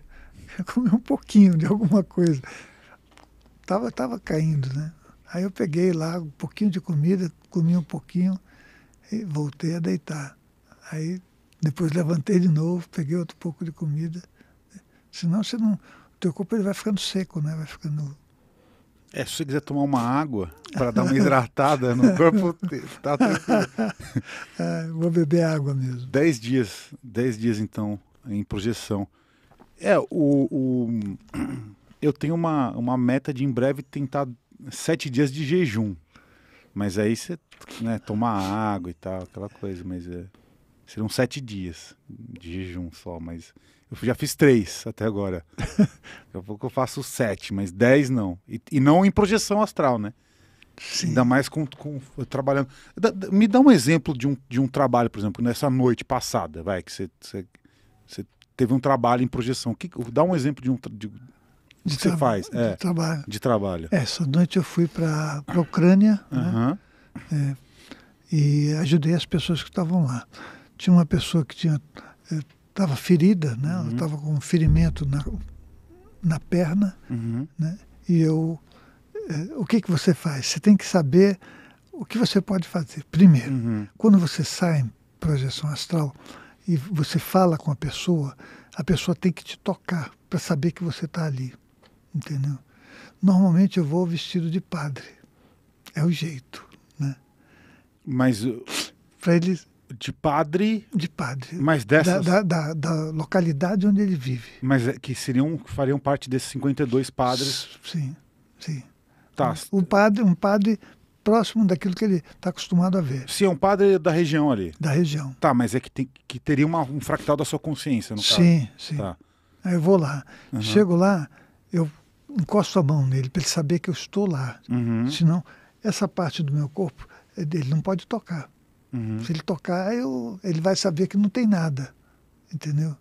Speaker 2: quero comer um pouquinho de alguma coisa. Tava, tava caindo, né? Aí eu peguei lá um pouquinho de comida, comi um pouquinho e voltei a deitar. Aí depois levantei de novo, peguei outro pouco de comida. Né? Senão você não. O teu corpo ele vai ficando seco, né? Vai ficando.
Speaker 1: É, se você quiser tomar uma água para dar uma hidratada no corpo, tá tranquilo.
Speaker 2: É, vou beber água mesmo.
Speaker 1: Dez dias, dez dias então em projeção. É, o, o, eu tenho uma, uma meta de em breve tentar sete dias de jejum. Mas aí você né, tomar água e tal, aquela coisa, mas é. Serão sete dias de jejum só, mas eu já fiz três até agora. Daqui a pouco eu faço sete, mas dez não. E, e não em projeção astral, né? Sim. Ainda mais com, com trabalhando. Da, da, me dá um exemplo de um, de um trabalho, por exemplo, nessa noite passada, vai, que você teve um trabalho em projeção. Que, dá um exemplo de um. De, de você faz? De, é, trabalho. de trabalho. É,
Speaker 2: essa noite eu fui para a Ucrânia uhum. né? é, e ajudei as pessoas que estavam lá tinha uma pessoa que tinha estava eh, ferida, né? Ela estava uhum. com um ferimento na, na perna, uhum. né? E eu, eh, o que que você faz? Você tem que saber o que você pode fazer. Primeiro, uhum. quando você sai em projeção astral e você fala com a pessoa, a pessoa tem que te tocar para saber que você está ali, entendeu? Normalmente eu vou vestido de padre, é o jeito, né?
Speaker 1: Mas para eles de padre. De padre. Mas dessas. Da,
Speaker 2: da, da, da localidade onde ele vive.
Speaker 1: Mas é, que seriam, fariam parte desses 52 padres.
Speaker 2: Sim, sim. Tá. Um, um padre, um padre próximo daquilo que ele está acostumado a ver. Sim, é um
Speaker 1: padre da região ali. Da região. Tá, mas é que, tem, que teria uma, um fractal da sua consciência, no sim, caso. Sim,
Speaker 2: sim. Tá. Aí eu vou lá. Uhum. Chego lá, eu encosto a mão nele para ele saber que eu estou lá. Uhum. Senão, essa parte do meu corpo, ele não pode tocar. Uhum. Se ele tocar, eu, ele vai saber que não tem nada. Entendeu?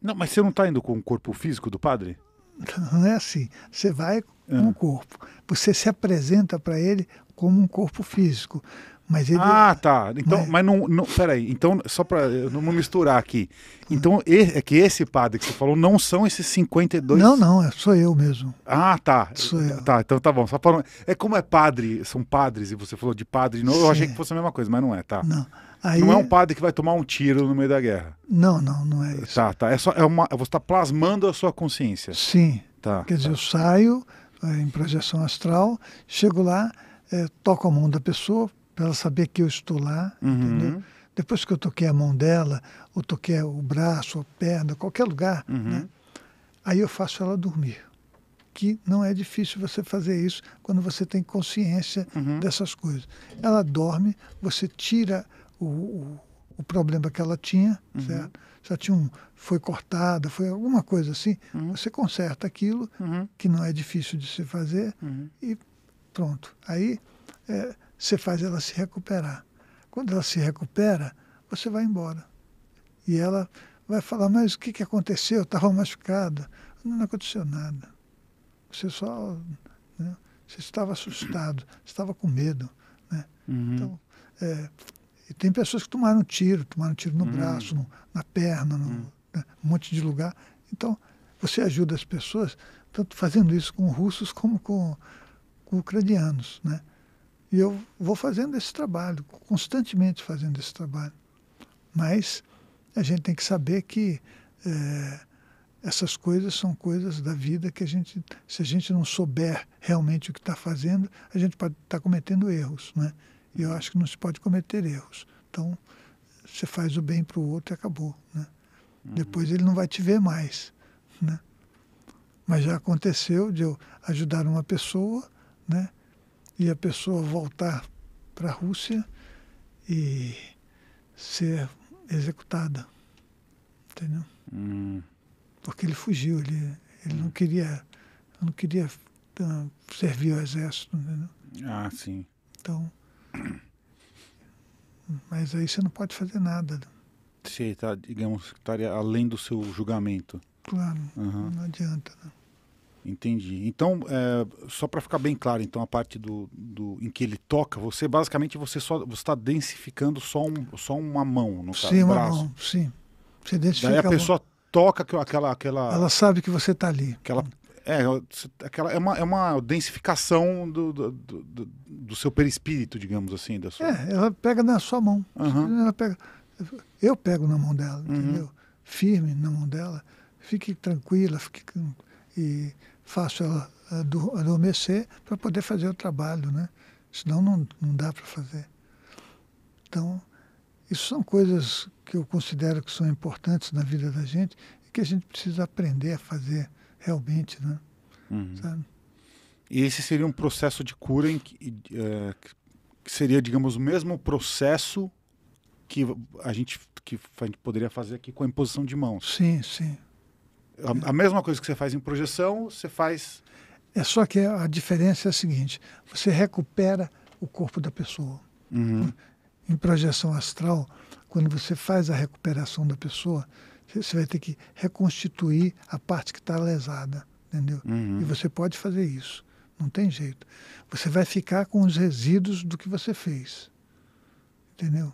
Speaker 1: Não, mas você não está indo com o corpo físico do padre?
Speaker 2: Não é assim. Você vai com uhum. o corpo. Você se apresenta para ele como um corpo físico. Mas ele... Ah,
Speaker 1: tá. Então, mas, né? mas não, não. Peraí, então, só para não misturar aqui. Então, é que esse padre que você falou não são esses 52. Não, não,
Speaker 2: é sou eu mesmo.
Speaker 1: Ah, tá. Sou eu. Tá, então tá bom. Só pra... É como é padre, são padres, e você falou de padre. Não, eu achei que fosse a mesma coisa, mas não é, tá? Não. Aí... Não é, é um padre que vai tomar um tiro no meio da guerra.
Speaker 2: Não, não, não é
Speaker 1: isso. Tá, tá. É só, é uma, você está plasmando a sua consciência.
Speaker 2: Sim. Tá, Quer tá. dizer, eu saio é, em projeção astral, chego lá, é, toco a mão da pessoa, para ela saber que eu estou lá, uhum. entendeu? Depois que eu toquei a mão dela, ou toquei o braço, a perna, qualquer lugar, uhum. né? aí eu faço ela dormir. Que não é difícil você fazer isso quando você tem consciência uhum. dessas coisas. Ela dorme, você tira o, o, o problema que ela tinha, uhum. certo? já tinha um, foi cortada, foi alguma coisa assim, uhum. você conserta aquilo, uhum. que não é difícil de se fazer, uhum. e pronto. Aí é, você faz ela se recuperar. Quando ela se recupera, você vai embora. E ela vai falar, mas o que, que aconteceu? Estava machucada. Não, aconteceu nada. Você só. Né, você estava assustado, estava com medo. Né? Uhum. Então, é, e tem pessoas que tomaram tiro, tomaram tiro no uhum. braço, no, na perna, no, uhum. né, um monte de lugar. Então, você ajuda as pessoas, tanto fazendo isso com russos como com, com ucranianos. Né? E eu vou fazendo esse trabalho, constantemente fazendo esse trabalho. Mas a gente tem que saber que é, essas coisas são coisas da vida que a gente, se a gente não souber realmente o que está fazendo, a gente pode estar tá cometendo erros, né? E eu acho que não se pode cometer erros. Então, você faz o bem para o outro e acabou, né? Uhum. Depois ele não vai te ver mais, né? Mas já aconteceu de eu ajudar uma pessoa, né? e a pessoa voltar para a Rússia e ser executada. Entendeu? Hum. Porque ele fugiu, ele, ele hum. não queria não queria uh, servir ao exército. Entendeu?
Speaker 1: Ah, sim.
Speaker 2: Então. Mas aí você não pode fazer nada. Né?
Speaker 1: Você está digamos, estaria além do seu julgamento. Claro, uhum.
Speaker 2: não adianta. Não. Né?
Speaker 1: Entendi. Então, é, só para ficar bem claro, então a parte do, do em que ele toca, você basicamente você só você está densificando só, um, só uma mão no caso, sim, um braço. Mão,
Speaker 2: sim. Você densifica. Daí a, a pessoa
Speaker 1: mão. toca aquela aquela. Ela sabe que você está ali. Aquela é, aquela, é, uma, é uma densificação do, do, do, do seu perispírito, digamos assim. Da sua...
Speaker 2: É, ela pega na sua mão. Uhum. Ela pega, eu pego na mão dela, uhum. entendeu? Firme na mão dela. Fique tranquila, fique e faço ela adormecer para poder fazer o trabalho, né? Senão não, não dá para fazer. Então, isso são coisas que eu considero que são importantes na vida da gente e que a gente precisa aprender a fazer realmente, né?
Speaker 1: Uhum. Sabe? E esse seria um processo de cura em que, é, que seria, digamos, o mesmo processo que a gente que a gente poderia fazer aqui com a imposição de mãos.
Speaker 2: Sim, sim.
Speaker 1: A, a mesma coisa que você faz em projeção, você faz.
Speaker 2: É só que a diferença é a seguinte: você recupera o corpo da pessoa. Uhum. Em projeção astral, quando você faz a recuperação da pessoa, você vai ter que reconstituir a parte que está lesada, entendeu? Uhum. E você pode fazer isso, não tem jeito. Você vai ficar com os resíduos do que você fez, entendeu?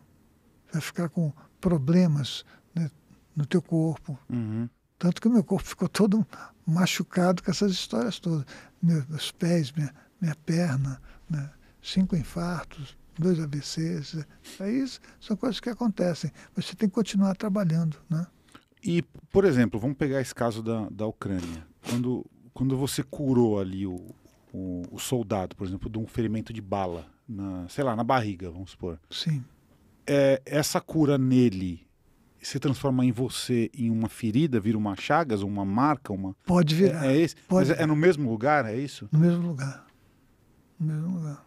Speaker 2: Vai ficar com problemas né, no teu corpo. Uhum. Tanto que o meu corpo ficou todo machucado com essas histórias todas. Meus pés, minha, minha perna, né? cinco infartos, dois AVCs. Aí é, é são coisas que acontecem. Você tem que continuar trabalhando. Né? E,
Speaker 1: por exemplo, vamos pegar esse caso da, da Ucrânia. Quando, quando você curou ali o, o, o soldado, por exemplo, de um ferimento de bala, na, sei lá, na barriga, vamos supor. Sim. É, essa cura nele se transforma em você em uma ferida, vira uma chagas, uma marca, uma. Pode é, virar. É, é esse. Pode Mas é, é no mesmo lugar, é isso?
Speaker 2: No mesmo lugar. No mesmo lugar.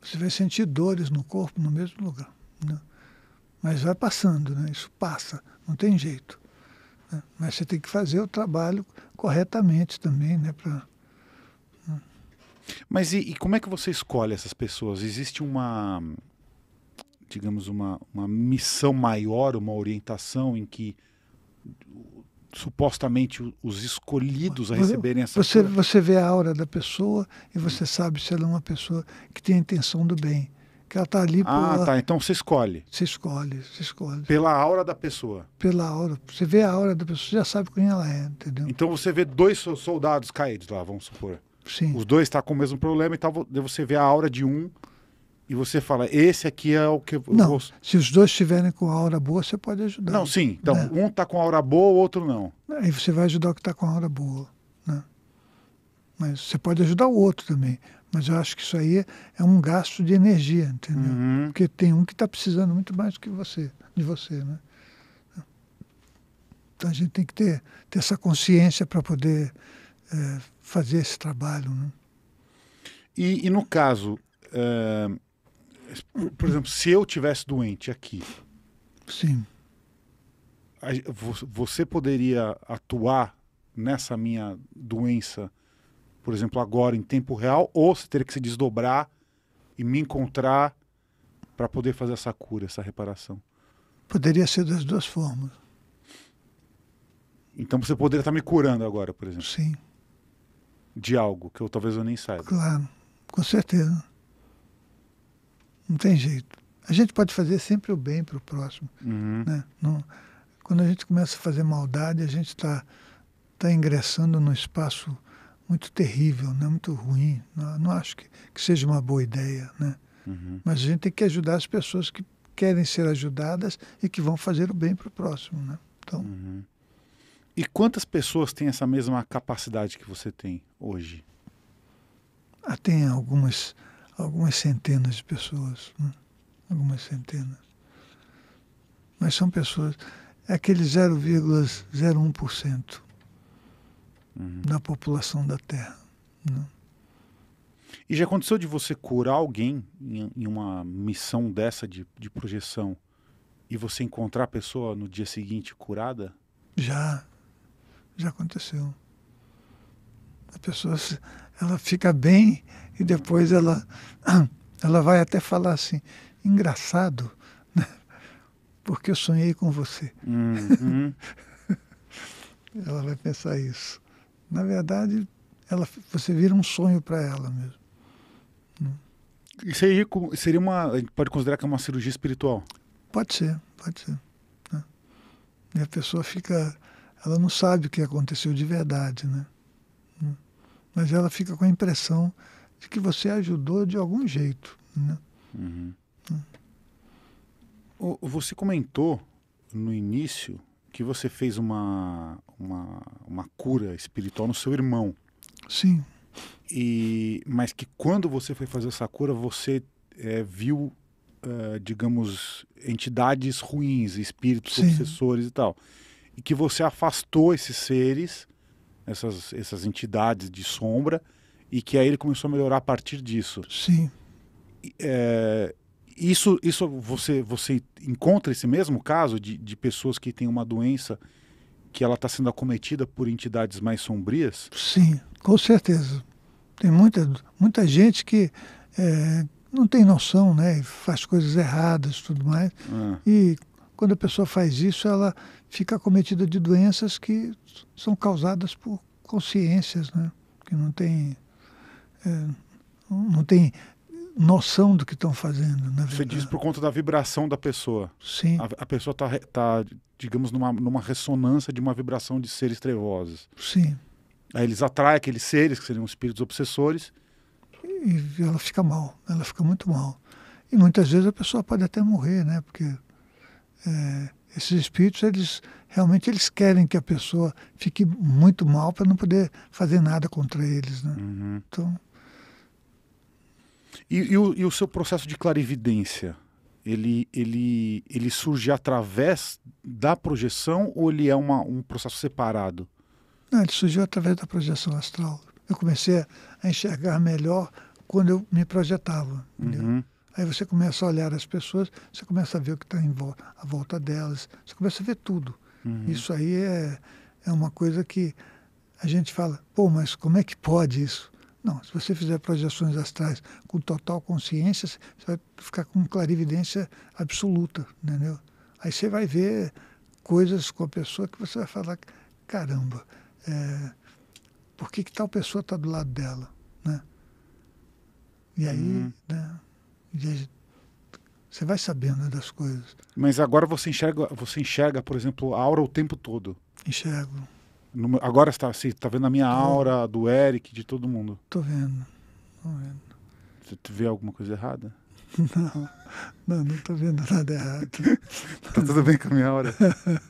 Speaker 2: Você vai sentir dores no corpo no mesmo lugar. Né? Mas vai passando, né? Isso passa, não tem jeito. Né? Mas você tem que fazer o trabalho corretamente também, né? Pra,
Speaker 1: né? Mas e, e como é que você escolhe essas pessoas? Existe uma digamos, uma, uma missão maior, uma orientação em que supostamente os escolhidos a receberem essa você cura.
Speaker 2: você vê a aura da pessoa e você sabe se ela é uma pessoa que tem a intenção do bem que ela está ali ah pela... tá
Speaker 1: então você escolhe
Speaker 2: você escolhe você escolhe
Speaker 1: pela aura da pessoa
Speaker 2: pela aura você vê a aura da pessoa você já sabe quem ela é
Speaker 1: entendeu então você vê dois soldados caídos lá vamos supor Sim. os dois estão tá com o mesmo problema e então você vê a aura de um e você fala, esse aqui é o que eu não, vou...
Speaker 2: Se os dois estiverem com a aura boa, você pode ajudar. Não, sim. Então, né? um
Speaker 1: está com a aura boa, o outro não.
Speaker 2: Aí você vai ajudar o que está com a aura boa. Né? Mas você pode ajudar o outro também. Mas eu acho que isso aí é um gasto de energia, entendeu? Uhum. Porque tem um que está precisando muito mais do que você, de você, né? Então a gente tem que ter, ter essa consciência para poder é, fazer esse trabalho. Né?
Speaker 1: E, e, no caso, uh por exemplo, se eu tivesse doente aqui. Sim. Você poderia atuar nessa minha doença, por exemplo, agora em tempo real, ou você teria que se desdobrar e me encontrar para poder fazer essa cura, essa reparação?
Speaker 2: Poderia ser das duas formas.
Speaker 1: Então você poderia estar tá me curando agora, por exemplo? Sim. De algo que eu talvez eu nem saiba.
Speaker 2: Claro, com certeza. Não tem jeito. A gente pode fazer sempre o bem para o próximo. Uhum. Né? Não, quando a gente começa a fazer maldade, a gente está tá ingressando num espaço muito terrível, né? muito ruim. Não, não acho que, que, seja uma boa ideia. Né? Uhum. Mas a gente tem que ajudar as pessoas que querem ser ajudadas e que vão fazer o bem para o próximo. Né? Então,
Speaker 1: uhum. E quantas pessoas têm essa mesma capacidade que você tem hoje?
Speaker 2: Ah, tem algumas algumas centenas de pessoas, né? algumas centenas. Mas são pessoas, é aquele 0,01% uhum. da população da Terra. Né?
Speaker 1: E já aconteceu de você curar alguém em, em uma missão dessa de, de projeção e você encontrar a pessoa no dia seguinte curada?
Speaker 2: Já, já aconteceu. A pessoa ela fica bem e depois ela, ela vai até falar assim, engraçado, né? porque eu sonhei com você.
Speaker 3: Uhum.
Speaker 2: ela vai pensar isso. Na verdade, ela, você vira um sonho para ela mesmo.
Speaker 1: Né? Isso aí seria uma. A gente pode considerar que é uma cirurgia espiritual?
Speaker 2: Pode ser, pode ser. Né? E a pessoa fica. Ela não sabe o que aconteceu de verdade, né? Mas ela fica com a impressão de que você ajudou de algum jeito.
Speaker 1: Né? Uhum. Hum. Você comentou no início que você fez uma, uma, uma cura espiritual no seu irmão. Sim. E, mas que quando você foi fazer essa cura, você é, viu, uh, digamos, entidades ruins, espíritos Sim. obsessores e tal. E que você afastou esses seres, essas, essas entidades de sombra, e que aí ele começou a melhorar a partir disso. Sim. É, isso, isso você, você encontra esse mesmo caso de, de pessoas que têm uma doença que ela está sendo acometida por entidades mais sombrias?
Speaker 2: Sim, com certeza. Tem muita, muita gente que é, não tem noção, né? Faz coisas erradas, tudo mais. Ah. E quando a pessoa faz isso, ela fica acometida de doenças que são causadas por consciências, né? Que não tem é, não tem noção do que estão fazendo. Na verdade.
Speaker 1: Você diz por conta da vibração da pessoa. Sim. A, a pessoa está, tá, digamos, numa, numa ressonância de uma vibração de seres trevosos. Sim. Aí eles atraem aqueles seres que seriam espíritos obsessores.
Speaker 2: E ela fica mal, ela fica muito mal. E muitas vezes a pessoa pode até morrer, né? Porque é, esses espíritos, eles realmente eles querem que a pessoa fique muito mal para não poder fazer nada contra eles, né? Uhum. Então
Speaker 1: e, e, o, e o seu processo de clarividência? ele, ele, ele surge através da projeção ou ele é uma, um processo separado?
Speaker 2: Não, ele surgiu através da projeção astral. Eu comecei a enxergar melhor quando eu me projetava. Uhum. Aí você começa a olhar as pessoas, você começa a ver o que está em volta, à volta delas, você começa a ver tudo. Uhum. Isso aí é, é uma coisa que a gente fala, pô, mas como é que pode isso? Não, se você fizer projeções astrais com total consciência, você vai ficar com clarividência absoluta, entendeu? Aí você vai ver coisas com a pessoa que você vai falar, caramba, é, por que, que tal pessoa está do lado dela, né? E aí, uhum. né, e você vai sabendo né, das coisas.
Speaker 1: Mas agora você enxerga, você enxerga, por exemplo, a aura o tempo todo? Enxergo. No, agora está você tá vendo a minha aura, do Eric, de todo mundo.
Speaker 2: Tô vendo. Tô vendo.
Speaker 1: Você vê alguma coisa errada?
Speaker 2: Não, não, não tô vendo nada errado.
Speaker 1: tá tudo bem com a minha aura?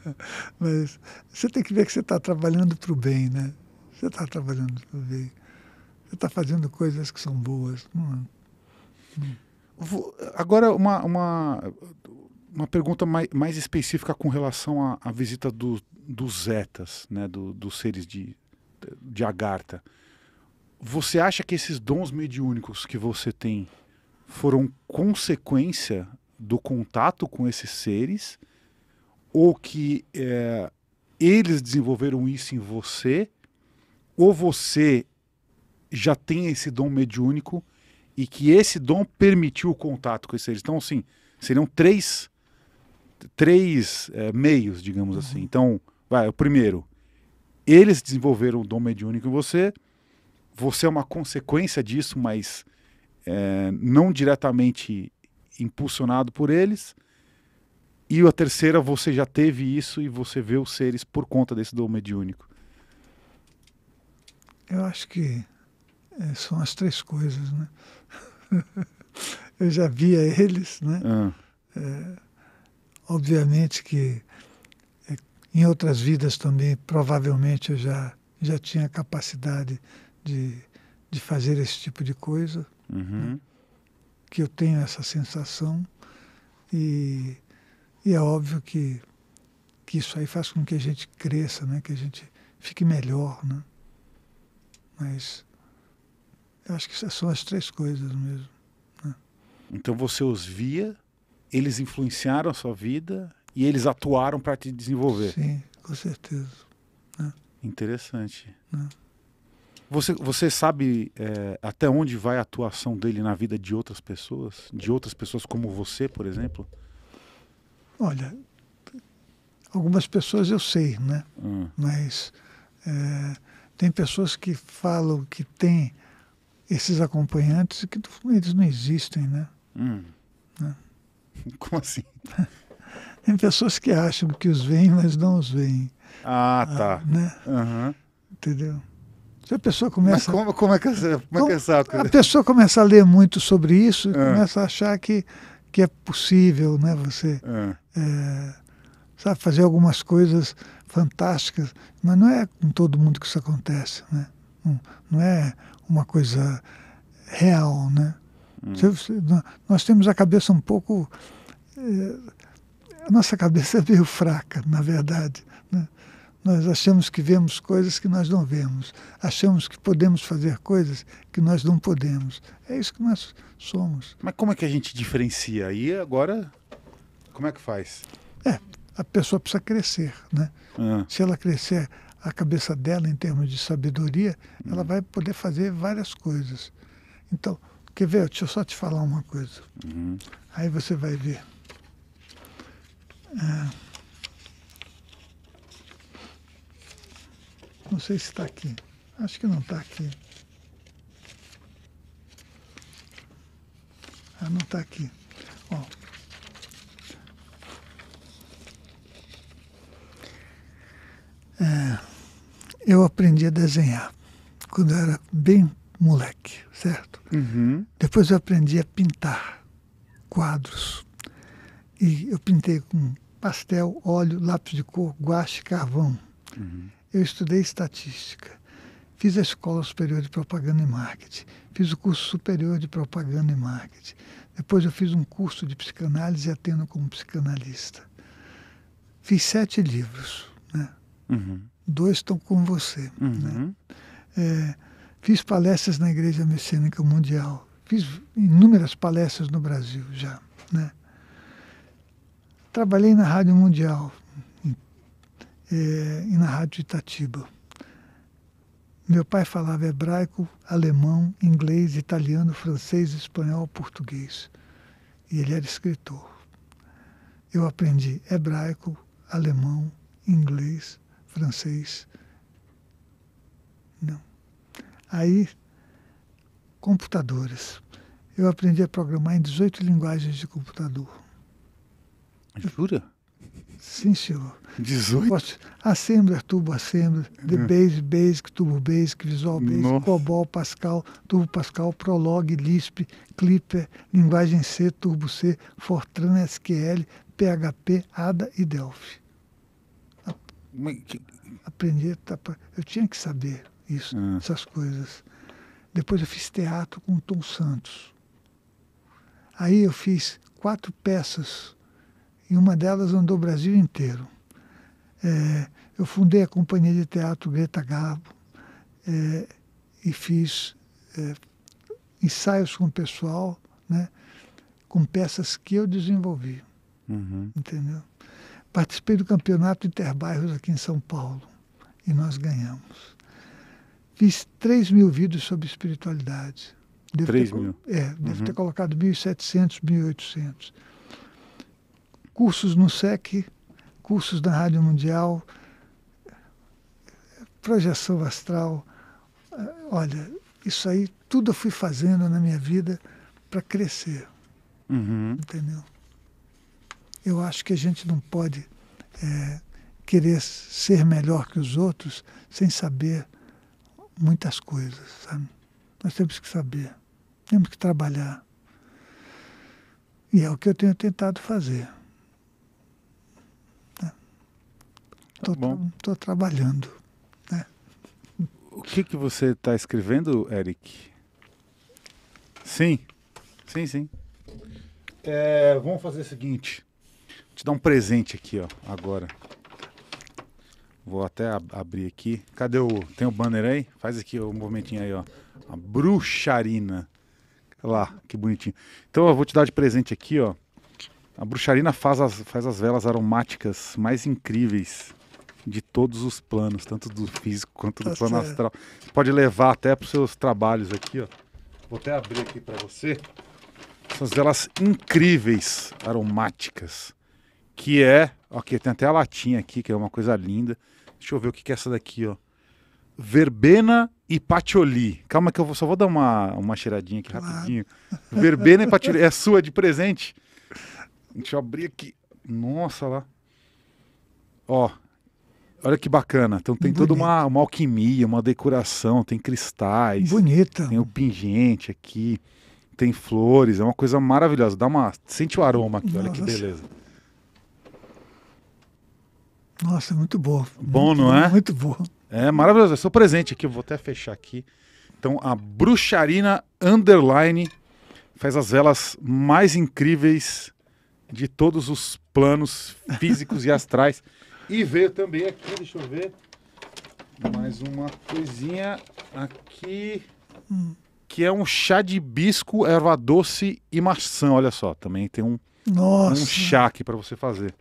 Speaker 2: Mas você tem que ver que você está trabalhando para o bem, né? Você está trabalhando para o bem. Você está fazendo coisas que são boas. Hum. Hum. Agora,
Speaker 1: uma, uma uma pergunta mais, mais específica com relação à, à visita do, dos Zetas, né, do, dos seres de, de Agartha. Você acha que esses dons mediúnicos que você tem foram consequência do contato com esses seres? Ou que é, eles desenvolveram isso em você? Ou você já tem esse dom mediúnico e que esse dom permitiu o contato com esses seres? Então, assim, seriam três três é, meios, digamos assim. uhum. assim. Então, vai, o primeiro, eles desenvolveram o dom mediúnico em você, você é uma consequência disso, mas é, não diretamente impulsionado por eles. E a terceira, você já teve isso e você vê os seres por conta desse dom mediúnico.
Speaker 2: Eu acho que é, são as três coisas, né? Eu já via eles, né? Ah. É Obviamente que é, em outras vidas também, provavelmente eu já, já tinha capacidade de, de fazer esse tipo de coisa. Uhum. Né? Que eu tenho essa sensação. E, e é óbvio que, que isso aí faz com que a gente cresça, né? que a gente fique melhor. Né? Mas eu acho que essas são as três coisas mesmo. Né?
Speaker 1: Então você os via eles influenciaram a sua vida e eles atuaram para te desenvolver. Sim,
Speaker 2: com certeza.
Speaker 1: Né? Interessante. Né? Você, você sabe é, até onde vai a atuação dele na vida de outras pessoas? De outras pessoas como você, por exemplo?
Speaker 2: Olha, algumas pessoas eu sei, né? Hum. Mas é, tem pessoas que falam que tem esses acompanhantes e que eles não existem, né? Hum. né? Como assim? Tem pessoas que acham que os veem, mas não os veem. Ah, tá. Ah, né? Uhum. Entendeu? Se a pessoa começa. Mas como, como é que, como como, é, é essa... A pessoa começa a ler muito sobre isso e uhum. começa a achar que, que é possível, né? Você uhum. é, sabe, fazer algumas coisas fantásticas, mas não é com todo mundo que isso acontece, né? Não, não é uma coisa real, né? Hum. Nós temos a cabeça um pouco. Eh, a nossa cabeça é meio fraca, na verdade. Né? Nós achamos que vemos coisas que nós não vemos. Achamos que podemos fazer coisas que nós não podemos. É isso que nós somos.
Speaker 1: Mas como é que a gente diferencia? aí agora, como é que faz?
Speaker 2: É, a pessoa precisa crescer, né? Ah. Se ela crescer a cabeça dela em termos de sabedoria, hum. ela vai poder fazer várias coisas. Então, Quer ver? Deixa eu só te falar uma coisa. Uhum. Aí você vai ver. É. não sei se está aqui. Acho que não está aqui. Ah, não está aqui. Ó. É, eu aprendi a desenhar quando eu era bem moleque, certo? Uhum. Depois eu aprendi a pintar quadros. E eu pintei com pastel, óleo, lápis de cor, guache, carvão. Uhum. Eu estudei estatística. Fiz a Escola Superior de Propaganda e Marketing. Fiz o curso superior de Propaganda e Marketing. Depois eu fiz um curso de psicanálise e atendo como psicanalista. Fiz sete livros, né? Uhum. Dois estão com você, né? Uhum. É, Fiz palestras na Igreja Messiânica Mundial, fiz inúmeras palestras no Brasil já. Né? Trabalhei na Rádio Mundial eh, e na Rádio Itatiba. Meu pai falava hebraico, alemão, inglês, italiano, francês, espanhol, português. E ele era escritor. Eu aprendi hebraico, alemão, inglês, francês. Não aí computadores. Eu aprendi a programar em 18 linguagens de computador. Jura? Sim, senhor.
Speaker 1: 18?
Speaker 2: assembler, Turbo Assembler, The uhum. Base, Basic, Turbo Basic, Visual Basic, Nossa. COBOL, Pascal, Turbo Pascal, Prolog, Lisp, Clipper, linguagem C, Turbo C, Fortran, SQL, PHP, ADA e Delphi. Aprendi, eu tinha que saber isso, ah. essas coisas. Depois eu fiz teatro com o Tom Santos. Aí eu fiz quatro peças e uma delas andou o Brasil inteiro. É, eu fundei a companhia de teatro Greta Garbo é, e fiz é, ensaios com o pessoal, né, com peças que eu desenvolvi, uhum. entendeu? Participei do campeonato Interbairros aqui em São Paulo e nós ganhamos. Fiz 3 mil vídeos sobre espiritualidade.
Speaker 1: deve 3 ter, mil? É, uhum. devo ter
Speaker 2: colocado 1.700, 1.800. Cursos no SEC, cursos na Rádio Mundial, projeção astral. Ah, olha, isso aí tudo eu fui fazendo na minha vida para crescer. Uhum. Entendeu? Eu acho que a gente não pode é, querer ser melhor que os outros sem saber muitas coisas, sabe? Nós temos que saber, temos que trabalhar. E é o que eu tenho tentado fazer. Estou né? tá trabalhando. Né?
Speaker 1: O que, que você está escrevendo, Eric? Sim, sim, sim. É, vamos fazer o seguinte. Vou te dar um presente aqui, ó, agora. Vou até ab abrir aqui. Cadê o. Tem o banner aí? Faz aqui o um movimentinho aí, ó. A bruxarina. Lá, que bonitinho. Então eu vou te dar de presente aqui, ó. A bruxarina faz as, faz as velas aromáticas mais incríveis de todos os planos, tanto do físico quanto do tá plano certo. astral. Pode levar até para os seus trabalhos aqui, ó. Vou até abrir aqui para você. Essas velas incríveis, aromáticas que é, ok, tem até a latinha aqui, que é uma coisa linda. Deixa eu ver o que, que é essa daqui, ó. Verbena e Patioli. Calma que eu vou, só vou dar uma, uma cheiradinha aqui claro. rapidinho. Verbena e Patioli. É sua de presente? Deixa eu abrir aqui. Nossa, lá. Ó, olha que bacana. Então tem Bonito. toda uma, uma alquimia, uma decoração, tem cristais. Bonita. Tem o pingente aqui, tem flores. É uma coisa maravilhosa. Dá uma, sente o aroma aqui, Nossa. olha que beleza.
Speaker 2: Nossa, muito boa. Bom, muito, não é? Muito boa.
Speaker 1: É maravilhoso. É seu presente aqui, eu vou até fechar aqui. Então, a Bruxarina Underline faz as velas mais incríveis de todos os planos físicos e astrais. E veio também aqui, deixa eu ver, mais uma coisinha aqui, hum. que é um chá de bisco, erva doce e maçã. Olha só, também tem um, Nossa. um chá aqui para você fazer.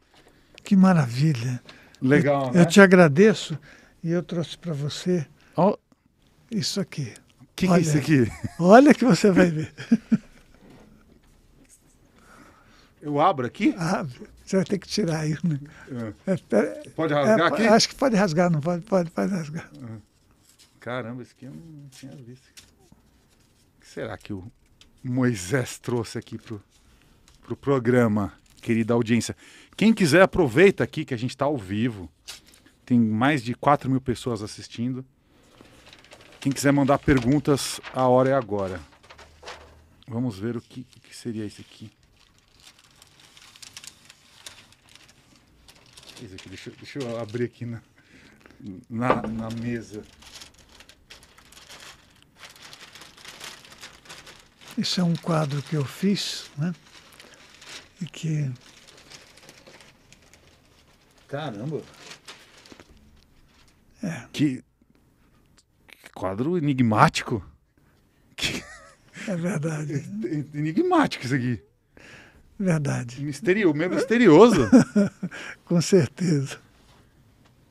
Speaker 2: Que maravilha. Legal, eu, né? eu te agradeço e eu trouxe para você oh. isso aqui.
Speaker 1: O que, que, é isso aqui?
Speaker 2: Olha que você vai ver.
Speaker 1: Eu abro aqui? Abre.
Speaker 2: Você vai ter que tirar aí. Né? É. É, pode rasgar é, aqui? Acho que pode rasgar, não pode? Pode, pode rasgar.
Speaker 1: Ah. Caramba, isso aqui eu não tinha visto. O que será que o Moisés trouxe aqui pro, pro programa, querida audiência? Quem quiser, aproveita aqui que a gente está ao vivo. Tem mais de 4 mil pessoas assistindo. Quem quiser mandar perguntas, a hora é agora. Vamos ver o que, que seria isso aqui. Isso aqui deixa, deixa, eu abrir aqui na, na, na mesa.
Speaker 2: Esse é um quadro que eu fiz, né? E que
Speaker 1: Caramba. É. Que, que quadro enigmático.
Speaker 2: Que... É verdade. enigmático isso aqui. Verdade. Misterio, meio misterioso. Com certeza.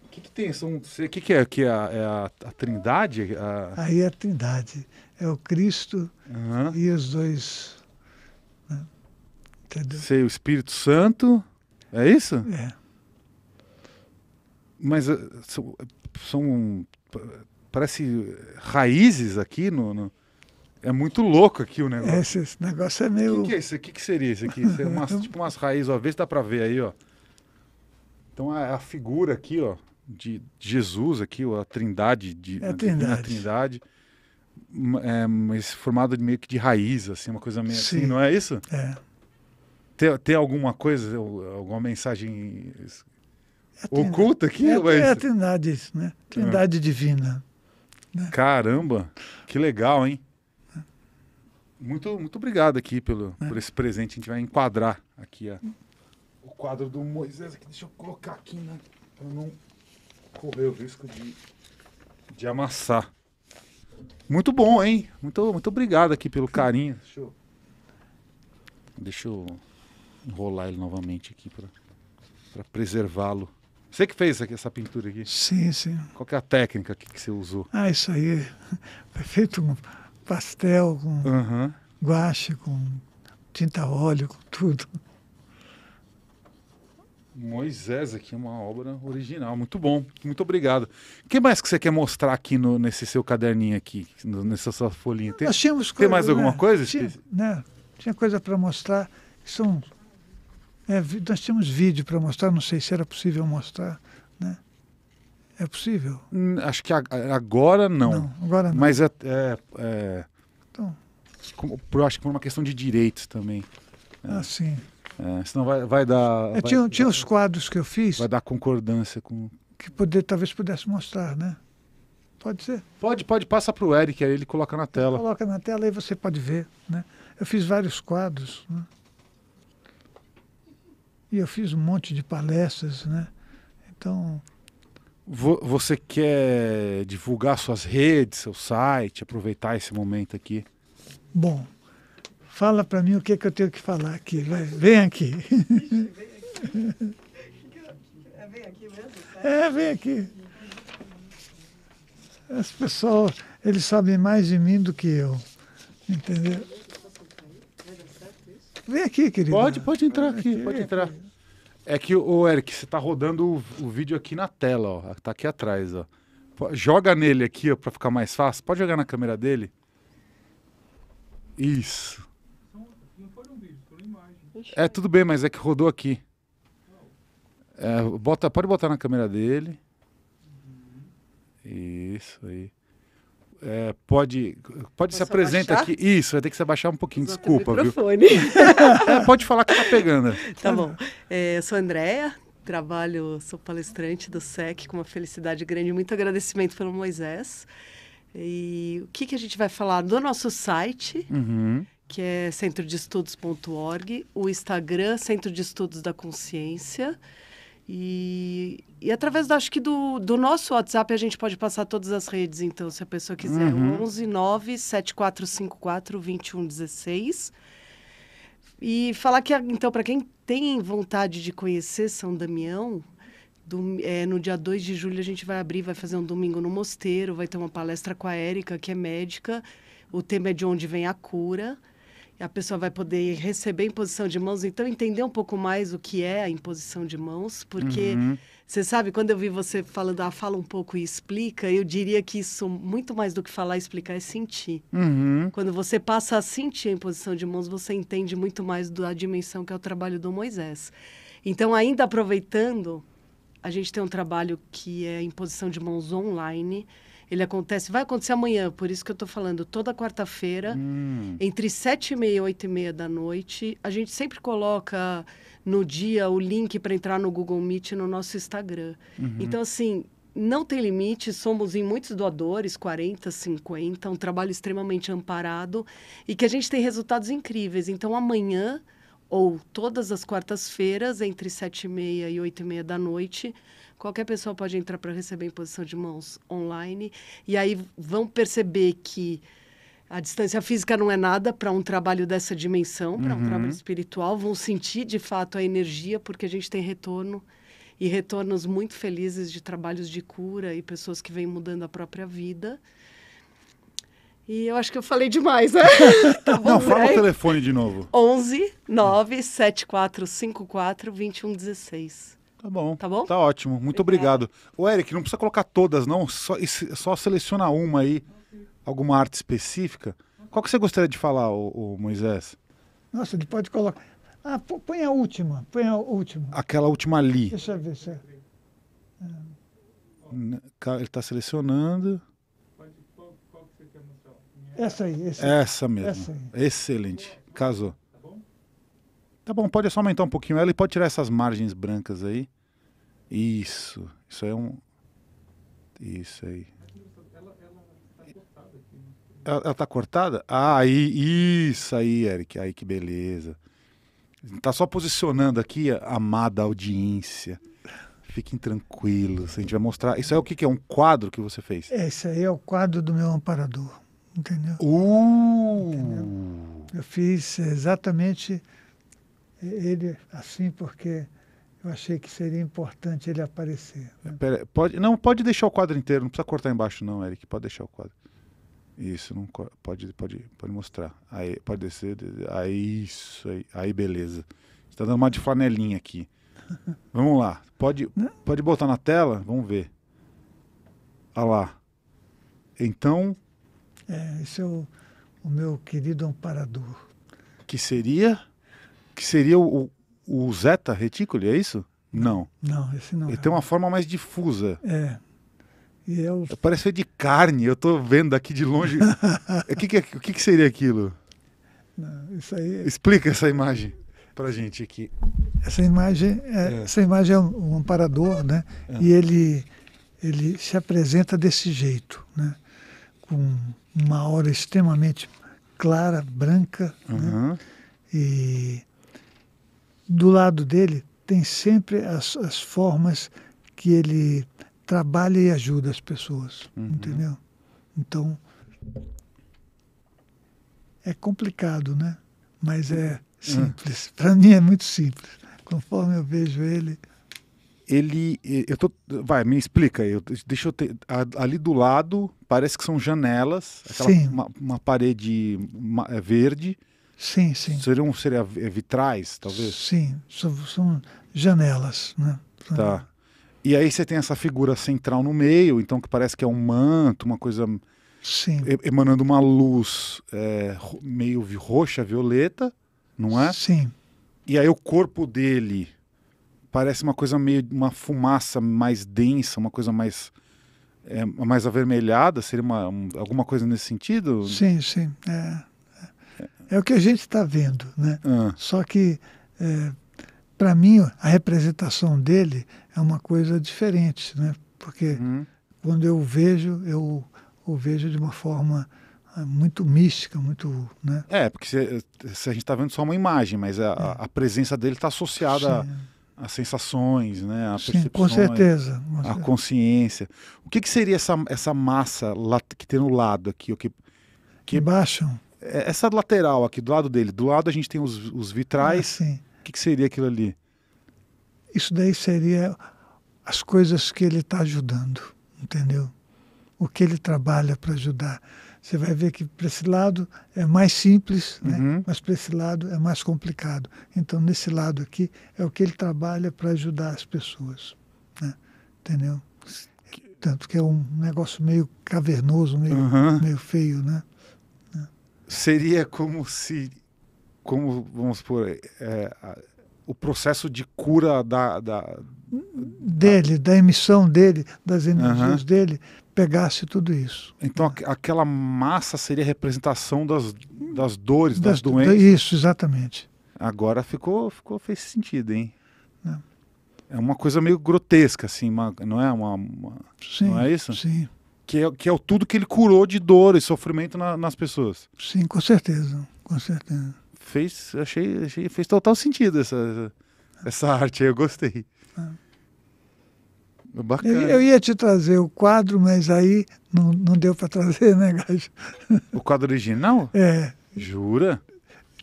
Speaker 1: O que, que tem? São, o que, que é? Que é, a, é a, a Trindade? A... Aí
Speaker 2: é a Trindade. É o Cristo uhum. e os dois. Né? Entendeu?
Speaker 1: Sei, o Espírito Santo. É isso? É mas eh, são, são parece raízes aqui no, no, é muito louco aqui o negócio. Esse, esse negócio é meio. O que, que, é isso? O que, que seria isso aqui? Isso é umas, tipo umas raízes, ó. Vê se dá para ver aí, ó. Então a, é a, figura aqui, ó, de Jesus aqui, ó, a Trindade de é a Trindade. A trindade é, mas formado de meio que de raiz, assim, uma coisa meio assim, Sim. assim, não é isso? É. Tem, tem alguma coisa, alguma mensagem é trindade, oculta aqui? É, mas... é a
Speaker 2: trindade isso, né? É. Trindade é. divina.
Speaker 1: Né? Caramba, que legal, hein? Muito, muito obrigado aqui pelo, é. por esse presente. A gente vai enquadrar aqui a... o quadro do Moisés. Aqui. Deixa eu colocar aqui, né? Para não correr o risco de, de amassar. Muito bom, hein? Muito, muito obrigado aqui pelo carinho. Deixa eu, Deixa eu enrolar ele novamente aqui para preservá-lo. Você que fez essa pintura aqui?
Speaker 2: Sim, sim.
Speaker 1: Qual é a técnica que, que, você usou? Ah,
Speaker 2: isso aí foi é feito com pastel, com uhum. guache, com tinta óleo, com tudo.
Speaker 1: Moisés aqui é uma obra original, muito bom, muito obrigado. O que mais que você quer mostrar aqui no, nesse seu caderninho aqui, no, nessa sua folhinha? Tem, Nós tínhamos tem coisa, mais né? alguma coisa? Tinha,
Speaker 2: né? Tinha coisa para mostrar, são é, nós tínhamos vídeo para mostrar, não sei se era possível mostrar, né? É possível? Hum,
Speaker 1: acho que agora não. não agora não. Mas é, é, é então. Como, acho que por uma questão de direitos também. É. Ah, sim. É, senão vai, vai dar. É, vai, tinha, tinha vai, os quadros que eu fiz. Vai dar concordância com.
Speaker 2: Que poder, talvez pudesse mostrar, né?
Speaker 1: Pode ser? Pode, pode. Passa para o Eric, aí ele coloca na tela. Ele
Speaker 2: coloca na tela e você pode ver, né? Eu fiz vários quadros, né? E eu fiz um monte de palestras, né? Então.
Speaker 1: Você quer divulgar suas redes, seu site, aproveitar esse momento aqui?
Speaker 2: Bom, fala para mim o que, é que eu tenho que falar aqui. Vai, vem aqui. vem aqui. É, vem aqui mesmo? É, vem aqui. As pessoas, eles sabem mais de mim do que eu, entendeu? Vem aqui, querido. Pode, pode entrar
Speaker 1: aqui, aqui, pode entrar. É que, o Eric, você tá rodando o, o, vídeo aqui na tela, ó. Tá aqui atrás, ó. Joga nele aqui, ó, pra ficar mais fácil. Pode jogar na câmera dele? Isso. Não foi um vídeo, foi uma imagem. É, tudo bem, mas é que rodou aqui. É, bota, pode botar na câmera dele. Isso aí é, pode pode Posso se apresenta abaixar? aqui. Isso, vai ter que se abaixar um pouquinho, Usou desculpa. Microfone. é, pode falar que tá pegando. Tá bom.
Speaker 4: É, eu sou a Andrea, trabalho, sou palestrante do SEC, com uma felicidade grande, muito agradecimento pelo Moisés. E o que, que a gente vai falar do nosso site, uhum. que é centrodeestudos.org, o Instagram, Centro de Estudos da Consciência e, e através, do, acho que do, do nosso WhatsApp, a gente pode passar todas as redes, então, se a pessoa quiser. Uhum. 11 9 7454 2116. E falar que, então, para quem tem vontade de conhecer São Damião, do, é, no dia 2 de julho a gente vai abrir, vai fazer um domingo no mosteiro, vai ter uma palestra com a Érica, que é médica. O tema é de onde vem a cura a pessoa vai poder receber imposição de mãos, então entender um pouco mais o que é a imposição de mãos, porque uhum. você sabe, quando eu vi você falando, ah, fala um pouco e explica, eu diria que isso, muito mais do que falar e explicar, é sentir. Uhum. Quando você passa a sentir a imposição de mãos, você entende muito mais da dimensão que é o trabalho do Moisés. Então, ainda aproveitando, a gente tem um trabalho que é imposição de mãos online, ele acontece, vai acontecer amanhã, por isso que eu estou falando toda quarta-feira, hum. entre sete e meia e oito e meia da noite. A gente sempre coloca no dia o link para entrar no Google Meet no nosso Instagram. Uhum. Então, assim, não tem limite, somos em muitos doadores, 40, 50, um trabalho extremamente amparado e que a gente tem resultados incríveis. Então, amanhã ou todas as quartas-feiras, entre sete e meia e oito e meia da noite, Qualquer pessoa pode entrar para receber imposição de mãos online e aí vão perceber que a distância física não é nada para um trabalho dessa dimensão, para um uhum. trabalho espiritual. Vão sentir de fato a energia, porque a gente tem retorno e retornos muito felizes de trabalhos de cura e pessoas que vêm mudando a própria vida. E eu acho que eu falei demais, né? tá
Speaker 1: bom, Não, fala né? o telefone de novo.
Speaker 4: 11 9 7454 2116.
Speaker 1: Tá bom. Tá bom? Tá ótimo. Muito obrigado. O Eric, não precisa colocar todas, não. Só, só seleciona uma aí, alguma arte específica. Qual que você gostaria de falar, o, Moisés?
Speaker 2: Nossa, ele pode colocar. Ah, põe a última, põe a última.
Speaker 1: Aquela última ali.
Speaker 2: Deixa eu ver se é. Ah.
Speaker 1: Ele está selecionando.
Speaker 2: Essa aí, essa. Essa mesmo. Essa
Speaker 1: aí. Excelente. Casou. Tá bom, pode só aumentar um pouquinho ela e pode tirar essas margens brancas aí. Isso. Isso é um. Isso aí. Ela, ela, tá aqui, ela, tá cortada? Ah, aí, isso aí, Eric. Aí que beleza. Tá só posicionando aqui, amada audiência. Fiquem tranquilos, a gente vai mostrar. Isso é o que, que, é? Um quadro que você fez?
Speaker 2: Esse é, aí é o quadro do meu amparador, entendeu? Uh! Entendeu? Eu fiz exatamente ele assim porque eu achei que seria importante ele aparecer.
Speaker 1: Né? É, pera, pode, não, pode deixar o quadro inteiro, não precisa cortar embaixo não, Eric, pode deixar o quadro. Isso, não, pode, pode, pode mostrar. Aí, pode descer, aí isso, aí, aí beleza. Está dando uma de flanelinha aqui. Vamos lá, pode, né? pode botar na tela, vamos ver. Olha lá. Então...
Speaker 2: É, esse é o, o meu querido amparador.
Speaker 1: Que seria? que seria o, o Zeta Reticuli, é isso? Não. Não, esse não. Ele é. tem uma forma mais difusa. É. E é o... É Parece ser de carne, eu estou vendo aqui de longe. o é, que, que, é, o que, que seria aquilo?
Speaker 2: Não, isso aí... Explica
Speaker 1: essa imagem para gente aqui.
Speaker 2: Essa imagem é, é. Essa imagem é um, um amparador, né? É. E ele, ele se apresenta desse jeito, né? Com uma aura extremamente clara, branca, uhum. né? e do lado dele tem sempre as, as formas que ele trabalha e ajuda as pessoas, uhum. entendeu? Então é complicado, né? Mas é simples. Uhum. Para mim é muito simples. Conforme eu vejo ele,
Speaker 1: ele eu tô vai me explica eu deixa eu ter ali do lado parece que são janelas aquela, uma, uma, parede é verde Sim, sim. Seriam seria eh, vitrais, talvez? Sim,
Speaker 2: são, são janelas, né?
Speaker 1: Tá. E aí você tem essa figura central no meio, então que parece que é um manto, uma coisa Sim. emanando uma luz é, meio roxa, violeta, não é? Sim. E aí o corpo dele parece uma coisa meio uma fumaça mais densa, uma coisa mais é, mais avermelhada, seria uma, um, alguma coisa nesse sentido? Sim,
Speaker 2: sim. É. É o que a gente está vendo, né? Ah. Só que, é, para mim, a representação dele é uma coisa diferente, né? Porque uhum. quando eu vejo, eu o vejo de uma forma ah, muito mística, muito. Né?
Speaker 1: É, porque se, se a gente está vendo só uma imagem, mas a, é. a presença dele está associada a, a, sensações, né? A Sim, com certeza. A consciência. O que, que seria essa, essa massa lá, que tem no lado aqui? O que, que... que baixam. É, essa lateral aqui, do lado dele, do lado a gente tem os, os vitrais. Ah, o que, que seria aquilo ali?
Speaker 2: Isso daí seria as coisas que ele está ajudando, entendeu? O que ele trabalha para ajudar. Você vai ver que para esse lado é mais simples, né? uhum. mas para esse lado é mais complicado. Então, nesse lado aqui é o que ele trabalha para ajudar as pessoas. Né? Entendeu? Tanto que é um negócio meio cavernoso, meio, uhum. meio feio, né?
Speaker 1: seria como se, como vamos por, é, é o processo de cura da, da
Speaker 2: dele, da emissão dele, das energias uhum. dele, pegasse tudo isso.
Speaker 1: Então aquela massa seria a representação das, das dores, das, das doenças.
Speaker 2: Isso, exatamente.
Speaker 1: Agora ficou, ficou fez sentido, hein? Não. É. é uma coisa meio grotesca, assim, uma, não é uma, uma não é isso? Sim que é, que é tudo que ele curou de dor e sofrimento na, nas pessoas.
Speaker 2: Sim, com certeza, com certeza.
Speaker 1: Fez, achei, achei fez total sentido essa, essa, arte aí, eu gostei.
Speaker 3: É.
Speaker 1: Bacana. Eu, eu,
Speaker 2: ia te trazer o quadro, mas aí não, não deu para trazer, né, Gajo?
Speaker 1: O quadro original? É. Jura?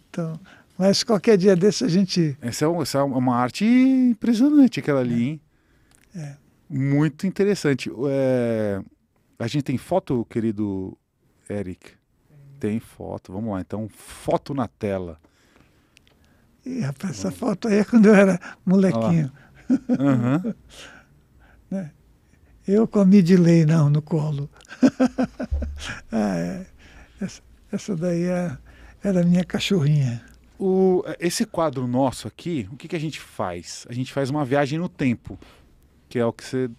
Speaker 2: Então, mas qualquer dia desse a gente.
Speaker 1: Essa é, um, essa é, é uma arte impressionante, aquela ali, é. hein? É. Muito interessante. É, a gente tem foto, querido Eric? Tem foto. Vamos lá, então, foto na tela.
Speaker 2: Ih, rapaz, essa foto aí é quando eu era molequinho. Uhum. né? Eu comi de lei, não, no colo. ah, é. essa, essa, daí é, era a minha cachorrinha. O, esse quadro nosso aqui, o que, que a gente
Speaker 1: faz? A gente faz uma viagem no tempo, que é o que você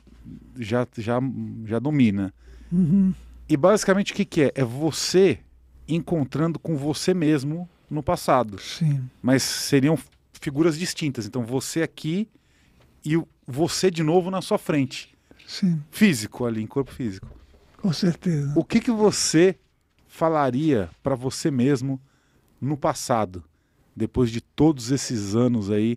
Speaker 1: já, já, já domina. Uhum. E basicamente o que, que é? É você encontrando com você mesmo no passado. Sim. Mas seriam figuras distintas. Então você aqui e você de novo na sua frente. Sim. Físico ali, em corpo físico.
Speaker 2: Com certeza.
Speaker 1: O que, que você falaria para você mesmo no passado, depois de todos esses anos aí,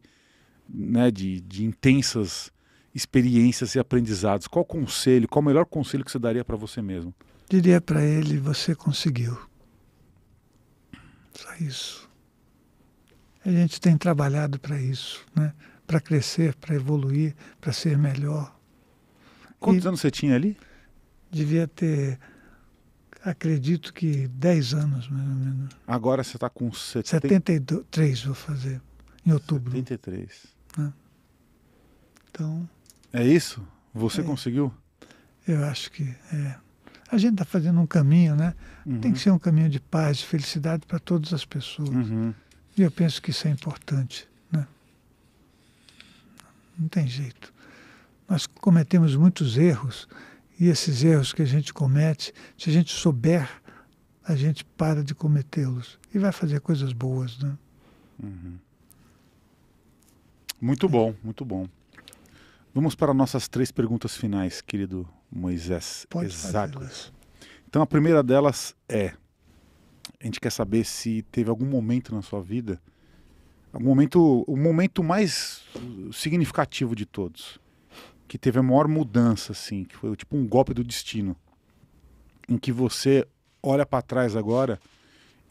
Speaker 1: né, de, de intensas experiências e aprendizados. Qual conselho, qual o melhor conselho que você daria para você mesmo?
Speaker 2: Diria para ele: você conseguiu. Só isso. A gente tem trabalhado para isso, né? para crescer, para evoluir, para ser melhor.
Speaker 1: Quantos e anos você tinha
Speaker 2: ali? Devia ter, acredito que 10 anos, mais ou menos.
Speaker 1: Agora você está com 70...
Speaker 2: 73, vou fazer, em
Speaker 1: outubro. 73.
Speaker 2: Né? Então,
Speaker 1: é isso? Você é. conseguiu?
Speaker 2: Eu acho que é. A gente está fazendo um caminho, né? Uhum. Tem que ser um caminho de paz, de felicidade para todas as pessoas. Uhum. E eu penso que isso é importante, né? Não tem jeito. Nós cometemos muitos erros e esses erros que a gente comete, se a gente souber, a gente para de cometê-los e vai fazer coisas boas, né?
Speaker 1: Uhum. Muito bom, muito bom. Vamos para nossas três perguntas finais, querido Moisés Pode Então a primeira delas é: a gente quer saber se teve algum momento na sua vida, algum momento, o momento mais significativo de todos, que teve a maior mudança, assim, que foi tipo um golpe do destino, em que você olha para trás agora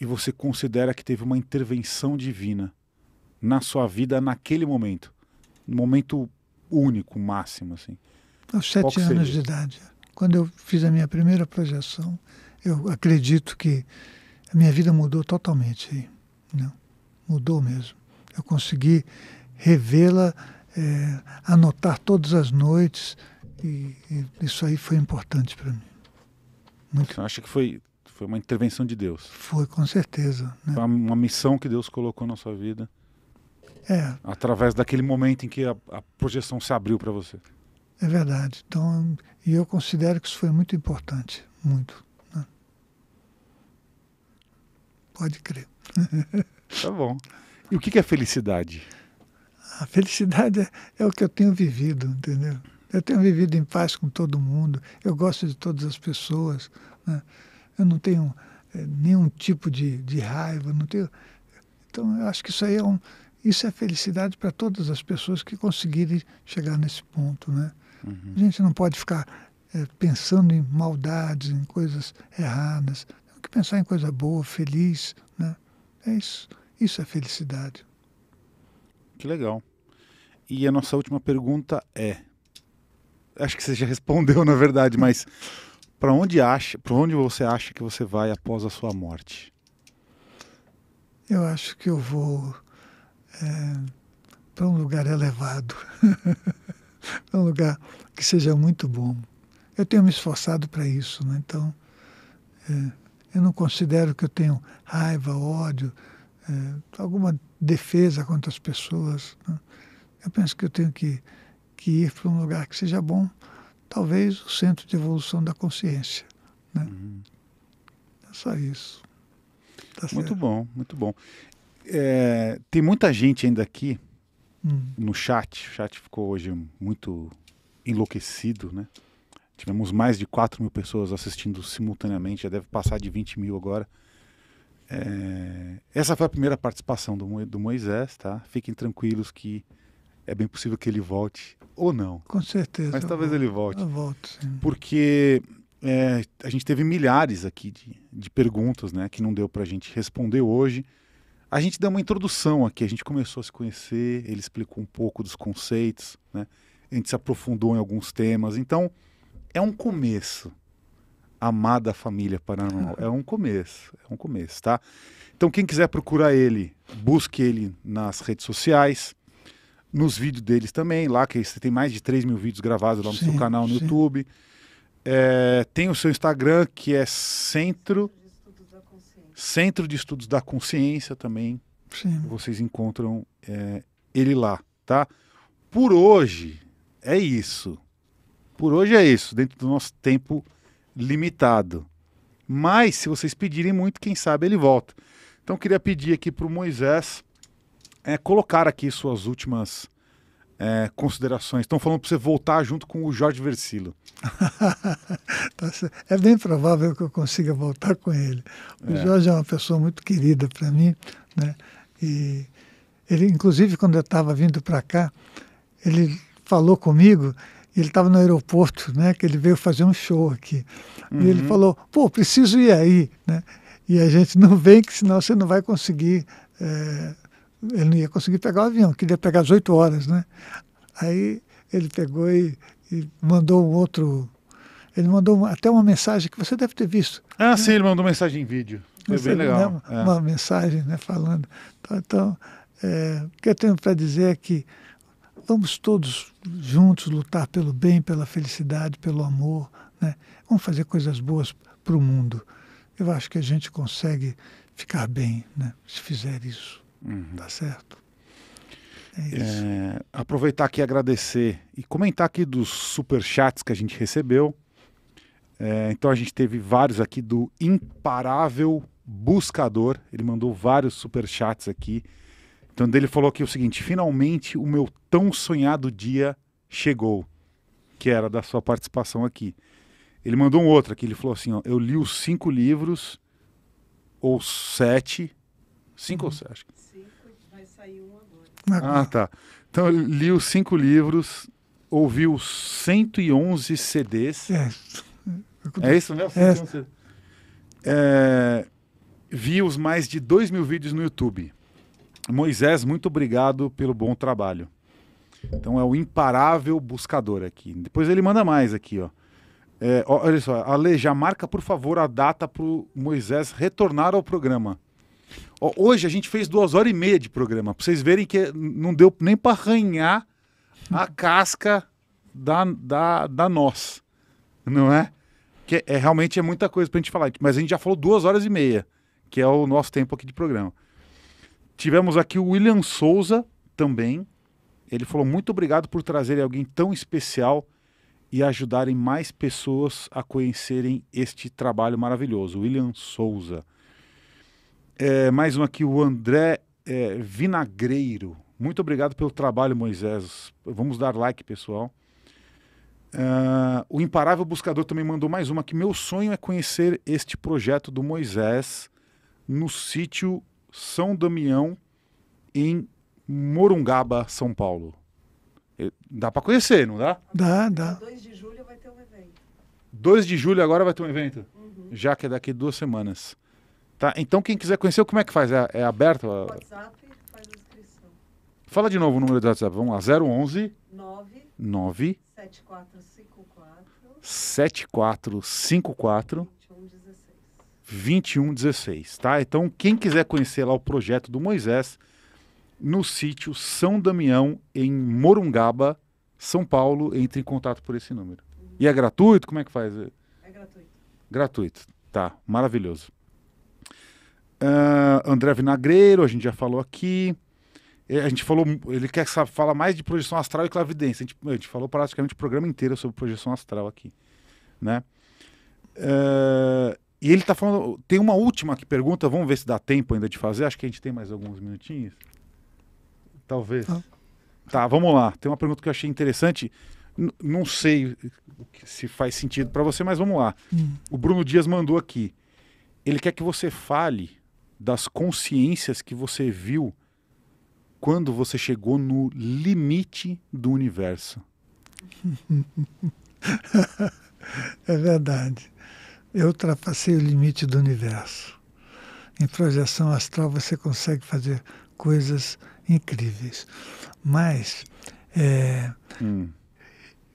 Speaker 1: e você considera que teve uma intervenção divina na sua vida naquele momento, no momento único, máximo, assim?
Speaker 2: Aos sete anos de idade. Quando eu fiz a minha primeira projeção, eu acredito que a minha vida mudou totalmente. Né? mudou mesmo. Eu consegui revê-la, é, anotar todas as noites, e, e isso aí foi importante para mim.
Speaker 1: Muito. Você acha que foi, foi uma intervenção de Deus? Foi,
Speaker 2: com certeza. Né? Foi
Speaker 1: uma missão que Deus colocou na sua vida. É. Através daquele momento em que a, a projeção se abriu para você.
Speaker 2: É verdade. Então, e eu considero que isso foi muito importante, muito. Né? Pode crer.
Speaker 1: Tá bom. E o que é felicidade?
Speaker 2: A felicidade é, é o que eu tenho vivido, entendeu? Eu tenho vivido em paz com todo mundo, eu gosto de todas as pessoas, né? eu não tenho é, nenhum tipo de, de raiva, não tenho. Então, eu acho que isso aí é um, isso é felicidade para todas as pessoas que conseguirem chegar nesse ponto, né? Uhum. A gente não pode ficar é, pensando em maldades, em coisas erradas. Tem que pensar em coisa boa, feliz, né? É isso. Isso é felicidade.
Speaker 1: Que legal. E a nossa última pergunta é: acho que você já respondeu na verdade, mas para onde acha, para onde você acha que você vai após a sua morte?
Speaker 2: Eu acho que eu vou é, para um lugar elevado, para um lugar que seja muito bom. Eu tenho me esforçado para isso, né? então é, eu não considero que eu tenho raiva, ódio, é, alguma defesa contra as pessoas. Né? Eu penso que eu tenho que, que ir para um lugar que seja bom, talvez o centro de evolução da consciência. Né? Uhum. É só isso. Tá muito
Speaker 1: bom, muito bom. É, tem muita gente ainda aqui hum. no chat. O chat ficou hoje muito enlouquecido, né? Tivemos mais de 4 mil pessoas assistindo simultaneamente, já deve passar de 20 mil agora. É, essa foi a primeira participação do, do Moisés, tá? Fiquem tranquilos que é bem possível que ele volte ou não. Com certeza. Mas talvez ele volte. Eu volto, sim. Porque é, a gente teve milhares aqui de, de perguntas, né? Que não deu para a gente responder hoje. A gente deu uma introdução aqui, a gente começou a se conhecer, ele explicou um pouco dos conceitos, né? a gente se aprofundou em alguns temas. Então, é um começo. Amada Família Paranormal. É um começo, é um começo, tá? Então, quem quiser procurar ele, busque ele nas redes sociais, nos vídeos deles também, lá que você tem mais de 3 mil vídeos gravados lá no sim, seu canal no sim. YouTube. É, tem o seu Instagram, que é Centro Centro de Estudos da Consciência também. Sim. Vocês encontram é, ele lá, tá? Por hoje é isso. Por hoje é isso, dentro do nosso tempo limitado. Mas, se vocês pedirem muito, quem sabe ele volta. Então, queria pedir aqui para o Moisés é, colocar aqui suas últimas é, considerações. Estão falando para você voltar junto com o Jorge Versilo.
Speaker 2: Tá é bem provável que eu consiga voltar com ele. O é. Jorge é uma pessoa muito querida para mim, né? E ele, inclusive, quando eu estava vindo para cá, ele falou comigo. Ele estava no aeroporto, né? Que ele veio fazer um show aqui. Uhum. E ele uhum. falou: "Pô, preciso ir aí", né? E a gente não vem, que senão você não vai conseguir. É... ele não ia conseguir pegar o avião, queria pegar às 8 horas, né? Aí ele pegou e e mandou outro. Ele mandou até uma mensagem que você deve ter visto.
Speaker 1: Ah, né? sim, ele mandou mensagem em vídeo. Foi bem legal. Né? É. Uma
Speaker 2: mensagem né, falando. Então, então é, o que eu tenho para dizer é que vamos todos juntos lutar pelo bem, pela felicidade, pelo amor. Né? Vamos fazer coisas boas para o mundo. Eu acho que a gente consegue ficar bem né, se fizer isso. Uhum. Tá certo? É,
Speaker 1: é, aproveitar aqui e agradecer e comentar aqui dos super chats que a gente recebeu. É, então a gente teve vários aqui do imparável buscador. Ele mandou vários super chats aqui. Então ele falou aqui o seguinte: finalmente o meu tão sonhado dia chegou, que era da sua participação aqui. Ele mandou um outro aqui. Ele falou assim: ó, eu li os cinco livros ou sete, cinco uhum. ou sete, acho que ah, ah, tá. Então eu li os cinco livros, ouvi os 111 CDs. É, é isso mesmo? É. É, vi os mais de 2 mil vídeos no YouTube. Moisés, muito obrigado pelo bom trabalho. Então é o imparável buscador aqui. Depois ele manda mais aqui, ó. É, olha só, Ale, já marca por favor a data para o Moisés retornar ao programa. Hoje a gente fez duas horas e meia de programa, para vocês verem que não deu nem para arranhar a casca da, da, da nós, não é? Que é, realmente é muita coisa para a gente falar, mas a gente já falou duas horas e meia, que é o nosso tempo aqui de programa. Tivemos aqui o William Souza também. Ele falou muito obrigado por trazer alguém tão especial e ajudarem mais pessoas a conhecerem este trabalho maravilhoso. William Souza. É, mais um aqui, o André é, Vinagreiro. Muito obrigado pelo trabalho, Moisés. Vamos dar like, pessoal. Uh, o Imparável Buscador também mandou mais uma que meu sonho é conhecer este projeto do Moisés no sítio São Damião em Morungaba, São Paulo. É, dá para conhecer, não dá?
Speaker 2: Dá, dá. 2 de julho vai ter um
Speaker 1: evento. 2 de julho agora vai ter um evento? Uhum. Já que é daqui duas semanas. Tá? Então, quem quiser conhecer, como é que faz? É, é aberto? Ah,
Speaker 4: WhatsApp faz inscrição.
Speaker 1: Fala de novo o número do WhatsApp. Vamos lá, 011 9, 9 7454 2116, tá? Então, quem quiser conhecer lá o projeto do Moisés, no sítio São Damião, em Morungaba, São Paulo, entre em contato por esse número. Uhum. E é gratuito? Como é que faz? É gratuito. Gratuito, tá. Maravilhoso. Uh, André Vinagreiro, a gente já falou aqui. É, a gente falou, ele quer sabe, fala mais de projeção astral e clavidência. A gente, a gente, falou praticamente o programa inteiro sobre projeção astral aqui, né? Uh, e ele está falando, tem uma última que pergunta, vamos ver se dá tempo ainda de fazer. Acho que a gente tem mais alguns minutinhos. Talvez. Ah. Tá, vamos lá. Tem uma pergunta que eu achei interessante. N não sei se faz sentido para você, mas vamos lá. Hum. O Bruno Dias mandou aqui. Ele quer que você fale das consciências que você viu quando você chegou no limite do universo.
Speaker 2: é verdade. Eu ultrapassei o limite do universo. Em projeção astral você consegue fazer coisas incríveis. Mas é, hum.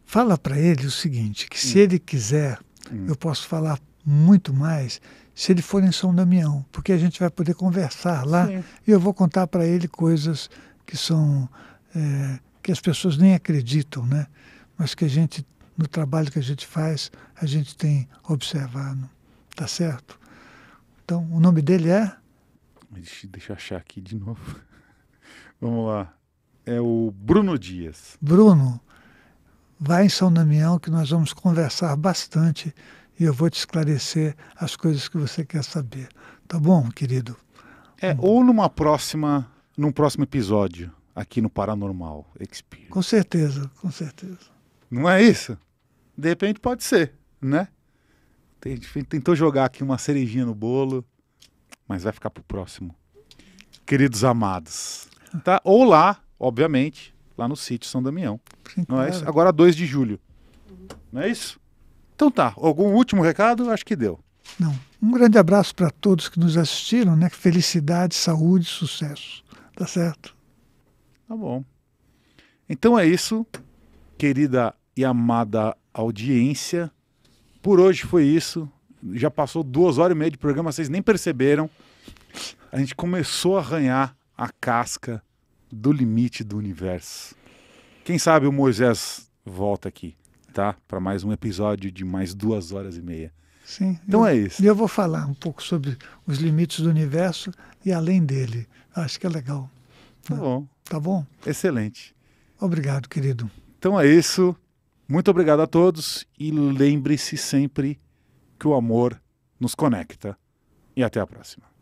Speaker 2: fala para ele o seguinte, que se hum. ele quiser, hum. eu posso falar muito mais se ele for em São Damião, porque a gente vai poder conversar lá Sim. e eu vou contar para ele coisas que são é, que as pessoas nem acreditam, né? Mas que a gente no trabalho que a gente faz a gente tem observado, tá certo? Então o nome dele é
Speaker 1: deixa, deixa eu achar aqui de novo. Vamos lá, é o Bruno Dias.
Speaker 2: Bruno, vai em São Damião que nós vamos conversar bastante e eu vou te esclarecer as coisas que você quer saber. Tá bom, querido?
Speaker 1: É, hum. ou numa próxima, num próximo episódio aqui no Paranormal
Speaker 2: Experience. Com certeza, com certeza.
Speaker 1: Não é isso? De repente pode ser, né? Tentou jogar aqui uma cerejinha no bolo, mas vai ficar pro próximo. Queridos amados, tá? Ou lá, obviamente, lá no sítio São Damião. Sim, não claro. é isso? Agora 2 de julho. Não é isso? Então tá, algum último recado? Acho que deu.
Speaker 2: Não. Um grande abraço para todos que nos assistiram, né? Felicidade, saúde, sucesso. Tá certo?
Speaker 1: Tá bom. Então é isso, querida e amada audiência. Por hoje foi isso. Já passou duas horas e meia de programa, vocês nem perceberam. A gente começou a arranhar a casca do limite do universo. Quem sabe o Moisés volta aqui tá? Para mais um episódio de mais duas horas e meia.
Speaker 2: Sim. Então eu, é isso. E eu vou falar um pouco sobre os limites do universo e além dele. Acho que é legal. Tá bom. Tá bom?
Speaker 1: Excelente.
Speaker 2: Obrigado, querido.
Speaker 1: Então é isso. Muito obrigado a todos e lembre-se sempre que o amor nos conecta. E até a próxima.